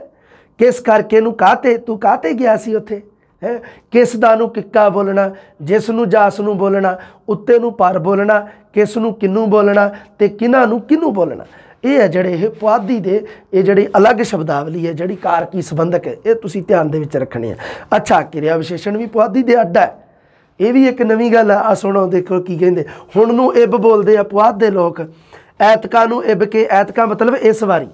ਕਿਸ ਕਰਕੇ ਨੂੰ ਕਾਤੇ ਤੂੰ ਕਾਤੇ ਗਿਆ ਸੀ ਉੱਥੇ ਹੈ ਕਿਸ ਦਾ ਨੂੰ ਕਿੱਕਾ ਬੋਲਣਾ ਜਿਸ ਨੂੰ ਜਾਸ ਨੂੰ ਬੋਲਣਾ ਉੱਤੇ ਨੂੰ ਪਰ ਬੋਲਣਾ ਕਿਸ ਨੂੰ ਕਿਨੂੰ ਬੋਲਣਾ ਤੇ ਕਿਨਾਂ ਨੂੰ ਕਿਨੂੰ ਬੋਲਣਾ ਇਹ ਹੈ ਜਿਹੜੇ ਇਹ ਪੁਆਧੀ ਦੇ ਇਹ ਜਿਹੜੀ ਅਲੱਗ ਸ਼ਬਦਾਵਲੀ ਹੈ ਜਿਹੜੀ ਕਾਰਕੀ ਸੰਬੰਧਕ ਹੈ ਇਹ ਤੁਸੀਂ ਧਿਆਨ ਦੇ ਵਿੱਚ ਰੱਖਣੀ ਹੈ ਅੱਛਾ ਕਿਰਿਆ ਵਿਸ਼ੇਸ਼ਣ ਵੀ ਪੁਆਧੀ ਦੇ ਅੱਡਾ ਹੈ ਇਹ ਵੀ ਇੱਕ ਨਵੀਂ ਗੱਲ ਆ ਆ ਸੁਣੋ ਦੇਖੋ ਕੀ ਕਹਿੰਦੇ ਹੁਣ ਨੂੰ ਇਬ ਬੋਲਦੇ ਆ ਪੁਆਧ ਦੇ ਲੋਕ ਐਤਕਾਂ ਨੂੰ ਇਬ ਕੇ ਐਤਕਾਂ ਮਤਲਬ ਇਸ ਵਾਰੀ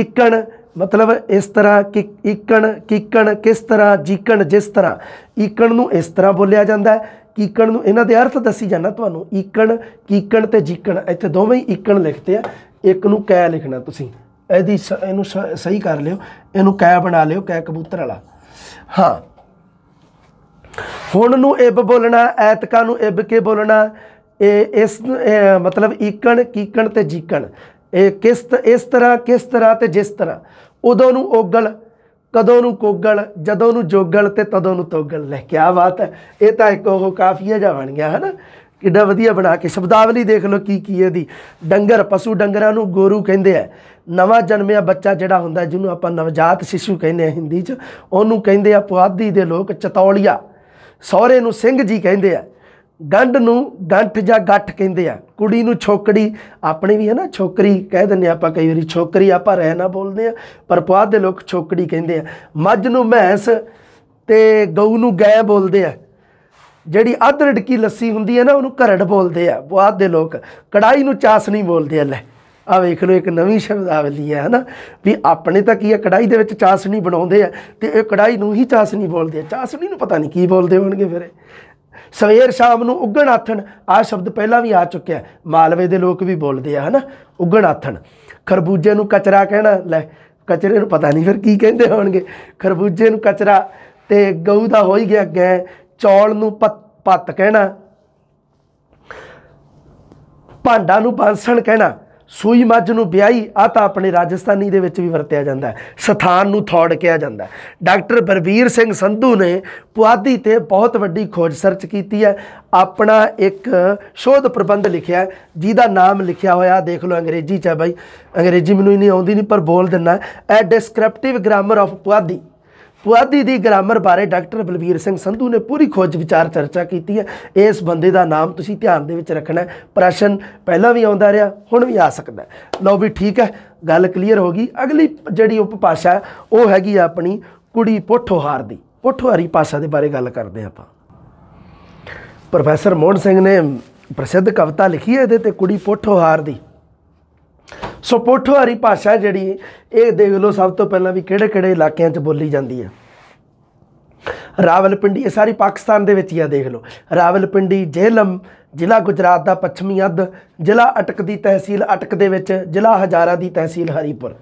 ਇਕਣ ਮਤਲਬ ਇਸ ਤਰ੍ਹਾਂ ਕਿ ਈਕਣ ਕਿਕਣ ਕਿਸ ਤਰ੍ਹਾਂ ਜੀਕਣ ਜਿਸ ਤਰ੍ਹਾਂ ਈਕਣ ਨੂੰ ਇਸ ਤਰ੍ਹਾਂ ਬੋਲਿਆ ਜਾਂਦਾ ਹੈ ਕੀਕਣ ਨੂੰ ਇਹਨਾਂ ਦੇ ਅਰਥ ਦੱਸੀ ਜਾਣਾ ਤੁਹਾਨੂੰ ਈਕਣ ਕੀਕਣ ਤੇ ਜੀਕਣ ਇੱਥੇ ਦੋਵੇਂ ਈਕਣ ਲਿਖਤੇ ਆ ਇੱਕ ਨੂੰ ਕੈ ਲਿਖਣਾ ਤੁਸੀਂ ਇਹਦੀ ਇਹਨੂੰ ਸਹੀ ਕਰ ਲਿਓ ਇਹਨੂੰ ਕੈ ਬਣਾ ਲਿਓ ਕੈ ਕਬੂਤਰ ਵਾਲਾ ਹਾਂ ਹੁਣ ਨੂੰ ਇਬ ਬੋਲਣਾ ਐਤਕਾ ਨੂੰ ਇਬ ਕੇ ਬੋਲਣਾ ਇਹ ਇਸ ਮਤਲਬ ਈਕਣ ਕੀਕਣ ਤੇ ਜੀਕਣ ਇਹ ਕਿਸ ਇਸ ਤਰ੍ਹਾਂ ਕਿਸ ਤਰ੍ਹਾਂ ਤੇ ਜਿਸ ਤਰ੍ਹਾਂ ਉਦੋਂ ਨੂੰ ਓਗਲ ਕਦੋਂ ਨੂੰ ਕੋਗਲ ਜਦੋਂ ਨੂੰ ਜੋਗਲ ਤੇ ਤਦੋਂ ਨੂੰ ਤੋਗਲ ਲੈ ਕੇ ਆ ਬਾਤ ਇਹ ਤਾਂ ਇੱਕ ਉਹ ਕਾਫੀਆ ਜਾ ਬਣ ਗਿਆ ਹਨਾ ਕਿੱਡਾ ਵਧੀਆ ਬਣਾ ਕੇ ਸ਼ਬਦਾਵਲੀ ਦੇਖ ਲਓ ਕੀ ਕੀ ਇਹਦੀ ਡੰਗਰ ਪਸ਼ੂ ਡੰਗਰਾਂ ਨੂੰ ਗੋਰੂ ਕਹਿੰਦੇ ਆ ਨਵਾਂ ਜਨਮਿਆ ਬੱਚਾ ਜਿਹੜਾ ਹੁੰਦਾ ਜਿਹਨੂੰ ਆਪਾਂ ਨਵਜਾਤ ਸ਼ਿਸ਼ੂ ਕਹਿੰਦੇ ਆ ਹਿੰਦੀ 'ਚ ਉਹਨੂੰ ਕਹਿੰਦੇ ਆ ਪੁਆਧੀ ਦੇ ਲੋਕ ਚਤੌਲੀਆ ਸਹਰੇ ਨੂੰ ਸਿੰਘ ਜੀ ਕਹਿੰਦੇ ਆ ਗੰਢ ਨੂੰ ਗੰਠ ਜਾਂ ਗੱਠ ਕਹਿੰਦੇ ਆ ਕੁੜੀ ਨੂੰ ਛੋਕੜੀ ਆਪਣੇ ਵੀ ਹੈ ਨਾ ਛੋਕਰੀ ਕਹਿ ਦਿੰਦੇ ਆਪਾਂ ਕਈ ਵਾਰੀ ਛੋਕਰੀ ਆਪਾਂ ਰਹਿ ਨਾ ਬੋਲਦੇ ਆ ਪਰ ਪੁਆਧ ਦੇ ਲੋਕ ਛੋਕੜੀ ਕਹਿੰਦੇ ਆ ਮੱਝ ਨੂੰ ਮੈਂਸ ਤੇ ਗਊ ਨੂੰ ਗਾਇ ਬੋਲਦੇ ਆ ਜਿਹੜੀ ਅਧਰੜ ਕੀ ਲੱਸੀ ਹੁੰਦੀ ਹੈ ਨਾ ਉਹਨੂੰ ਘਰੜ ਬੋਲਦੇ ਆ ਪੁਆਧ ਦੇ ਲੋਕ ਕੜਾਈ ਨੂੰ ਚਾਸਣੀ ਬੋਲਦੇ ਆ ਲੈ ਆ ਵੇਖ ਲਓ ਇੱਕ ਨਵੀਂ ਸ਼ਬਦਾਵਲੀ ਹੈ ਹਨਾ ਵੀ ਆਪਣੇ ਤਾਂ ਕੀ ਆ ਕੜਾਈ ਦੇ ਵਿੱਚ ਚਾਸਣੀ ਬਣਾਉਂਦੇ ਆ ਤੇ ਇਹ ਕੜਾਈ ਨੂੰ ਹੀ ਚਾਸਣੀ ਬੋਲਦੇ ਆ ਚਾਸਣੀ ਨੂੰ ਪਤਾ ਨਹੀਂ ਕੀ ਬੋਲਦੇ ਹੋਣਗੇ ਫਿਰ ਸਵੇਰ ਸ਼ਾਮ ਨੂੰ ਉੱਗਣ ਆਥਣ ਆ ਸ਼ਬਦ ਪਹਿਲਾਂ ਵੀ ਆ ਚੁੱਕਿਆ ਮਾਲਵੇ ਦੇ ਲੋਕ ਵੀ ਬੋਲਦੇ ਆ ਹਨਾ ਉੱਗਣ ਆਥਣ ਖਰਬੂਜੇ ਨੂੰ ਕਚਰਾ ਕਹਿਣਾ ਲੈ ਕਚਰੇ ਨੂੰ ਪਤਾ ਨਹੀਂ ਫਿਰ ਕੀ ਕਹਿੰਦੇ ਹੋਣਗੇ ਖਰਬੂਜੇ ਨੂੰ ਕਚਰਾ ਤੇ ਗਊ ਦਾ ਹੋ ਹੀ ਗਿਆ ਗੈ ਚੌਲ ਨੂੰ ਪੱਤ ਕਹਿਣਾ ਭਾਂਡਾ ਨੂੰ ਬਾਂਸਣ ਕਹਿਣਾ ਸੂਈ ਮੱਝ ਨੂੰ ਵਿਆਹੀ ਆ ਤਾਂ ਆਪਣੇ ਰਾਜਸਥਾਨੀ ਦੇ ਵਿੱਚ ਵੀ ਵਰਤਿਆ ਜਾਂਦਾ ਹੈ ਸਥਾਨ ਨੂੰ ਥੋੜ ਕਿਹਾ ਜਾਂਦਾ ਹੈ ਡਾਕਟਰ ਬਰਬੀਰ ਸਿੰਘ ਸੰਧੂ ਨੇ ਪੁਆਧੀ ਤੇ ਬਹੁਤ ਵੱਡੀ ਖੋਜ ਸਰਚ ਕੀਤੀ ਹੈ ਆਪਣਾ ਇੱਕ ਸ਼ੋਧ ਪ੍ਰਬੰਧ ਲਿਖਿਆ ਜਿਹਦਾ ਨਾਮ ਲਿਖਿਆ ਹੋਇਆ ਦੇਖ ਲਓ ਅੰਗਰੇਜ਼ੀ ਚ ਹੈ ਬਾਈ ਅੰਗਰੇਜ਼ੀ ਮੈਨੂੰ ਨਹੀਂ ਆਉਂਦੀ ਨਹੀਂ ਪਰ ਬੋਲ ਦਿੰਨਾ ਐ descriptive grammar of Puadhi Puadhi ਦੀ ਗ੍ਰਾਮਰ ਬਾਰੇ ਡਾਕਟਰ ਬਲਬੀਰ ਸਿੰਘ ਸੰਧੂ ਨੇ ਪੂਰੀ ਖੋਜ ਵਿਚਾਰ ਚਰਚਾ ਕੀਤੀ ਹੈ ਇਸ ਬੰਦੇ ਦਾ ਨਾਮ ਤੁਸੀਂ ਧਿਆਨ ਦੇ ਵਿੱਚ ਰੱਖਣਾ ਹੈ ਪ੍ਰਸ਼ਨ ਪਹਿਲਾਂ ਵੀ ਆਉਂਦਾ ਰਿਹਾ ਹੁਣ ਵੀ ਆ ਸਕਦਾ ਲਓ ਵੀ ਠੀਕ ਹੈ ਗੱਲ ਕਲੀਅਰ ਹੋ ਗਈ ਅਗਲੀ ਜਿਹੜੀ ਉਪਭਾਸ਼ਾ ਉਹ ਹੈਗੀ ਆਪਣੀ ਕੁੜੀ ਪੋਠੋਹਾਰ ਦੀ ਪੋਠੋਹਾਰੀ ਭਾਸ਼ਾ ਦੇ ਬਾਰੇ ਗੱਲ ਕਰਦੇ ਆਪਾਂ ਪ੍ਰੋਫੈਸਰ ਮੋਹਨ ਸਿੰਘ ਨੇ ਪ੍ਰਸਿੱਧ ਕਵਿਤਾ ਲਿਖੀ ਹੈ ਇਹਦੇ ਤੇ ਕੁੜੀ ਪੋਠੋਹਾਰ ਦੀ ਸੋ ਪੋਠੋਹਾਰੀ ਭਾਸ਼ਾ ਜਿਹੜੀ ਇਹ ਦੇਖ ਲਓ ਸਭ ਤੋਂ ਪਹਿਲਾਂ ਵੀ ਕਿਹੜੇ ਕਿਹੜੇ ਇਲਾਕਿਆਂ 'ਚ ਬੋਲੀ ਜਾਂਦੀ ਹੈ ਰਾਵਲਪਿੰਡੀ ਇਹ ਸਾਰੀ ਪਾਕਿਸਤਾਨ ਦੇ ਵਿੱਚ ਹੀ ਆ ਦੇਖ ਲਓ ਰਾਵਲਪਿੰਡੀ ਜੇਹਲਮ ਜ਼ਿਲ੍ਹਾ ਗੁਜਰਾਤ ਦਾ ਪੱਛਮੀ ਅੱਧ ਜ਼ਿਲ੍ਹਾ ਅਟਕ ਦੀ ਤਹਿਸੀਲ ਅਟਕ ਦੇ ਵਿੱਚ ਜ਼ਿਲ੍ਹਾ ਹਜ਼ਾਰਾ ਦੀ ਤਹਿਸੀਲ ਹਰੀਪੁਰ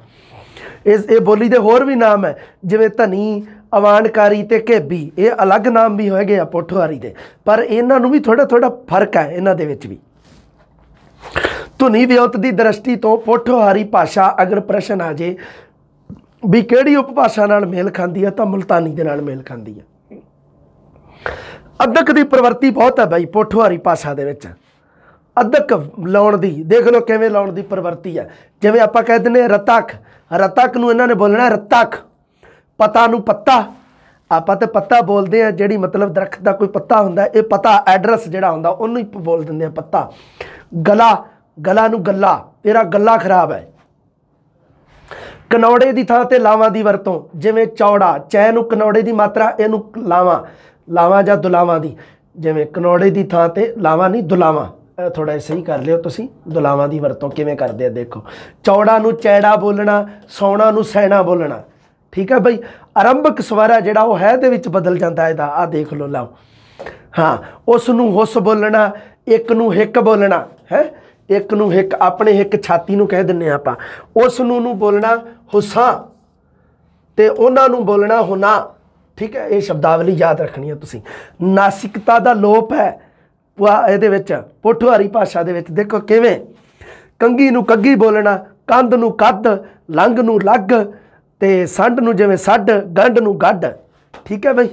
ਇਸ ਇਹ ਬੋਲੀ ਦੇ ਹੋਰ ਵੀ ਨਾਮ ਹੈ ਜਿਵੇਂ ਧਨੀ ਅਵਾਨਕਾਰੀ ਤੇ ਕੇਬੀ ਇਹ ਅਲੱਗ ਨਾਮ ਵੀ ਹੋਏਗੇ ਆ ਪੋਠੋਹਾਰੀ ਦੇ ਪਰ ਇਹਨਾਂ ਨੂੰ ਵੀ ਥੋੜਾ ਥੋੜਾ ਫਰਕ ਹੈ ਇਹਨਾਂ ਦੇ ਵਿੱਚ ਵੀ ਧੁਨੀ ਵਿਉਤ ਦੀ ਦ੍ਰਿਸ਼ਟੀ ਤੋਂ ਪੋਠੋਹਾਰੀ ਭਾਸ਼ਾ ਅਗਰ ਪ੍ਰਸ਼ਨ ਆ ਜੇ ਵੀ ਕਿਹੜੀ ਉਪਭਾਸ਼ਾ ਨਾਲ ਮੇਲ ਖਾਂਦੀ ਆ ਤਾਂ ਮਲਤਾਨੀ ਦੇ ਨਾਲ ਮੇਲ ਖਾਂਦੀ ਆ ਅਦਕ ਦੀ ਪ੍ਰਵਰਤੀ ਬਹੁਤ ਹੈ ਬਾਈ ਪੋਠੋਹਾਰੀ ਭਾਸ਼ਾ ਦੇ ਵਿੱਚ ਅਦਕ ਲਾਉਣ ਦੀ ਦੇਖ ਲਓ ਕਿਵੇਂ ਲਾਉਣ ਦੀ ਪ੍ਰਵਰਤੀ ਹੈ ਜਿਵੇਂ ਆਪਾਂ ਕਹਿ ਦਿੰਨੇ ਰਤਕ ਰਤਕ ਨੂੰ ਇਹਨਾਂ ਨੇ ਬੋਲਣਾ ਰਤਕ ਪਤਾ ਨੂੰ ਪੱਤਾ ਆਪਾਂ ਤੇ ਪੱਤਾ ਬੋਲਦੇ ਆ ਜਿਹੜੀ ਮਤਲਬ ਦਰਖਤ ਦਾ ਕੋਈ ਪੱਤਾ ਹੁੰਦਾ ਇਹ ਪਤਾ ਐਡਰੈਸ ਜਿਹੜਾ ਹੁੰਦਾ ਉਹਨੂੰ ਹੀ ਬੋਲ ਦਿੰਦੇ ਆ ਪੱਤਾ ਗਲਾ ਗਲਾ ਨੂੰ ਗੱਲਾ ਤੇਰਾ ਗੱਲਾ ਖਰਾਬ ਹੈ ਕਨੌੜੇ ਦੀ ਥਾਂ ਤੇ ਲਾਵਾਂ ਦੀ ਵਰਤੋਂ ਜਿਵੇਂ ਚੌੜਾ ਚੈ ਨੂੰ ਕਨੌੜੇ ਦੀ ਮਾਤਰਾ ਇਹਨੂੰ ਲਾਵਾਂ ਲਾਵਾਂ ਜਾਂ ਦੁਲਾਵਾਂ ਦੀ ਜਿਵੇਂ ਕਨੌੜੇ ਦੀ ਥਾਂ ਤੇ ਲਾਵਾਂ ਨਹੀਂ ਦੁਲਾਵਾਂ ਥੋੜਾ ਸਹੀ ਕਰ ਲਿਓ ਤੁਸੀਂ ਦੁਲਾਵਾਂ ਦੀ ਵਰਤੋਂ ਕਿਵੇਂ ਕਰਦੇ ਆ ਦੇਖੋ ਚੌੜਾ ਨੂੰ ਚੈੜਾ ਬੋਲਣਾ ਸੌਣਾ ਨੂੰ ਸੈਣਾ ਬੋਲਣਾ ਠੀਕ ਹੈ ਭਾਈ ਆਰੰਭਕ ਸਵਾਰਾ ਜਿਹੜਾ ਉਹ ਹੈ ਦੇ ਵਿੱਚ ਬਦਲ ਜਾਂਦਾ ਇਹਦਾ ਆ ਦੇਖ ਲਓ ਲਾਓ ਹਾਂ ਉਸ ਨੂੰ ਹੁਸ ਬੋਲਣਾ ਇੱਕ ਨੂੰ ਹਿੱਕ ਬੋਲਣਾ ਹੈ ਇੱਕ ਨੂੰ ਇੱਕ ਆਪਣੇ ਇੱਕ ਛਾਤੀ ਨੂੰ ਕਹਿ ਦਿੰਨੇ ਆਪਾਂ ਉਸ ਨੂੰ ਨੂੰ ਬੋਲਣਾ ਹੁਸਾ ਤੇ ਉਹਨਾਂ ਨੂੰ ਬੋਲਣਾ ਹੁਨਾ ਠੀਕ ਹੈ ਇਹ ਸ਼ਬਦਾਵਲੀ ਯਾਦ ਰੱਖਣੀ ਹੈ ਤੁਸੀਂ ਨਾਸਿਕਤਾ ਦਾ ਲੋਪ ਹੈ ਇਹਦੇ ਵਿੱਚ ਪੋਠੋਹਾਰੀ ਭਾਸ਼ਾ ਦੇ ਵਿੱਚ ਦੇਖੋ ਕਿਵੇਂ ਕੰਗੀ ਨੂੰ ਕੱਗੀ ਬੋਲਣਾ ਕੰਧ ਨੂੰ ਕੱਦ ਲੰਗ ਨੂੰ ਲੱਗ ਤੇ ਸੰਡ ਨੂੰ ਜਿਵੇਂ ਸੱਡ ਗੰਡ ਨੂੰ ਗੱਡ ਠੀਕ ਹੈ ਬਈ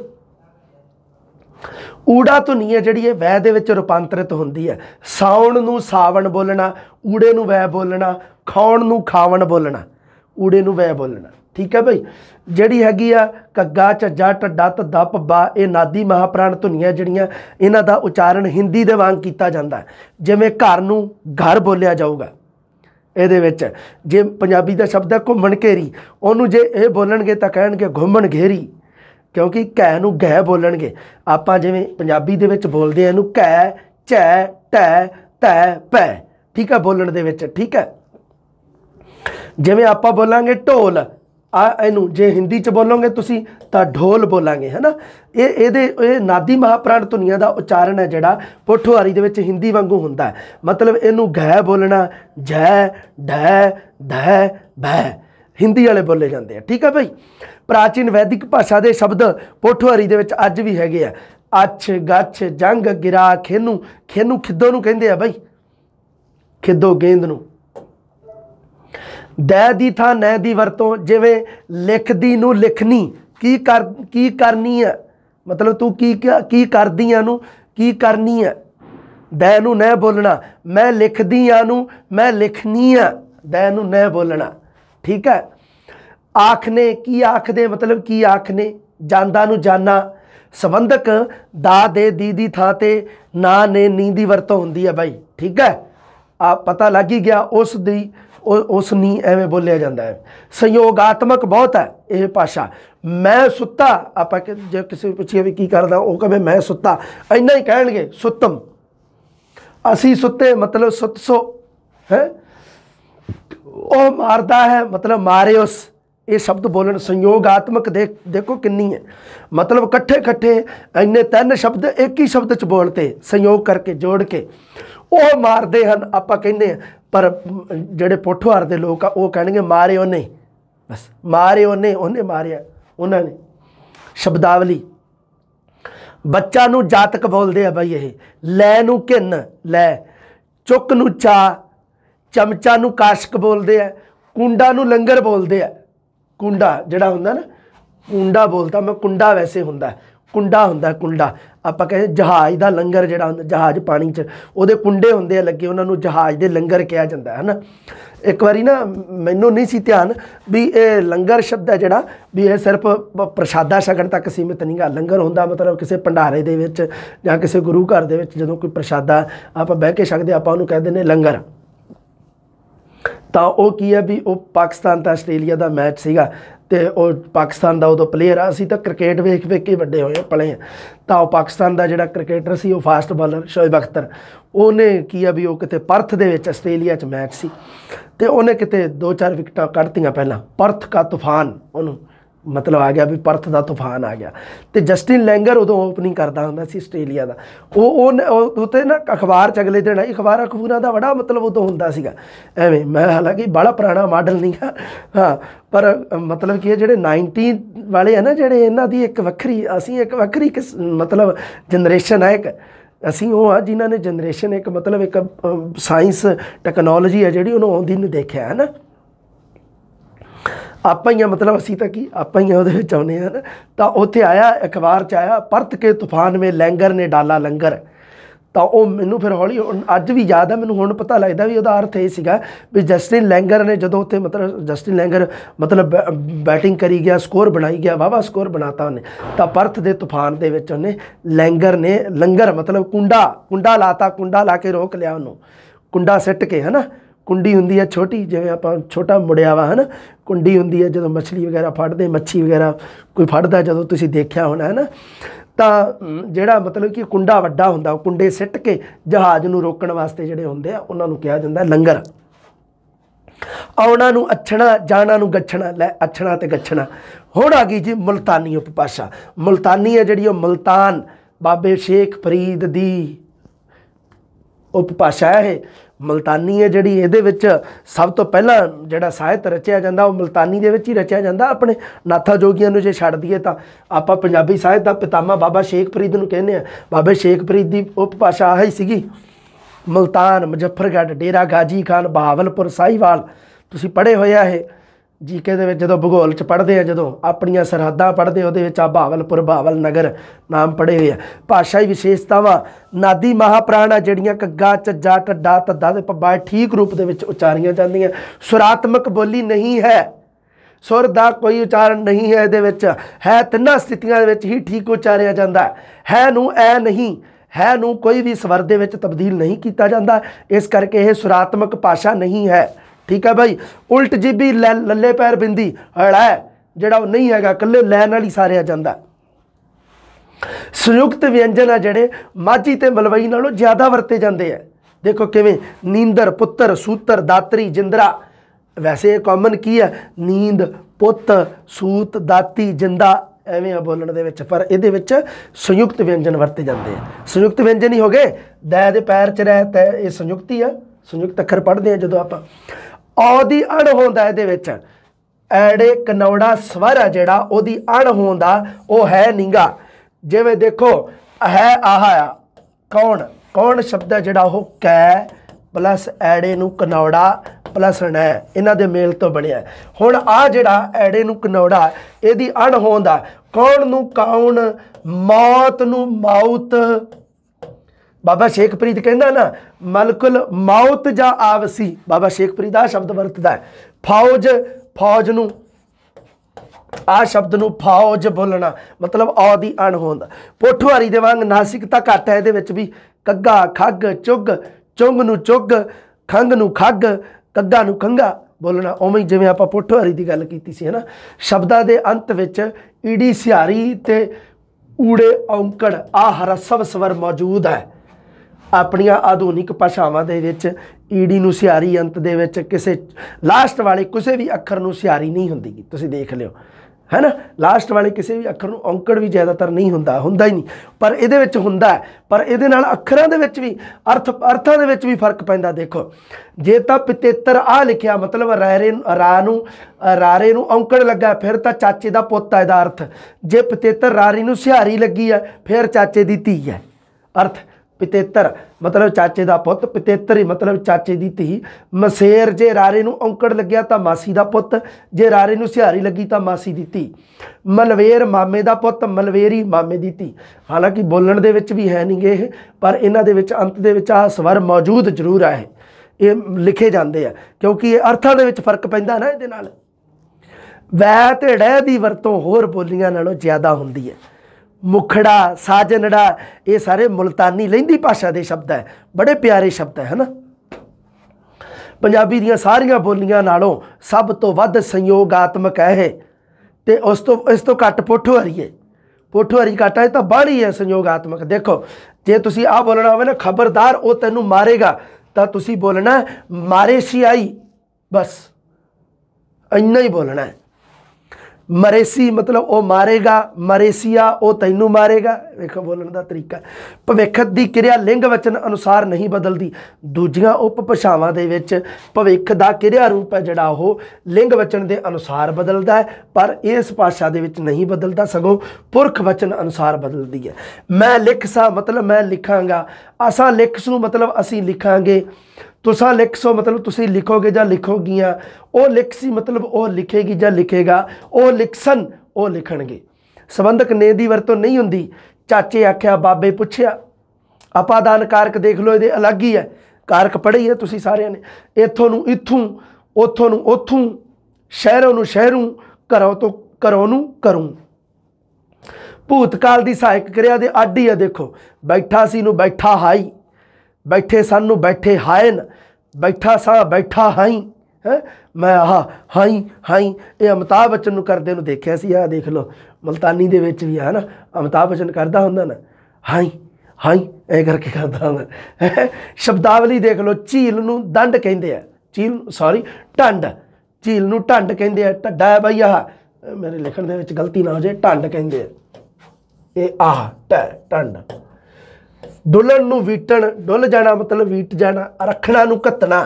ਊੜਾ ਧੁਨੀ ਹੈ ਜਿਹੜੀ ਇਹ ਵੈ ਦੇ ਵਿੱਚ ਰੂਪਾਂਤਰਿਤ ਹੁੰਦੀ ਹੈ ਸਾਉਣ ਨੂੰ ਸਾਵਣ ਬੋਲਣਾ ਊੜੇ ਨੂੰ ਵੈ ਬੋਲਣਾ ਖਾਉਣ ਨੂੰ ਖਾਵਣ ਬੋਲਣਾ ਊੜੇ ਨੂੰ ਵੈ ਬੋਲਣਾ ਠੀਕ ਹੈ ਭਾਈ ਜਿਹੜੀ ਹੈਗੀ ਆ ਕੱਗਾ ਝੱਜਾ ਟੱਡਾ ਤੱਦਾ ਪੱਬਾ ਇਹ ਨਾਦੀ ਮਹਾਪ੍ਰਾਣ ਧੁਨੀਆਂ ਜਿਹੜੀਆਂ ਇਹਨਾਂ ਦਾ ਉਚਾਰਨ ਹਿੰਦੀ ਦੇ ਵਾਂਗ ਕੀਤਾ ਜਾਂਦਾ ਜਿਵੇਂ ਘਰ ਨੂੰ ਘਰ ਬੋਲਿਆ ਜਾਊਗਾ ਇਹਦੇ ਵਿੱਚ ਜੇ ਪੰਜਾਬੀ ਦਾ ਸ਼ਬਦ ਹੈ ਘੁੰਮਣ ਘੇਰੀ ਉਹਨੂੰ ਜੇ ਇਹ ਬੋਲਣਗੇ ਤਾਂ ਕਹਿਣਗੇ ਘੁੰਮਣ ਘੇਰੀ ਕਿਉਂਕਿ ਕੈ ਨੂੰ ਗੈ ਬੋਲਣਗੇ ਆਪਾਂ ਜਿਵੇਂ ਪੰਜਾਬੀ ਦੇ ਵਿੱਚ ਬੋਲਦੇ ਆ ਇਹਨੂੰ ਕੈ ਚੈ ਟੈ ਤੈ ਪੈ ਠੀਕ ਹੈ ਬੋਲਣ ਦੇ ਵਿੱਚ ਠੀਕ ਹੈ ਜਿਵੇਂ ਆਪਾਂ ਬੋਲਾਂਗੇ ਢੋਲ ਆ ਇਹਨੂੰ ਜੇ ਹਿੰਦੀ ਚ ਬੋਲੋਗੇ ਤੁਸੀਂ ਤਾਂ ਢੋਲ ਬੋਲਾਂਗੇ ਹੈਨਾ ਇਹ ਇਹਦੇ ਇਹ ਨਾਦੀ ਮਹਾਪ੍ਰਾਣ ਦੁਨੀਆ ਦਾ ਉਚਾਰਨ ਹੈ ਜਿਹੜਾ ਪੋਠੋਹਾਰੀ ਦੇ ਵਿੱਚ ਹਿੰਦੀ ਵਾਂਗੂ ਹੁੰਦਾ ਮਤਲਬ ਇਹਨੂੰ ਘੈ ਬੋਲਣਾ ਜੈ ਢੈ ਧੈ ਭੈ ਹਿੰਦੀ ਵਾਲੇ ਬੋਲੇ ਜਾਂਦੇ ਆ ਠੀਕ ਆ ਭਾਈ ਪ੍ਰਾਚੀਨ ਵੈਦਿਕ ਭਾਸ਼ਾ ਦੇ ਸ਼ਬਦ ਪੋਠੋਹਾਰੀ ਦੇ ਵਿੱਚ ਅੱਜ ਵੀ ਹੈਗੇ ਆ ਅੱਛ ਗੱਛ ਜੰਗ ਗਿਰਾ ਖੇਨੂ ਖੇਨੂ ਖਿੱਦੋ ਨੂੰ ਕਹਿੰਦੇ ਆ ਭਾਈ ਖਿੱਦੋ ਗੇਂਦ ਨੂੰ ਦੈ ਦੀ ਥਾਂ ਨੈ ਦੀ ਵਰਤੋਂ ਜਿਵੇਂ ਲਿਖਦੀ ਨੂੰ ਲਿਖਣੀ ਕੀ ਕਰ ਕੀ ਕਰਨੀ ਆ ਮਤਲਬ ਤੂੰ ਕੀ ਕੀ ਕਰਦੀ ਆ ਨੂੰ ਕੀ ਕਰਨੀ ਆ ਦੈ ਨੂੰ ਨੈ ਬੋਲਣਾ ਮੈਂ ਲਿਖਦੀ ਆ ਨੂੰ ਮੈਂ ਲਿਖਣੀ ਆ ਦੈ ਨੂੰ ਨੈ ਬੋਲਣਾ ਠੀਕ ਹੈ ਆਖ ਨੇ ਕੀ ਆਖ ਦੇ ਮਤਲਬ ਕੀ ਆਖ ਨੇ ਜਾਂਦਾ ਨੂੰ ਜਾਣਾ ਸੰਬੰਧਕ ਦਾ ਦੇ ਦੀਦੀ ਥਾਂ ਤੇ ਨਾ ਨੇ ਨੀਂਦੀ ਵਰਤੋਂ ਹੁੰਦੀ ਹੈ ਬਾਈ ਠੀਕ ਹੈ ਆ ਪਤਾ ਲੱਗ ਹੀ ਗਿਆ ਉਸ ਦੀ ਉਸ ਨੀ ਐਵੇਂ ਬੋਲਿਆ ਜਾਂਦਾ ਹੈ ਸੰਯੋਗਾਤਮਕ ਬਹੁਤ ਹੈ ਇਹ ਭਾਸ਼ਾ ਮੈਂ ਸੁੱਤਾ ਆਪਾਂ ਕਿ ਜੇ ਕਿਸੇ ਨੂੰ ਪੁੱਛੀਏ ਵੀ ਕੀ ਕਰਦਾ ਉਹ ਕਹੇ ਮੈਂ ਸੁੱਤਾ ਇੰਨਾ ਹੀ ਕਹਿਣਗੇ ਸੁੱਤਮ ਅਸੀਂ ਸੁੱਤੇ ਮਤਲਬ ਸੁੱਤ ਸੋ ਹੈ ਉਹ ਮਾਰਦਾ ਹੈ ਮਤਲਬ ਮਾਰੇ ਉਸ ਇਹ ਸ਼ਬਦ ਬੋਲਣ ਸੰਯੋਗਾਤਮਕ ਦੇਖੋ ਕਿੰਨੀ ਹੈ ਮਤਲਬ ਇਕੱਠੇ ਇਕੱਠੇ ਇੰਨੇ ਤਿੰਨ ਸ਼ਬਦ ਇੱਕ ਹੀ ਸ਼ਬਦ ਚ ਬੋਲਤੇ ਸੰਯੋਗ ਕਰਕੇ ਜੋੜ ਕੇ ਉਹ ਮਾਰਦੇ ਹਨ ਆਪਾਂ ਕਹਿੰਦੇ ਆ ਪਰ ਜਿਹੜੇ ਪੋਠਵਾਰ ਦੇ ਲੋਕ ਆ ਉਹ ਕਹਿਣਗੇ ਮਾਰੇ ਉਹਨੇ ਬਸ ਮਾਰੇ ਉਹਨੇ ਉਹਨੇ ਮਾਰਿਆ ਉਹਨਾਂ ਨੇ ਸ਼ਬਦਾਵਲੀ ਬੱਚਾ ਨੂੰ ਜਾਤਕ ਬੋਲਦੇ ਆ ਬਾਈ ਇਹ ਲੈ ਨੂੰ ਕਿੰਨ ਲੈ ਚੁੱਕ ਨੂੰ ਚਾ ਚਮਚਾ ਨੂੰ ਕਾਸ਼ਕ ਬੋਲਦੇ ਆ ਕੁੰਡਾ ਨੂੰ ਲੰਗਰ ਬੋਲਦੇ ਆ ਕੁੰਡਾ ਜਿਹੜਾ ਹੁੰਦਾ ਨਾ ਕੁੰਡਾ ਬੋਲਦਾ ਮੈਂ ਕੁੰਡਾ ਵੈਸੇ ਹੁੰਦਾ ਕੁੰਡਾ ਹੁੰਦਾ ਕੁੰਡਾ ਆਪਾਂ ਕਹਿੰਦੇ ਜਹਾਜ਼ ਦਾ ਲੰਗਰ ਜਿਹੜਾ ਹੁੰਦਾ ਜਹਾਜ਼ ਪਾਣੀ 'ਚ ਉਹਦੇ ਕੁੰਡੇ ਹੁੰਦੇ ਆ ਲੱਗੇ ਉਹਨਾਂ ਨੂੰ ਜਹਾਜ਼ ਦੇ ਲੰਗਰ ਕਿਹਾ ਜਾਂਦਾ ਹੈ ਨਾ ਇੱਕ ਵਾਰੀ ਨਾ ਮੈਨੂੰ ਨਹੀਂ ਸੀ ਧਿਆਨ ਵੀ ਇਹ ਲੰਗਰ ਸ਼ਬਦ ਹੈ ਜਿਹੜਾ ਵੀ ਇਹ ਸਿਰਫ ਪ੍ਰਸ਼ਾਦਾ ਛਕਣ ਤੱਕ ਸੀਮਿਤ ਨਹੀਂਗਾ ਲੰਗਰ ਹੁੰਦਾ ਮਤਲਬ ਕਿਸੇ ਭੰਡਾਰੇ ਦੇ ਵਿੱਚ ਜਾਂ ਕਿਸੇ ਗੁਰੂ ਘਰ ਦੇ ਵਿੱਚ ਜਦੋਂ ਕੋਈ ਪ੍ਰਸ਼ਾਦਾ ਆਪਾਂ ਬਹਿ ਕੇ ਛਕਦੇ ਆਪਾਂ ਉਹਨੂੰ ਕਹਿੰਦੇ ਨੇ ਲੰਗਰ ਤਾਂ ਉਹ ਕੀ ਹੈ ਵੀ ਉਹ ਪਾਕਿਸਤਾਨ ਤੇ ਆਸਟ੍ਰੇਲੀਆ ਦਾ ਮੈਚ ਸੀਗਾ ਤੇ ਉਹ ਪਾਕਿਸਤਾਨ ਦਾ ਉਦੋਂ ਪਲੇਅਰ ਆ ਅਸੀਂ ਤਾਂ ਕ੍ਰਿਕਟ ਵੇਖ ਵੇਖ ਕੇ ਵੱਡੇ ਹੋਏ ਪਲੇ ਆ ਤਾਂ ਉਹ ਪਾਕਿਸਤਾਨ ਦਾ ਜਿਹੜਾ ਕ੍ਰਿਕਟਰ ਸੀ ਉਹ ਫਾਸਟ ਬੋਲਰ ਸ਼ੋਇਬ ਅਖਤਰ ਉਹਨੇ ਕੀ ਆ ਵੀ ਉਹ ਕਿਤੇ ਪਰਥ ਦੇ ਵਿੱਚ ਆਸਟ੍ਰੇਲੀਆ 'ਚ ਮੈਚ ਸੀ ਤੇ ਉਹਨੇ ਕਿਤੇ ਦੋ ਚਾਰ ਵਿਕਟਾਂ ਕੱਢਤੀਆਂ ਪਹਿਲਾਂ ਪਰਥ ਦਾ ਤੂਫਾਨ ਉਹਨੂੰ ਮਤਲਬ ਆ ਗਿਆ ਵੀ ਪਰਥ ਦਾ ਤੂਫਾਨ ਆ ਗਿਆ ਤੇ ਜਸਟਿਨ ਲੈਂਗਰ ਉਦੋਂ ਓਪਨਿੰਗ ਕਰਦਾ ਹੁੰਦਾ ਸੀ ਆਸਟ੍ਰੇਲੀਆ ਦਾ ਉਹ ਉਹ ਉਤੇ ਨਾ ਅਖਬਾਰ ਚ ਅਗਲੇ ਦਿਨ ਅਖਬਾਰ ਅਖਬੂਰਾ ਦਾ ਬੜਾ ਮਤਲਬ ਉਦੋਂ ਹੁੰਦਾ ਸੀਗਾ ਐਵੇਂ ਮੈਂ ਹਾਲਾਂਕਿ ਬੜਾ ਪੁਰਾਣਾ ਮਾਡਲ ਨਹੀਂ ਹਾਂ ਪਰ ਮਤਲਬ ਕੀ ਹੈ ਜਿਹੜੇ 90 ਵਾਲੇ ਆ ਨਾ ਜਿਹੜੇ ਇਹਨਾਂ ਦੀ ਇੱਕ ਵੱਖਰੀ ਅਸੀਂ ਇੱਕ ਵੱਖਰੀ ਮਤਲਬ ਜਨਰੇਸ਼ਨ ਹੈ ਇੱਕ ਅਸੀਂ ਉਹ ਆ ਜਿਨ੍ਹਾਂ ਨੇ ਜਨਰੇਸ਼ਨ ਇੱਕ ਮਤਲਬ ਇੱਕ ਸਾਇੰਸ ਟੈਕਨੋਲੋਜੀ ਹੈ ਜਿਹੜੀ ਉਹਨੂੰ ਆਉਂਦੀ ਨੂੰ ਦੇਖਿਆ ਹੈ ਨਾ ਆਪਾਂ ਹੀ ਆ ਮਤਲਬ ਅਸੀਂ ਤਾਂ ਕੀ ਆਪਾਂ ਹੀ ਆ ਉਹਦੇ ਵਿੱਚ ਆਉਨੇ ਆ ਤਾਂ ਉੱਥੇ ਆਇਆ ਅਖਬਾਰ 'ਚ ਆਇਆ ਪਰਤ ਕੇ ਤੂਫਾਨ ਮੇ ਲੈਂਗਰ ਨੇ ਡਾਲਾ ਲੰਗਰ ਤਾਂ ਉਹ ਮੈਨੂੰ ਫਿਰ ਹੌਲੀ ਅੱਜ ਵੀ ਯਾਦ ਆ ਮੈਨੂੰ ਹੁਣ ਪਤਾ ਲੱਗਦਾ ਵੀ ਉਹਦਾ ਅਰਥ ਇਹ ਸੀਗਾ ਵੀ ਜਸਟਿਨ ਲੈਂਗਰ ਨੇ ਜਦੋਂ ਉੱਥੇ ਮਤਲਬ ਜਸਟਿਨ ਲੈਂਗਰ ਮਤਲਬ ਬੈਟਿੰਗ ਕਰੀ ਗਿਆ ਸਕੋਰ ਬਣਾਈ ਗਿਆ ਵਾਵਾ ਸਕੋਰ ਬਣਾਤਾ ਉਹਨੇ ਤਾਂ ਪਰਥ ਦੇ ਤੂਫਾਨ ਦੇ ਵਿੱਚ ਉਹਨੇ ਲੈਂਗਰ ਨੇ ਲੰਗਰ ਮਤਲਬ ਕੁੰਡਾ ਕੁੰਡਾ ਲਾਤਾ ਕੁੰਡਾ ਲਾ ਕੇ ਰੋਕ ਲਿਆ ਉਹਨੂੰ ਕੁੰਡਾ ਸਿੱਟ ਕੇ ਹਨਾ ਕੁੰਡੀ ਹੁੰਦੀ ਹੈ ਛੋਟੀ ਜਿਵੇਂ ਆਪਾਂ ਛੋਟਾ ਮੁੜਿਆਵਾ ਹਨ ਕੁੰਡੀ ਹੁੰਦੀ ਹੈ ਜਦੋਂ ਮੱਛਲੀ ਵਗੈਰਾ ਫੜਦੇ ਮੱਛੀ ਵਗੈਰਾ ਕੋਈ ਫੜਦਾ ਜਦੋਂ ਤੁਸੀਂ ਦੇਖਿਆ ਹੋਣਾ ਹੈ ਨਾ ਤਾਂ ਜਿਹੜਾ ਮਤਲਬ ਕਿ ਕੁੰਡਾ ਵੱਡਾ ਹੁੰਦਾ ਉਹ ਕੁੰਡੇ ਸਿੱਟ ਕੇ ਜਹਾਜ਼ ਨੂੰ ਰੋਕਣ ਵਾਸਤੇ ਜਿਹੜੇ ਹੁੰਦੇ ਆ ਉਹਨਾਂ ਨੂੰ ਕਿਹਾ ਜਾਂਦਾ ਲੰਗਰ ਆਉਣਾ ਨੂੰ ਅਛਣਾ ਜਾਣਾ ਨੂੰ ਗੱਛਣਾ ਲੈ ਅਛਣਾ ਤੇ ਗੱਛਣਾ ਹੁਣ ਆ ਗਈ ਜੀ ਮਲਤਾਨੀ ਉਪਭਾਸ਼ਾ ਮਲਤਾਨੀ ਹੈ ਜਿਹੜੀ ਉਹ ਮਲਤਾਨ ਬਾਬੇ ਸ਼ੇਖ ਫਰੀਦ ਦੀ ਉਪਭਾਸ਼ਾ ਹੈ ਮਲਤਾਨੀ ਹੈ ਜਿਹੜੀ ਇਹਦੇ ਵਿੱਚ ਸਭ ਤੋਂ ਪਹਿਲਾਂ ਜਿਹੜਾ ਸਾਹਿਤ ਰਚਿਆ ਜਾਂਦਾ ਉਹ ਮਲਤਾਨੀ ਦੇ ਵਿੱਚ ਹੀ ਰਚਿਆ ਜਾਂਦਾ ਆਪਣੇ ਨਾਥਾ ਜੋਗੀਆਂ ਨੂੰ ਜੇ ਛੱਡ ਦਈਏ ਤਾਂ ਆਪਾਂ ਪੰਜਾਬੀ ਸਾਹਿਤ ਦਾ ਪਿਤਾਮਾ ਬਾਬਾ ਸ਼ੇਖ ਫਰੀਦ ਨੂੰ ਕਹਿੰਦੇ ਆ ਬਾਬਾ ਸ਼ੇਖ ਫਰੀਦ ਦੀ ਉਪਭਾਸ਼ਾ ਹੀ ਸੀਗੀ ਮਲਤਾਨ ਮੁਜ਼ੱਫਰਗੜ੍ਹ ਡੇਰਾ ਗਾਜੀ ਖਾਨ ਬਹਾਵਲਪੁਰ ਸਾਈਵਾਲ ਤੁਸੀਂ ਪੜ੍ਹੇ ਹੋਇਆ ਇਹ ਜੀਕੇ ਦੇ ਵਿੱਚ ਜਦੋਂ ਭੂਗੋਲ ਚ ਪੜ੍ਹਦੇ ਆ ਜਦੋਂ ਆਪਣੀਆਂ ਸਰਹੱਦਾਂ ਪੜ੍ਹਦੇ ਉਹਦੇ ਵਿੱਚ ਆ ਭਾਵਲਪੁਰ ਭਾਵਲ ਨਗਰ ਨਾਮ ਪੜ੍ਹੇ ਹੋਏ ਆ ਭਾਸ਼ਾਈ ਵਿਸ਼ੇਸ਼ਤਾਵਾਂ ਨਾਦੀ ਮਹਾਪ੍ਰਾਣਾ ਜਿਹੜੀਆਂ ਕੱਗਾ ਚੱਜਾ ਟੱਡਾ ਤੱਦਾ ਤੇ ਪੱਬਾ ਠੀਕ ਰੂਪ ਦੇ ਵਿੱਚ ਉਚਾਰੀਆਂ ਜਾਂਦੀਆਂ ਸੁਰਾਤਮਕ ਬੋਲੀ ਨਹੀਂ ਹੈ ਸੁਰ ਦਾ ਕੋਈ ਉਚਾਰਨ ਨਹੀਂ ਹੈ ਇਹਦੇ ਵਿੱਚ ਹੈ ਤਿੰਨਾਂ ਸਥਿਤੀਆਂ ਦੇ ਵਿੱਚ ਹੀ ਠੀਕ ਉਚਾਰਿਆ ਜਾਂਦਾ ਹੈ ਨੂੰ ਐ ਨਹੀਂ ਹੈ ਨੂੰ ਕੋਈ ਵੀ ਸਵਰ ਦੇ ਵਿੱਚ ਤਬਦੀਲ ਨਹੀਂ ਕੀਤਾ ਜਾਂਦਾ ਇਸ ਕਰਕੇ ਇਹ ਸੁਰਾਤਮਕ ਭਾਸ਼ਾ ਨਹੀਂ ਹੈ ਠੀਕ ਹੈ ਭਾਈ ਉਲਟ ਜਿਬੀ ਲੱਲੇ ਪੈਰ ਬਿੰਦੀ ਅੜਾ ਜਿਹੜਾ ਉਹ ਨਹੀਂ ਹੈਗਾ ਕੱਲੇ ਲੈਣ ਵਾਲੀ ਸਾਰਿਆ ਜਾਂਦਾ ਸੰਯੁਕਤ ਵਿਅੰਜਨ ਆ ਜਿਹੜੇ ਮਾਝੀ ਤੇ ਮਲਵਈ ਨਾਲੋਂ ਜ਼ਿਆਦਾ ਵਰਤੇ ਜਾਂਦੇ ਆ ਦੇਖੋ ਕਿਵੇਂ ਨੀਂਦਰ ਪੁੱਤਰ ਸੂਤਰ ਦਾਤਰੀ ਜਿੰਦਰਾ ਵੈਸੇ ਕਾਮਨ ਕੀ ਹੈ ਨੀਂਦ ਪੁੱਤ ਸੂਤ ਦਾਤੀ ਜਿੰਦਾ ਐਵੇਂ ਆ ਬੋਲਣ ਦੇ ਵਿੱਚ ਪਰ ਇਹਦੇ ਵਿੱਚ ਸੰਯੁਕਤ ਵਿਅੰਜਨ ਵਰਤੇ ਜਾਂਦੇ ਆ ਸੰਯੁਕਤ ਵਿਅੰਜਨ ਹੀ ਹੋਗੇ ਗਏ ਦੈ ਦੇ ਪੈਰ ਚ ਰਹਿ ਤੈ ਇਹ ਸੰਯੁਕਤੀ ਆ ਸੰਯੁਕਤ ਅੱਖਰ ਪੜ੍ਹਦੇ ਆ ਜਦੋਂ ਆਪਾਂ ਔ ਦੀ ਅਣ ਹੁੰਦਾ ਇਹਦੇ ਵਿੱਚ ਐੜੇ ਕਨੌੜਾ ਸਵਰ ਆ ਜਿਹੜਾ ਉਹਦੀ ਅਣ ਹੁੰਦਾ ਉਹ ਹੈ ਨਿੰਗਾ ਜਿਵੇਂ ਦੇਖੋ ਹੈ ਆਹਾ ਕੌਣ ਕੌਣ ਸ਼ਬਦ ਹੈ ਜਿਹੜਾ ਉਹ ਕੈ ਪਲੱਸ ਐੜੇ ਨੂੰ ਕਨੌੜਾ ਪਲੱਸ ਨੈ ਇਹਨਾਂ ਦੇ ਮੇਲ ਤੋਂ ਬਣਿਆ ਹੁਣ ਆ ਜਿਹੜਾ ਐੜੇ ਨੂੰ ਕਨੌੜਾ ਇਹਦੀ ਅਣ ਹੁੰਦਾ ਕੌਣ ਨੂੰ ਕੌਣ ਮੌਤ ਨੂੰ ਮੌਤ ਬਾਬਾ ਸ਼ੇਖਪ੍ਰੀਤ ਕਹਿੰਦਾ ਨਾ ਮਲਕੁਲ ਮੌਤ ਜਾ ਆਵਸੀ ਬਾਬਾ ਸ਼ੇਖਪ੍ਰੀਤ ਆ ਸ਼ਬਦ ਵਰਤਦਾ ਫੌਜ ਫੌਜ ਨੂੰ ਆ ਸ਼ਬਦ ਨੂੰ ਫੌਜ ਬੋਲਣਾ ਮਤਲਬ ਔ ਦੀ ਅਣ ਹੁੰਦਾ ਪੋਠਵਾਰੀ ਦੇ ਵਾਂਗ ਨਾਸਿਕਤਾ ਘੱਟ ਹੈ ਇਹਦੇ ਵਿੱਚ ਵੀ ਕੱਗਾ ਖੱਗ ਚੁੱਗ ਚੁੰਗ ਨੂੰ ਚੁੱਗ ਖੰਗ ਨੂੰ ਖੱਗ ਕੱਗਾ ਨੂੰ ਖੰਗਾ ਬੋਲਣਾ ਉਵੇਂ ਜਿਵੇਂ ਆਪਾਂ ਪੋਠਵਾਰੀ ਦੀ ਗੱਲ ਕੀਤੀ ਸੀ ਹੈਨਾ ਸ਼ਬਦਾਂ ਦੇ ਅੰਤ ਵਿੱਚ ਈੜੀ ਸਿਹਾਰੀ ਤੇ ਊੜੇ ਔਂਕੜ ਆ ਹਰਸਵ ਸਵਰ ਮੌਜੂਦ ਹੈ ਆਪਣੀਆਂ ਆਧੁਨਿਕ ਭਾਸ਼ਾਵਾਂ ਦੇ ਵਿੱਚ ਈਡੀ ਨੂੰ ਸਿਆਰੀ ਅੰਤ ਦੇ ਵਿੱਚ ਕਿਸੇ ਲਾਸਟ ਵਾਲੇ ਕਿਸੇ ਵੀ ਅੱਖਰ ਨੂੰ ਸਿਆਰੀ ਨਹੀਂ ਹੁੰਦੀ ਤੁਸੀਂ ਦੇਖ ਲਿਓ ਹੈਨਾ ਲਾਸਟ ਵਾਲੇ ਕਿਸੇ ਵੀ ਅੱਖਰ ਨੂੰ ਔਂਕੜ ਵੀ ਜ਼ਿਆਦਾਤਰ ਨਹੀਂ ਹੁੰਦਾ ਹੁੰਦਾ ਹੀ ਨਹੀਂ ਪਰ ਇਹਦੇ ਵਿੱਚ ਹੁੰਦਾ ਪਰ ਇਹਦੇ ਨਾਲ ਅੱਖਰਾਂ ਦੇ ਵਿੱਚ ਵੀ ਅਰਥ ਅਰਥਾਂ ਦੇ ਵਿੱਚ ਵੀ ਫਰਕ ਪੈਂਦਾ ਦੇਖੋ ਜੇ ਤਾਂ ਪਿਤੇਤਰ ਆ ਲਿਖਿਆ ਮਤਲਬ ਰਾਰੇ ਰਾ ਨੂੰ ਰਾਰੇ ਨੂੰ ਔਂਕੜ ਲੱਗਾ ਫਿਰ ਤਾਂ ਚਾਚੇ ਦਾ ਪੁੱਤ ਆ ਇਹਦਾ ਅਰਥ ਜੇ ਪਿਤੇਤਰ ਰਾਰੀ ਨੂੰ ਸਿਹਾਰੀ ਲੱਗੀ ਆ ਫਿਰ ਚਾਚੇ ਦੀ ਧੀ ਹੈ ਅਰਥ ਪਿਤੇਤਰ ਮਤਲਬ ਚਾਚੇ ਦਾ ਪੁੱਤ ਪਿਤੇਤਰ ਹੀ ਮਤਲਬ ਚਾਚੇ ਦੀ ਧੀ ਮਸੇਰ ਜੇ ਰਾਰੇ ਨੂੰ ਔਂਕੜ ਲੱਗਿਆ ਤਾਂ ਮਾਸੀ ਦਾ ਪੁੱਤ ਜੇ ਰਾਰੇ ਨੂੰ ਸਿਹਾਰੀ ਲੱਗੀ ਤਾਂ ਮਾਸੀ ਦੀ ਧੀ ਮਲਵੇਰ ਮਾਮੇ ਦਾ ਪੁੱਤ ਮਲਵੇਰੀ ਮਾਮੇ ਦੀ ਧੀ ਹਾਲਾਂਕਿ ਬੋਲਣ ਦੇ ਵਿੱਚ ਵੀ ਹੈ ਨਹੀਂਗੇ ਇਹ ਪਰ ਇਹਨਾਂ ਦੇ ਵਿੱਚ ਅੰਤ ਦੇ ਵਿੱਚ ਆ ਸਵਰ ਮੌਜੂਦ ਜ਼ਰੂਰ ਆਏ ਇਹ ਲਿਖੇ ਜਾਂਦੇ ਆ ਕਿਉਂਕਿ ਇਹ ਅਰਥਾਂ ਦੇ ਵਿੱਚ ਫਰਕ ਪੈਂਦਾ ਨਾ ਇਹਦੇ ਨਾਲ ਵੈ ਤੇ ੜੈ ਦੀ ਵਰਤੋਂ ਹੋਰ ਬੋਲੀਆਂ ਨਾਲੋਂ ਜ਼ਿਆਦਾ ਹੁੰਦੀ ਹੈ ਮੁਖੜਾ ਸਾਜਨੜਾ ਇਹ ਸਾਰੇ ਮਲਤਾਨੀ ਲਹਿੰਦੀ ਭਾਸ਼ਾ ਦੇ ਸ਼ਬਦ ਹੈ ਬੜੇ ਪਿਆਰੇ ਸ਼ਬਦ ਹੈ ਹਨਾ ਪੰਜਾਬੀ ਦੀਆਂ ਸਾਰੀਆਂ ਬੋਲੀਆਂ ਨਾਲੋਂ ਸਭ ਤੋਂ ਵੱਧ ਸੰਯੋਗਾਤਮਕ ਹੈ ਇਹ ਤੇ ਉਸ ਤੋਂ ਇਸ ਤੋਂ ਘੱਟ ਪੋਠੋਹਾਰੀ ਹੈ ਪੋਠੋਹਾਰੀ ਘਟਾ ਤਾਂ ਬਾੜੀ ਹੈ ਸੰਯੋਗਾਤਮਕ ਦੇਖੋ ਜੇ ਤੁਸੀਂ ਆ ਬੋਲਣਾ ਹੋਵੇ ਨਾ ਖਬਰਦਾਰ ਉਹ ਤੈਨੂੰ ਮਾਰੇਗਾ ਤਾਂ ਤੁਸੀਂ ਬੋਲਣਾ ਮਾਰੇ ਸੀ ਆਈ ਬਸ ਇੰਨਾ ਹੀ ਬੋਲਣਾ ਹੈ ਮਰੇਸੀ ਮਤਲਬ ਉਹ ਮਾਰੇਗਾ ਮਰੇਸੀਆ ਉਹ ਤੈਨੂੰ ਮਾਰੇਗਾ ਵੇਖੋ ਬੋਲਣ ਦਾ ਤਰੀਕਾ ਭਵਿੱਖਤ ਦੀ ਕਿਰਿਆ ਲਿੰਗ ਵਚਨ ਅਨੁਸਾਰ ਨਹੀਂ ਬਦਲਦੀ ਦੂਜੀਆਂ ਉਪਭਾਸ਼ਾਵਾਂ ਦੇ ਵਿੱਚ ਭਵਿੱਖ ਦਾ ਕਿਰਿਆ ਰੂਪ ਹੈ ਜਿਹੜਾ ਉਹ ਲਿੰਗ ਵਚਨ ਦੇ ਅਨੁਸਾਰ ਬਦਲਦਾ ਹੈ ਪਰ ਇਸ ਭਾਸ਼ਾ ਦੇ ਵਿੱਚ ਨਹੀਂ ਬਦਲਦਾ ਸਗੋਂ ਪੁਰਖ ਵਚਨ ਅਨੁਸਾਰ ਬਦਲਦੀ ਹੈ ਮੈਂ ਲਿਖਸਾ ਮਤਲਬ ਮੈਂ ਲਿਖਾਂਗਾ ਅਸਾਂ ਲਿਖਸ ਨੂੰ ਮਤਲਬ ਅਸੀਂ ਲਿਖਾਂਗੇ ਤੁਸਾਂ ਸੋ ਮਤਲਬ ਤੁਸੀਂ ਲਿਖੋਗੇ ਜਾਂ ਲਿਖੋਗੀਆਂ ਉਹ ਲਿਖਸੀ ਮਤਲਬ ਉਹ ਲਿਖੇਗੀ ਜਾਂ ਲਿਖੇਗਾ ਉਹ ਲਿਖਸਨ ਉਹ ਲਿਖਣਗੇ ਸਬੰਧਕ ਨੇ ਦੀ ਵਰਤੋਂ ਨਹੀਂ ਹੁੰਦੀ ਚਾਚੇ ਆਖਿਆ ਬਾਬੇ ਪੁੱਛਿਆ ਆਪਾਦਾਨ ਕਾਰਕ ਦੇਖ ਲਓ ਇਹਦੇ ਅਲੱਗ ਹੀ ਹੈ ਕਾਰਕ ਪੜ੍ਹੀ ਹੈ ਤੁਸੀਂ ਸਾਰਿਆਂ ਨੇ ਇੱਥੋਂ ਨੂੰ ਇੱਥੋਂ ਉੱਥੋਂ ਨੂੰ ਉੱਥੋਂ ਸ਼ਹਿਰੋਂ ਨੂੰ ਸ਼ਹਿਰੋਂ ਘਰੋਂ ਤੋਂ ਘਰੋਂ ਨੂੰ ਘਰੋਂ ਭੂਤਕਾਲ ਦੀ ਸਹਾਇਕ ਕਿਰਿਆ ਦੇ ਆਡੀ ਆ ਦੇਖੋ ਬੈਠਾ ਸੀ ਨੂੰ ਬੈਠਾ ਹਾਈ ਬੈਠੇ ਸਾਨੂੰ ਬੈਠੇ ਹਾਇਨ ਬੈਠਾ ਸਾ ਬੈਠਾ ਹਾਈ ਹੈ ਮੈਂ ਆ ਹਾਈ ਹਾਈ ਇਹ ਅਮਤਾਬ ਬਚਨ ਨੂੰ ਕਰਦੇ ਨੂੰ ਦੇਖਿਆ ਸੀ ਆ ਦੇਖ ਲਓ ਮਲਤਾਨੀ ਦੇ ਵਿੱਚ ਵੀ ਆ ਨਾ ਅਮਤਾਬ ਬਚਨ ਕਰਦਾ ਹੁੰਦਾ ਨਾ ਹਾਈ ਹਾਈ ਐ ਕਰਕੇ ਕਰਦਾ ਹੁੰਦਾ ਸ਼ਬਦਾਵਲੀ ਦੇਖ ਲਓ ਝੀਲ ਨੂੰ ਦੰਡ ਕਹਿੰਦੇ ਆ ਝੀਲ ਸੌਰੀ ਢੰਡ ਝੀਲ ਨੂੰ ਢੰਡ ਕਹਿੰਦੇ ਆ ਢੱਡਾ ਹੈ ਬਈ ਆ ਮੇਰੇ ਲਿਖਣ ਦੇ ਵਿੱਚ ਗਲਤੀ ਨਾ ਹੋ ਜਾਏ ਢੰਡ ਕਹਿੰਦੇ ਆ ਇਹ ਆਹ ਢੰਡ ਡੁੱਲਣ ਨੂੰ ਵੀਟਣ ਡੁੱਲ ਜਾਣਾ ਮਤਲਬ ਵੀਟ ਜਾਣਾ ਰੱਖਣਾ ਨੂੰ ਘਤਣਾ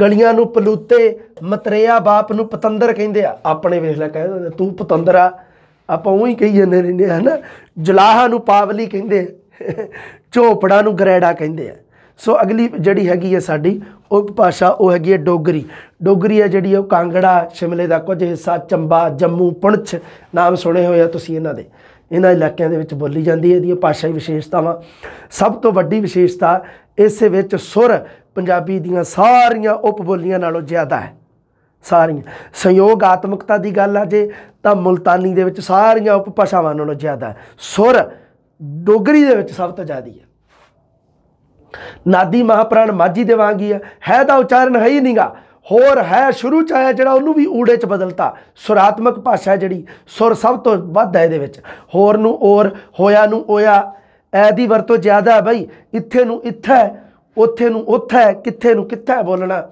ਗਲੀਆਂ ਨੂੰ ਪਲੂਤੇ ਮਤਰੇਆ ਬਾਪ ਨੂੰ ਪਤੰਦਰ ਕਹਿੰਦੇ ਆ ਆਪਣੇ ਵੇਖ ਲੈ ਕਹਿੰਦੇ ਤੂੰ ਆ ਆਪਾਂ ਉਹੀ ਕਹੀ ਜਾਂਦੇ ਨੇ ਹਨ ਜਲਾਹਾ ਨੂੰ ਪਾਵਲੀ ਕਹਿੰਦੇ ਝੋਪੜਾ ਨੂੰ ਗਰੇੜਾ ਕਹਿੰਦੇ ਆ ਸੋ ਅਗਲੀ ਜਿਹੜੀ ਹੈਗੀ ਹੈ ਸਾਡੀ ਭਾਸ਼ਾ ਉਹ ਹੈਗੀ ਹੈ ਡੋਗਰੀ ਡੋਗਰੀ ਹੈ ਜਿਹੜੀ ਉਹ ਕਾਂਗੜਾ ਸ਼ਿਮਲੇ ਦਾ ਕੁਝ ਹਿੱਸਾ ਚੰਬਾ ਜੰਮੂ ਪੁਣਛ ਨਾਮ ਸੁਣੇ ਹੋਏ ਆ ਤੁਸੀਂ ਇਹਨਾਂ ਦੇ ਇਹਨਾਂ ਇਲਾਕਿਆਂ ਦੇ ਵਿੱਚ ਬੋਲੀ ਜਾਂਦੀ ਹੈ ਇਹਦੀਆਂ ਭਾਸ਼ਾਈ ਵਿਸ਼ੇਸ਼ਤਾਵਾਂ ਸਭ ਤੋਂ ਵੱਡੀ ਵਿਸ਼ੇਸ਼ਤਾ ਇਸੇ ਵਿੱਚ ਸੁਰ ਪੰਜਾਬੀ ਦੀਆਂ ਸਾਰੀਆਂ ਉਪਬੋਲੀਆਂ ਨਾਲੋਂ ਜ਼ਿਆਦਾ ਹੈ ਸਾਰੀਆਂ ਸੰਯੋਗਾਤਮਕਤਾ ਦੀ ਗੱਲ ਆ ਜੇ ਤਾਂ ਮੁਲਤਾਨੀ ਦੇ ਵਿੱਚ ਸਾਰੀਆਂ ਉਪਭਾਸ਼ਾਵਾਂ ਨਾਲੋਂ ਜ਼ਿਆਦਾ ਹੈ ਸੁਰ ਡੋਗਰੀ ਦੇ ਵਿੱਚ ਸਭ ਤੋਂ ਜ਼ਿਆਦੀ ਹੈ ਨਾਦੀ ਮਹਾਪ੍ਰਾਣ ਮਾਝੀ ਦੇ ਵਾਂਗੀ ਹੈ ਹੈ ਦਾ ਉਚਾਰਨ ਹੈ ਹੀ ਨਹੀਂਗਾ ਹੋਰ ਹੈ ਸ਼ੁਰੂ ਚ ਆਇਆ ਜਿਹੜਾ ਉਹਨੂੰ ਵੀ ਊੜੇ ਚ ਬਦਲਤਾ ਸੁਰਾਤਮਕ ਭਾਸ਼ਾ ਜਿਹੜੀ ਸੁਰ ਸਭ ਤੋਂ ਵੱਧ ਹੈ ਇਹਦੇ ਵਿੱਚ ਹੋਰ ਨੂੰ ਔਰ ਹੋਇਆ ਨੂੰ ਓਇਆ ਐ ਦੀ ਵਰਤੋਂ ਜ਼ਿਆਦਾ ਹੈ ਭਾਈ ਇੱਥੇ ਨੂੰ ਇੱਥੇ ਉੱਥੇ ਨੂੰ ਉੱਥੇ ਕਿੱਥੇ ਨੂੰ ਕਿੱਥੇ ਬੋਲਣਾ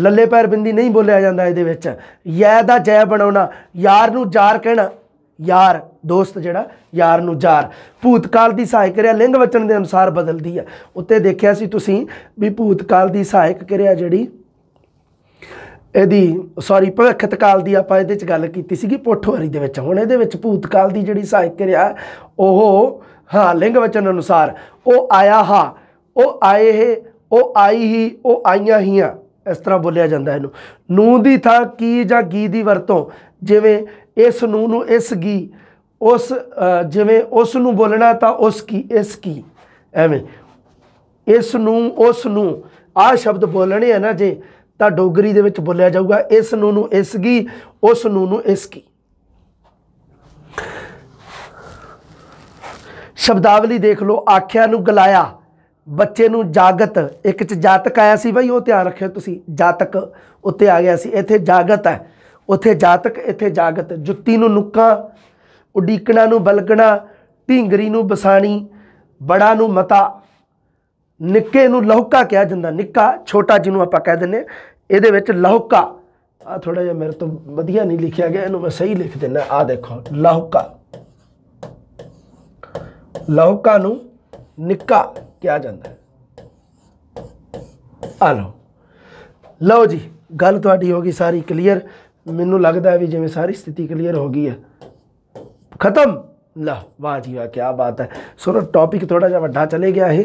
ਲੱਲੇ ਪੈਰ ਬਿੰਦੀ ਨਹੀਂ ਬੋਲਿਆ ਜਾਂਦਾ ਇਹਦੇ ਵਿੱਚ ਯੈ ਦਾ ਜੈ ਬਣਾਉਣਾ ਯਾਰ ਨੂੰ ਜਾਰ ਕਹਿਣਾ ਯਾਰ ਦੋਸਤ ਜਿਹੜਾ ਯਾਰ ਨੂੰ ਜਾਰ ਭੂਤਕਾਲ ਦੀ ਸਹਾਇਕ ਕਿਰਿਆ ਲਿੰਗ ਵਚਨ ਦੇ ਅਨੁਸਾਰ ਬਦਲਦੀ ਹੈ ਉੱਤੇ ਦੇਖਿਆ ਸੀ ਤੁਸੀਂ ਵੀ ਭੂਤਕਾਲ ਦੀ ਸਹਾਇਕ ਕਿਰਿਆ ਜਿਹੜੀ ਇਹਦੀ ਸੌਰੀ ਭਵਿੱਖਤ ਕਾਲ ਦੀ ਆਪਾਂ ਇਹਦੇ ਵਿੱਚ ਗੱਲ ਕੀਤੀ ਸੀਗੀ ਪੋਠਵਾਰੀ ਦੇ ਵਿੱਚ ਹੁਣ ਇਹਦੇ ਵਿੱਚ ਭੂਤ ਕਾਲ ਦੀ ਜਿਹੜੀ ਸਾਹਿਤ ਕਿਰਿਆ ਉਹ ਹਾਂ ਲਿੰਗ ਵਚਨ ਅਨੁਸਾਰ ਉਹ ਆਇਆ ਹਾ ਉਹ ਆਏ ਹੈ ਉਹ ਆਈ ਹੀ ਉਹ ਆਈਆਂ ਹੀਆਂ ਇਸ ਤਰ੍ਹਾਂ ਬੋਲਿਆ ਜਾਂਦਾ ਇਹਨੂੰ ਨੂੰ ਦੀ ਥਾਂ ਕੀ ਜਾਂ ਗੀ ਦੀ ਵਰਤੋਂ ਜਿਵੇਂ ਇਸ ਨੂੰ ਨੂੰ ਇਸ ਗੀ ਉਸ ਜਿਵੇਂ ਉਸ ਨੂੰ ਬੋਲਣਾ ਤਾਂ ਉਸ ਕੀ ਇਸ ਕੀ ਐਵੇਂ ਇਸ ਨੂੰ ਉਸ ਨੂੰ ਆ ਸ਼ਬਦ ਬੋਲਣੇ ਆ ਨਾ ਜੇ ਤਾਂ ਡੋਗਰੀ ਦੇ ਵਿੱਚ ਬੋਲਿਆ ਜਾਊਗਾ ਇਸ ਨੂੰ ਨੂੰ ਇਸ ਕੀ ਉਸ ਨੂੰ ਨੂੰ ਇਸ ਕੀ ਸ਼ਬਦਾਵਲੀ ਦੇਖ ਲਓ ਆਖਿਆ ਨੂੰ ਗਲਾਇਆ ਬੱਚੇ ਨੂੰ ਜਾਗਤ ਇੱਕ ਚ ਜਾਤਕ ਆਇਆ ਸੀ ਬਈ ਉਹ ਧਿਆਨ ਰੱਖਿਓ ਤੁਸੀਂ ਜਾਤਕ ਉੱਤੇ ਆ ਗਿਆ ਸੀ ਇੱਥੇ ਜਾਗਤ ਹੈ ਉੱਥੇ ਜਾਤਕ ਇੱਥੇ ਜਾਗਤ ਜੁੱਤੀ ਨੂੰ ਨੁੱਕਾ ਉਡੀਕਣਾ ਨੂੰ ਬਲਕਣਾ ਢਿੰਗਰੀ ਨੂੰ ਬਸਾਣੀ ਬੜਾ ਨੂੰ ਮਤਾ ਨਿੱਕੇ ਨੂੰ ਲਹੂਕਾ ਕਿਹਾ ਜਾਂਦਾ ਨਿੱਕਾ ਛੋਟਾ ਜਿਹਨੂੰ ਆਪਾਂ ਕਹਿ ਦਿੰਨੇ ਇਹਦੇ ਵਿੱਚ ਲਹੁਕਾ ਆ ਥੋੜਾ ਜਿਹਾ ਮੇਰੇ ਤੋਂ ਵਧੀਆ ਨਹੀਂ ਲਿਖਿਆ ਗਿਆ ਇਹਨੂੰ ਮੈਂ ਸਹੀ ਲਿਖ ਦਿੰਦਾ ਆ ਦੇਖੋ ਲਹੁਕਾ ਲਹੁਕਾ ਨੂੰ ਨਿੱਕਾ ਕਿਹਾ ਜਾਂਦਾ ਹੈ ਆ ਲਓ ਲਓ ਜੀ ਗੱਲ ਤੁਹਾਡੀ ਹੋ ਗਈ ਸਾਰੀ ਕਲੀਅਰ ਮੈਨੂੰ ਲੱਗਦਾ ਵੀ ਜਿਵੇਂ ਸਾਰੀ ਸਥਿਤੀ ਕਲੀਅਰ ਹੋ ਗਈ ਹੈ ਖਤਮ ਲਾ ਵਾਹ ਜੀ ਵਾਹ ਕੀ ਬਾਤ ਹੈ ਸੋ ਟੌਪਿਕ ਥੋੜਾ ਜਿਹਾ ਵੱਡਾ ਚਲੇ ਗਿਆ ਇਹ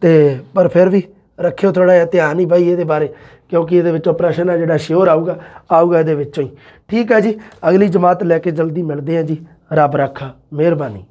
ਤੇ ਪਰ ਫਿਰ ਵੀ ਰੱਖਿਓ ਥੋੜਾ ਜਿਹਾ ਧਿਆਨ ਹੀ ਭਾਈ ਇਹਦੇ ਬਾਰੇ ਕਿਉਂਕਿ ਇਹਦੇ ਵਿੱਚ ਆਪਰੇਸ਼ਨ ਹੈ ਜਿਹੜਾ ਸ਼ੋਰ ਆਊਗਾ ਆਊਗਾ ਇਹਦੇ ਵਿੱਚੋਂ ਹੀ ਠੀਕ ਹੈ ਜੀ ਅਗਲੀ ਜਮਾਤ ਲੈ ਕੇ ਜਲਦੀ ਮਿਲਦੇ ਹਾਂ ਜੀ ਰੱਬ ਰਾਖਾ ਮਿਹਰਬਾਨੀ